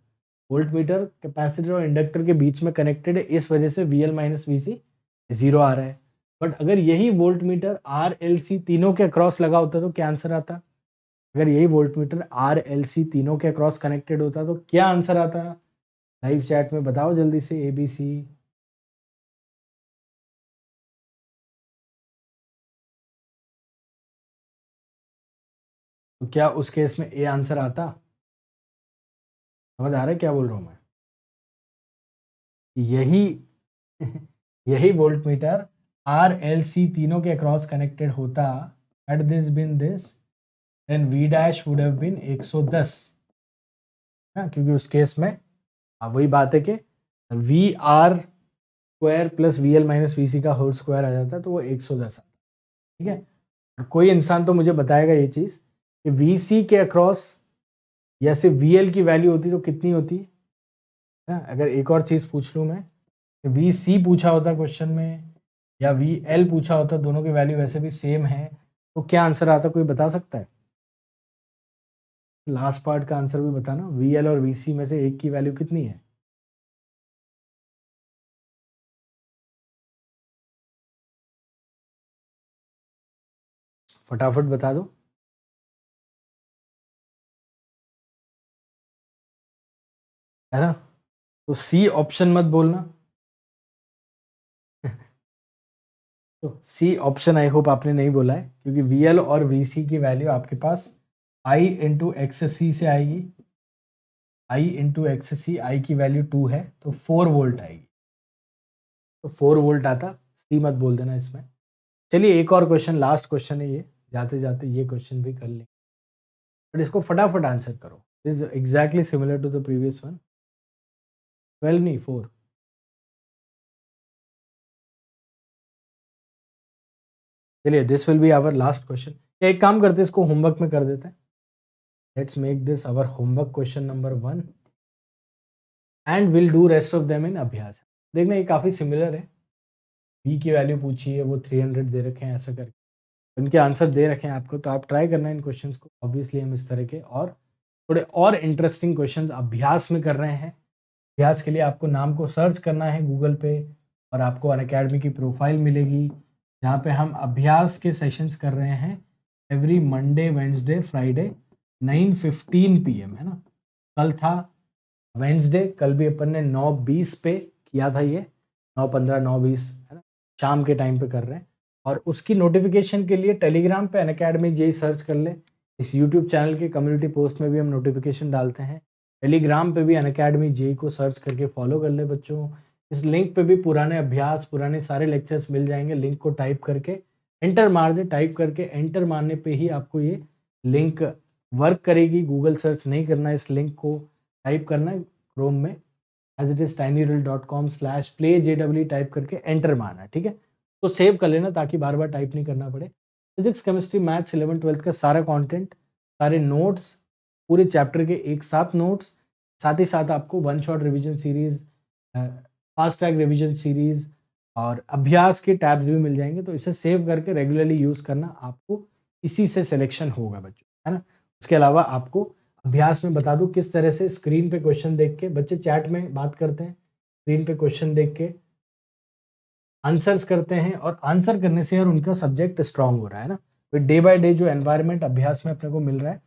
voltmeter capacitor और इंडक्टर के बीच में कनेक्टेड है इस वजह से V L minus V C zero आ रहा है बट अगर यही voltmeter R L C तीनों के अक्रॉस लगा होता तो क्या आंसर आता अगर यही voltmeter R L C तीनों के अक्रॉस कनेक्टेड होता तो क्या आंसर आता लाइव चैट में बताओ जल्दी से ए बी सी तो क्या उस केस में ए आंसर आता समझ आ रहा है क्या बोल रहा हूँ मैं यही यही voltmeter R L C तीनों के अक्रॉस कनेक्टेड होता at this been this then V dash would have been 110 ना क्योंकि उस केस में हाँ, वही बात है कि V R square plus V L minus V C का होल स्क्वायर आ जाता तो वो 110 आता है ठीक है कोई इंसान तो मुझे बताएगा ये चीज़ कि वी सी के अक्रॉस या सिर्फ वी की वैल्यू होती तो कितनी होती है हाँ, ना अगर एक और चीज़ पूछ लूँ मैं वी सी पूछा होता क्वेश्चन में या वी एल पूछा होता दोनों की वैल्यू वैसे भी सेम है तो क्या आंसर आता कोई बता सकता है लास्ट पार्ट का आंसर भी बताना वी एल और वी सी में से एक की वैल्यू कितनी है फटाफट बता दो है ना तो सी ऑप्शन मत बोलना तो सी ऑप्शन आई होप आपने नहीं बोला है क्योंकि वी एल और वी सी की वैल्यू आपके पास आई इंटू एक्स सी से आएगी आई इंटू एक्स सी आई की वैल्यू टू है तो फोर वोल्ट आएगी तो फोर वोल्ट आता सी मत बोल देना इसमें चलिए एक और क्वेश्चन लास्ट क्वेश्चन है ये जाते जाते ये क्वेश्चन भी कर लेंगे बट इसको फटाफट आंसर करो is exactly similar to the previous one twelve नहीं फोर चलिए this will be our last question एक काम करते हैं इसको होमवर्क में कर देते हैं let's make this our homework question number one and will do rest of them in Abhyas देखना ये काफ़ी सिमिलर है बी की वैल्यू पूछी है वो थ्री हंड्रेड दे रखे हैं ऐसा करके उनके आंसर दे रखे हैं आपको तो आप ट्राई करना इन क्वेश्चन को ऑब्वियसली हम इस तरह के और थोड़े और इंटरेस्टिंग क्वेश्चन अभ्यास में कर रहे हैं अभ्यास के लिए आपको नाम को सर्च करना है गूगल पे और आपको अन अकेडमी की प्रोफाइल मिलेगी जहाँ पे हम अभ्यास के सेशंस कर रहे हैं every Monday Wednesday Friday nine fifteen P है ना कल था वेंसडे कल भी अपन ने नौ बीस पे किया था ये नौ पंद्रह नौ बीस है ना शाम के टाइम पे कर रहे हैं और उसकी नोटिफिकेशन के लिए टेलीग्राम पे अन अकेडमी सर्च कर ले इस यूट्यूब चैनल के कम्युनिटी पोस्ट में भी हम नोटिफिकेशन डालते हैं टेलीग्राम पे भी अन अकेडमी जे को सर्च करके फॉलो कर ले बच्चों इस लिंक पे भी पुराने अभ्यास पुराने सारे लेक्चर्स मिल जाएंगे लिंक को टाइप करके एंटर मार दे टाइप करके एंटर मारने पे ही आपको ये लिंक वर्क करेगी गूगल सर्च नहीं करना इस लिंक को टाइप करना है क्रोम में as it is tinyurl dot com slash play J W type करके एंटर मारना ठीक है तो सेव कर लेना ताकि बार बार टाइप नहीं करना पड़े physics chemistry maths eleven twelfth का सारा कॉन्टेंट सारे नोट्स पूरे चैप्टर के एक साथ नोट्स साथ ही साथ आपको one shot revision series fast track revision series और अभ्यास के टैब्स भी मिल जाएंगे तो इसे सेव करके रेगुलरली यूज़ करना आपको इसी से सिलेक्शन होगा बच्चों है ना उसके अलावा आपको अभ्यास में बता दूं किस तरह से स्क्रीन पे क्वेश्चन देख के बच्चे चैट में बात करते हैं स्क्रीन पे क्वेश्चन देख के आंसर्स करते हैं और आंसर करने से यार उनका सब्जेक्ट स्ट्रांग हो रहा है ना डे बाय डे जो एनवायरनमेंट अभ्यास में अपने को मिल रहा है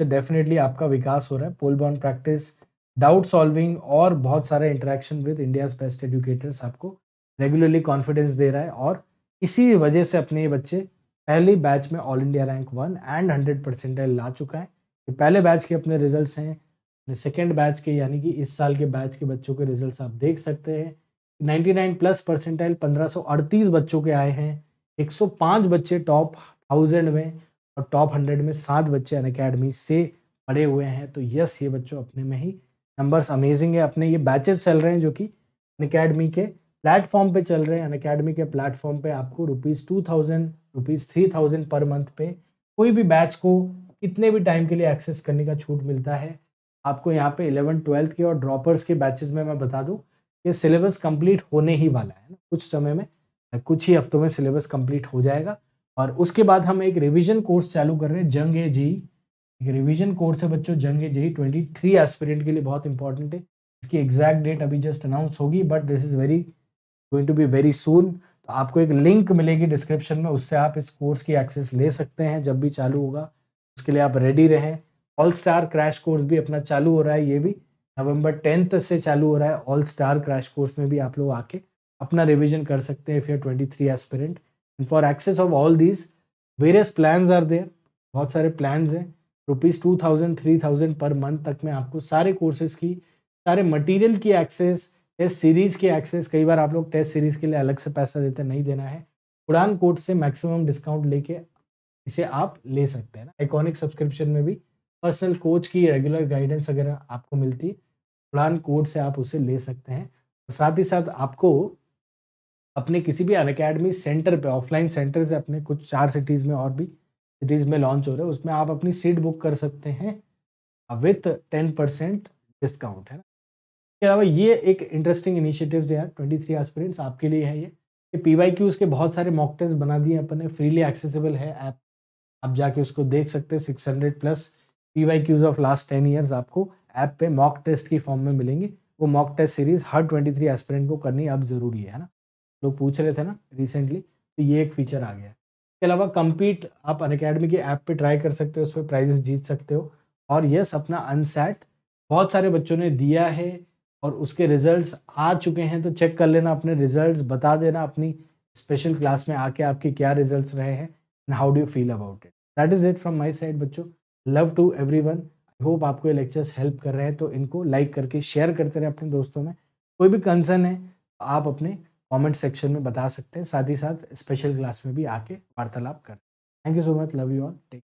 से डेफिनेटली आपका विकास हो रहा है poll bound practice doubt solving और बहुत सारे interaction with India's best educators आपको रेगुलरली कॉन्फिडेंस दे रहा है और इसी वजह से अपने ये बच्चे पहले बैच में all India rank one and hundred percent ला चुका है ये पहले बैच के अपने रिजल्ट्स हैं सेकेंड बैच के यानी कि इस साल के बैच के बच्चों के रिजल्ट आप देख सकते हैं 99 प्लस परसेंटाइल 1538 बच्चों के आए हैं 105 बच्चे टॉप थाउजेंड में और टॉप हंड्रेड में सात बच्चे अन अकेडमी से पढ़े हुए हैं तो यस ये बच्चों अपने में ही नंबर्स अमेजिंग है अपने ये बैचेस चल रहे हैं जो कि अन अकेडमी के प्लेटफॉर्म पे चल रहे हैं अन अकेडमी के प्लेटफॉर्म पे आपको rupees two thousand rupees three thousand per month पे कोई भी बैच को कितने भी टाइम के लिए एक्सेस करने का छूट मिलता है आपको यहाँ पे इलेवन ट्वेल्थ के और ड्रॉपर्स के बैचेज में मैं बता दूँ ये सिलेबस कंप्लीट होने ही वाला है ना कुछ समय में कुछ ही हफ्तों में सिलेबस कंप्लीट हो जाएगा और उसके बाद हम एक रिवीजन कोर्स चालू कर रहे हैं जंग ए जी एक रिविजन कोर्स है बच्चों जंग ए जी ट्वेंटी थ्री एस्पिरेंट के लिए बहुत इंपॉर्टेंट है इसकी एग्जैक्ट डेट अभी जस्ट अनाउंस होगी but this is very going to be very soon तो आपको एक लिंक मिलेगी डिस्क्रिप्शन में उससे आप इस कोर्स की एक्सेस ले सकते हैं जब भी चालू होगा उसके लिए आप रेडी रहें ऑल स्टार क्रैश कोर्स भी अपना चालू हो रहा है ये भी नवंबर टेंथ से चालू हो रहा है ऑल स्टार क्रैश कोर्स में भी आप लोग आके अपना रिवीजन कर सकते हैं you twenty three aspirant and for access of all these various plan are there बहुत सारे प्लान हैं rupees two thousand three thousand per month तक में आपको सारे कोर्सेज की सारे मटेरियल की एक्सेस टेस्ट सीरीज़ की एक्सेस कई बार आप लोग टेस्ट सीरीज़ के लिए अलग से पैसा देते नहीं देना है उड़ान कोड से मैक्सिमम डिस्काउंट लेके इसे आप ले सकते हैं ना आइकॉनिक सब्सक्रिप्शन में भी पर्सनल कोच की रेगुलर गाइडेंस अगर आपको मिलती उड़ान कोड से आप उसे ले सकते हैं साथ ही साथ आपको अपने किसी भी अन अकेडमी सेंटर पे ऑफलाइन सेंटर से अपने कुछ चार सिटीज़ में और भी सिटीज़ में लॉन्च हो रहे हैं उसमें आप अपनी सीट बुक कर सकते हैं विथ टेन परसेंट डिस्काउंट है ना इसके अलावा ये एक इंटरेस्टिंग इनिशिएटिव है ट्वेंटी थ्री एस्पिरेंट्स आपके लिए है ये कि पी वाई क्यूज़ के बहुत सारे मॉक टेस्ट बना दिए अपने फ्रीली एक्सेसिबल है ऐप आप जाके उसको देख सकते हैं six hundred plus P Y Qs of last ten years आपको ऐप पे मॉक टेस्ट की फॉर्म में मिलेंगे वो मॉक टेस्ट सीरीज़ हर ट्वेंटी थ्री एस्पिरेंट को करनी अब ज़रूरी है ना लोग पूछ रहे थे ना रिसेंटली तो ये एक फीचर आ गया है इसके अलावा कम्पीट आप अन अकेडमी ऐप पे ट्राई कर सकते हो उस पर प्राइजेस जीत सकते हो और यस अपना अनसेट बहुत सारे बच्चों ने दिया है और उसके रिजल्ट्स आ चुके हैं तो चेक कर लेना अपने रिजल्ट्स बता देना अपनी स्पेशल क्लास में आके आपके क्या रिजल्ट्स रहे हैं and how do feel about it that is it from my side बच्चों love to everyone I hope आपको ये लेक्चर्स हेल्प कर रहे हैं तो इनको लाइक करके शेयर करते रहे अपने दोस्तों में कोई भी कंसर्न है आप अपने कमेंट सेक्शन में बता सकते हैं साथ ही साथ स्पेशल क्लास में भी आके वार्तालाप कर thank you so much love you all take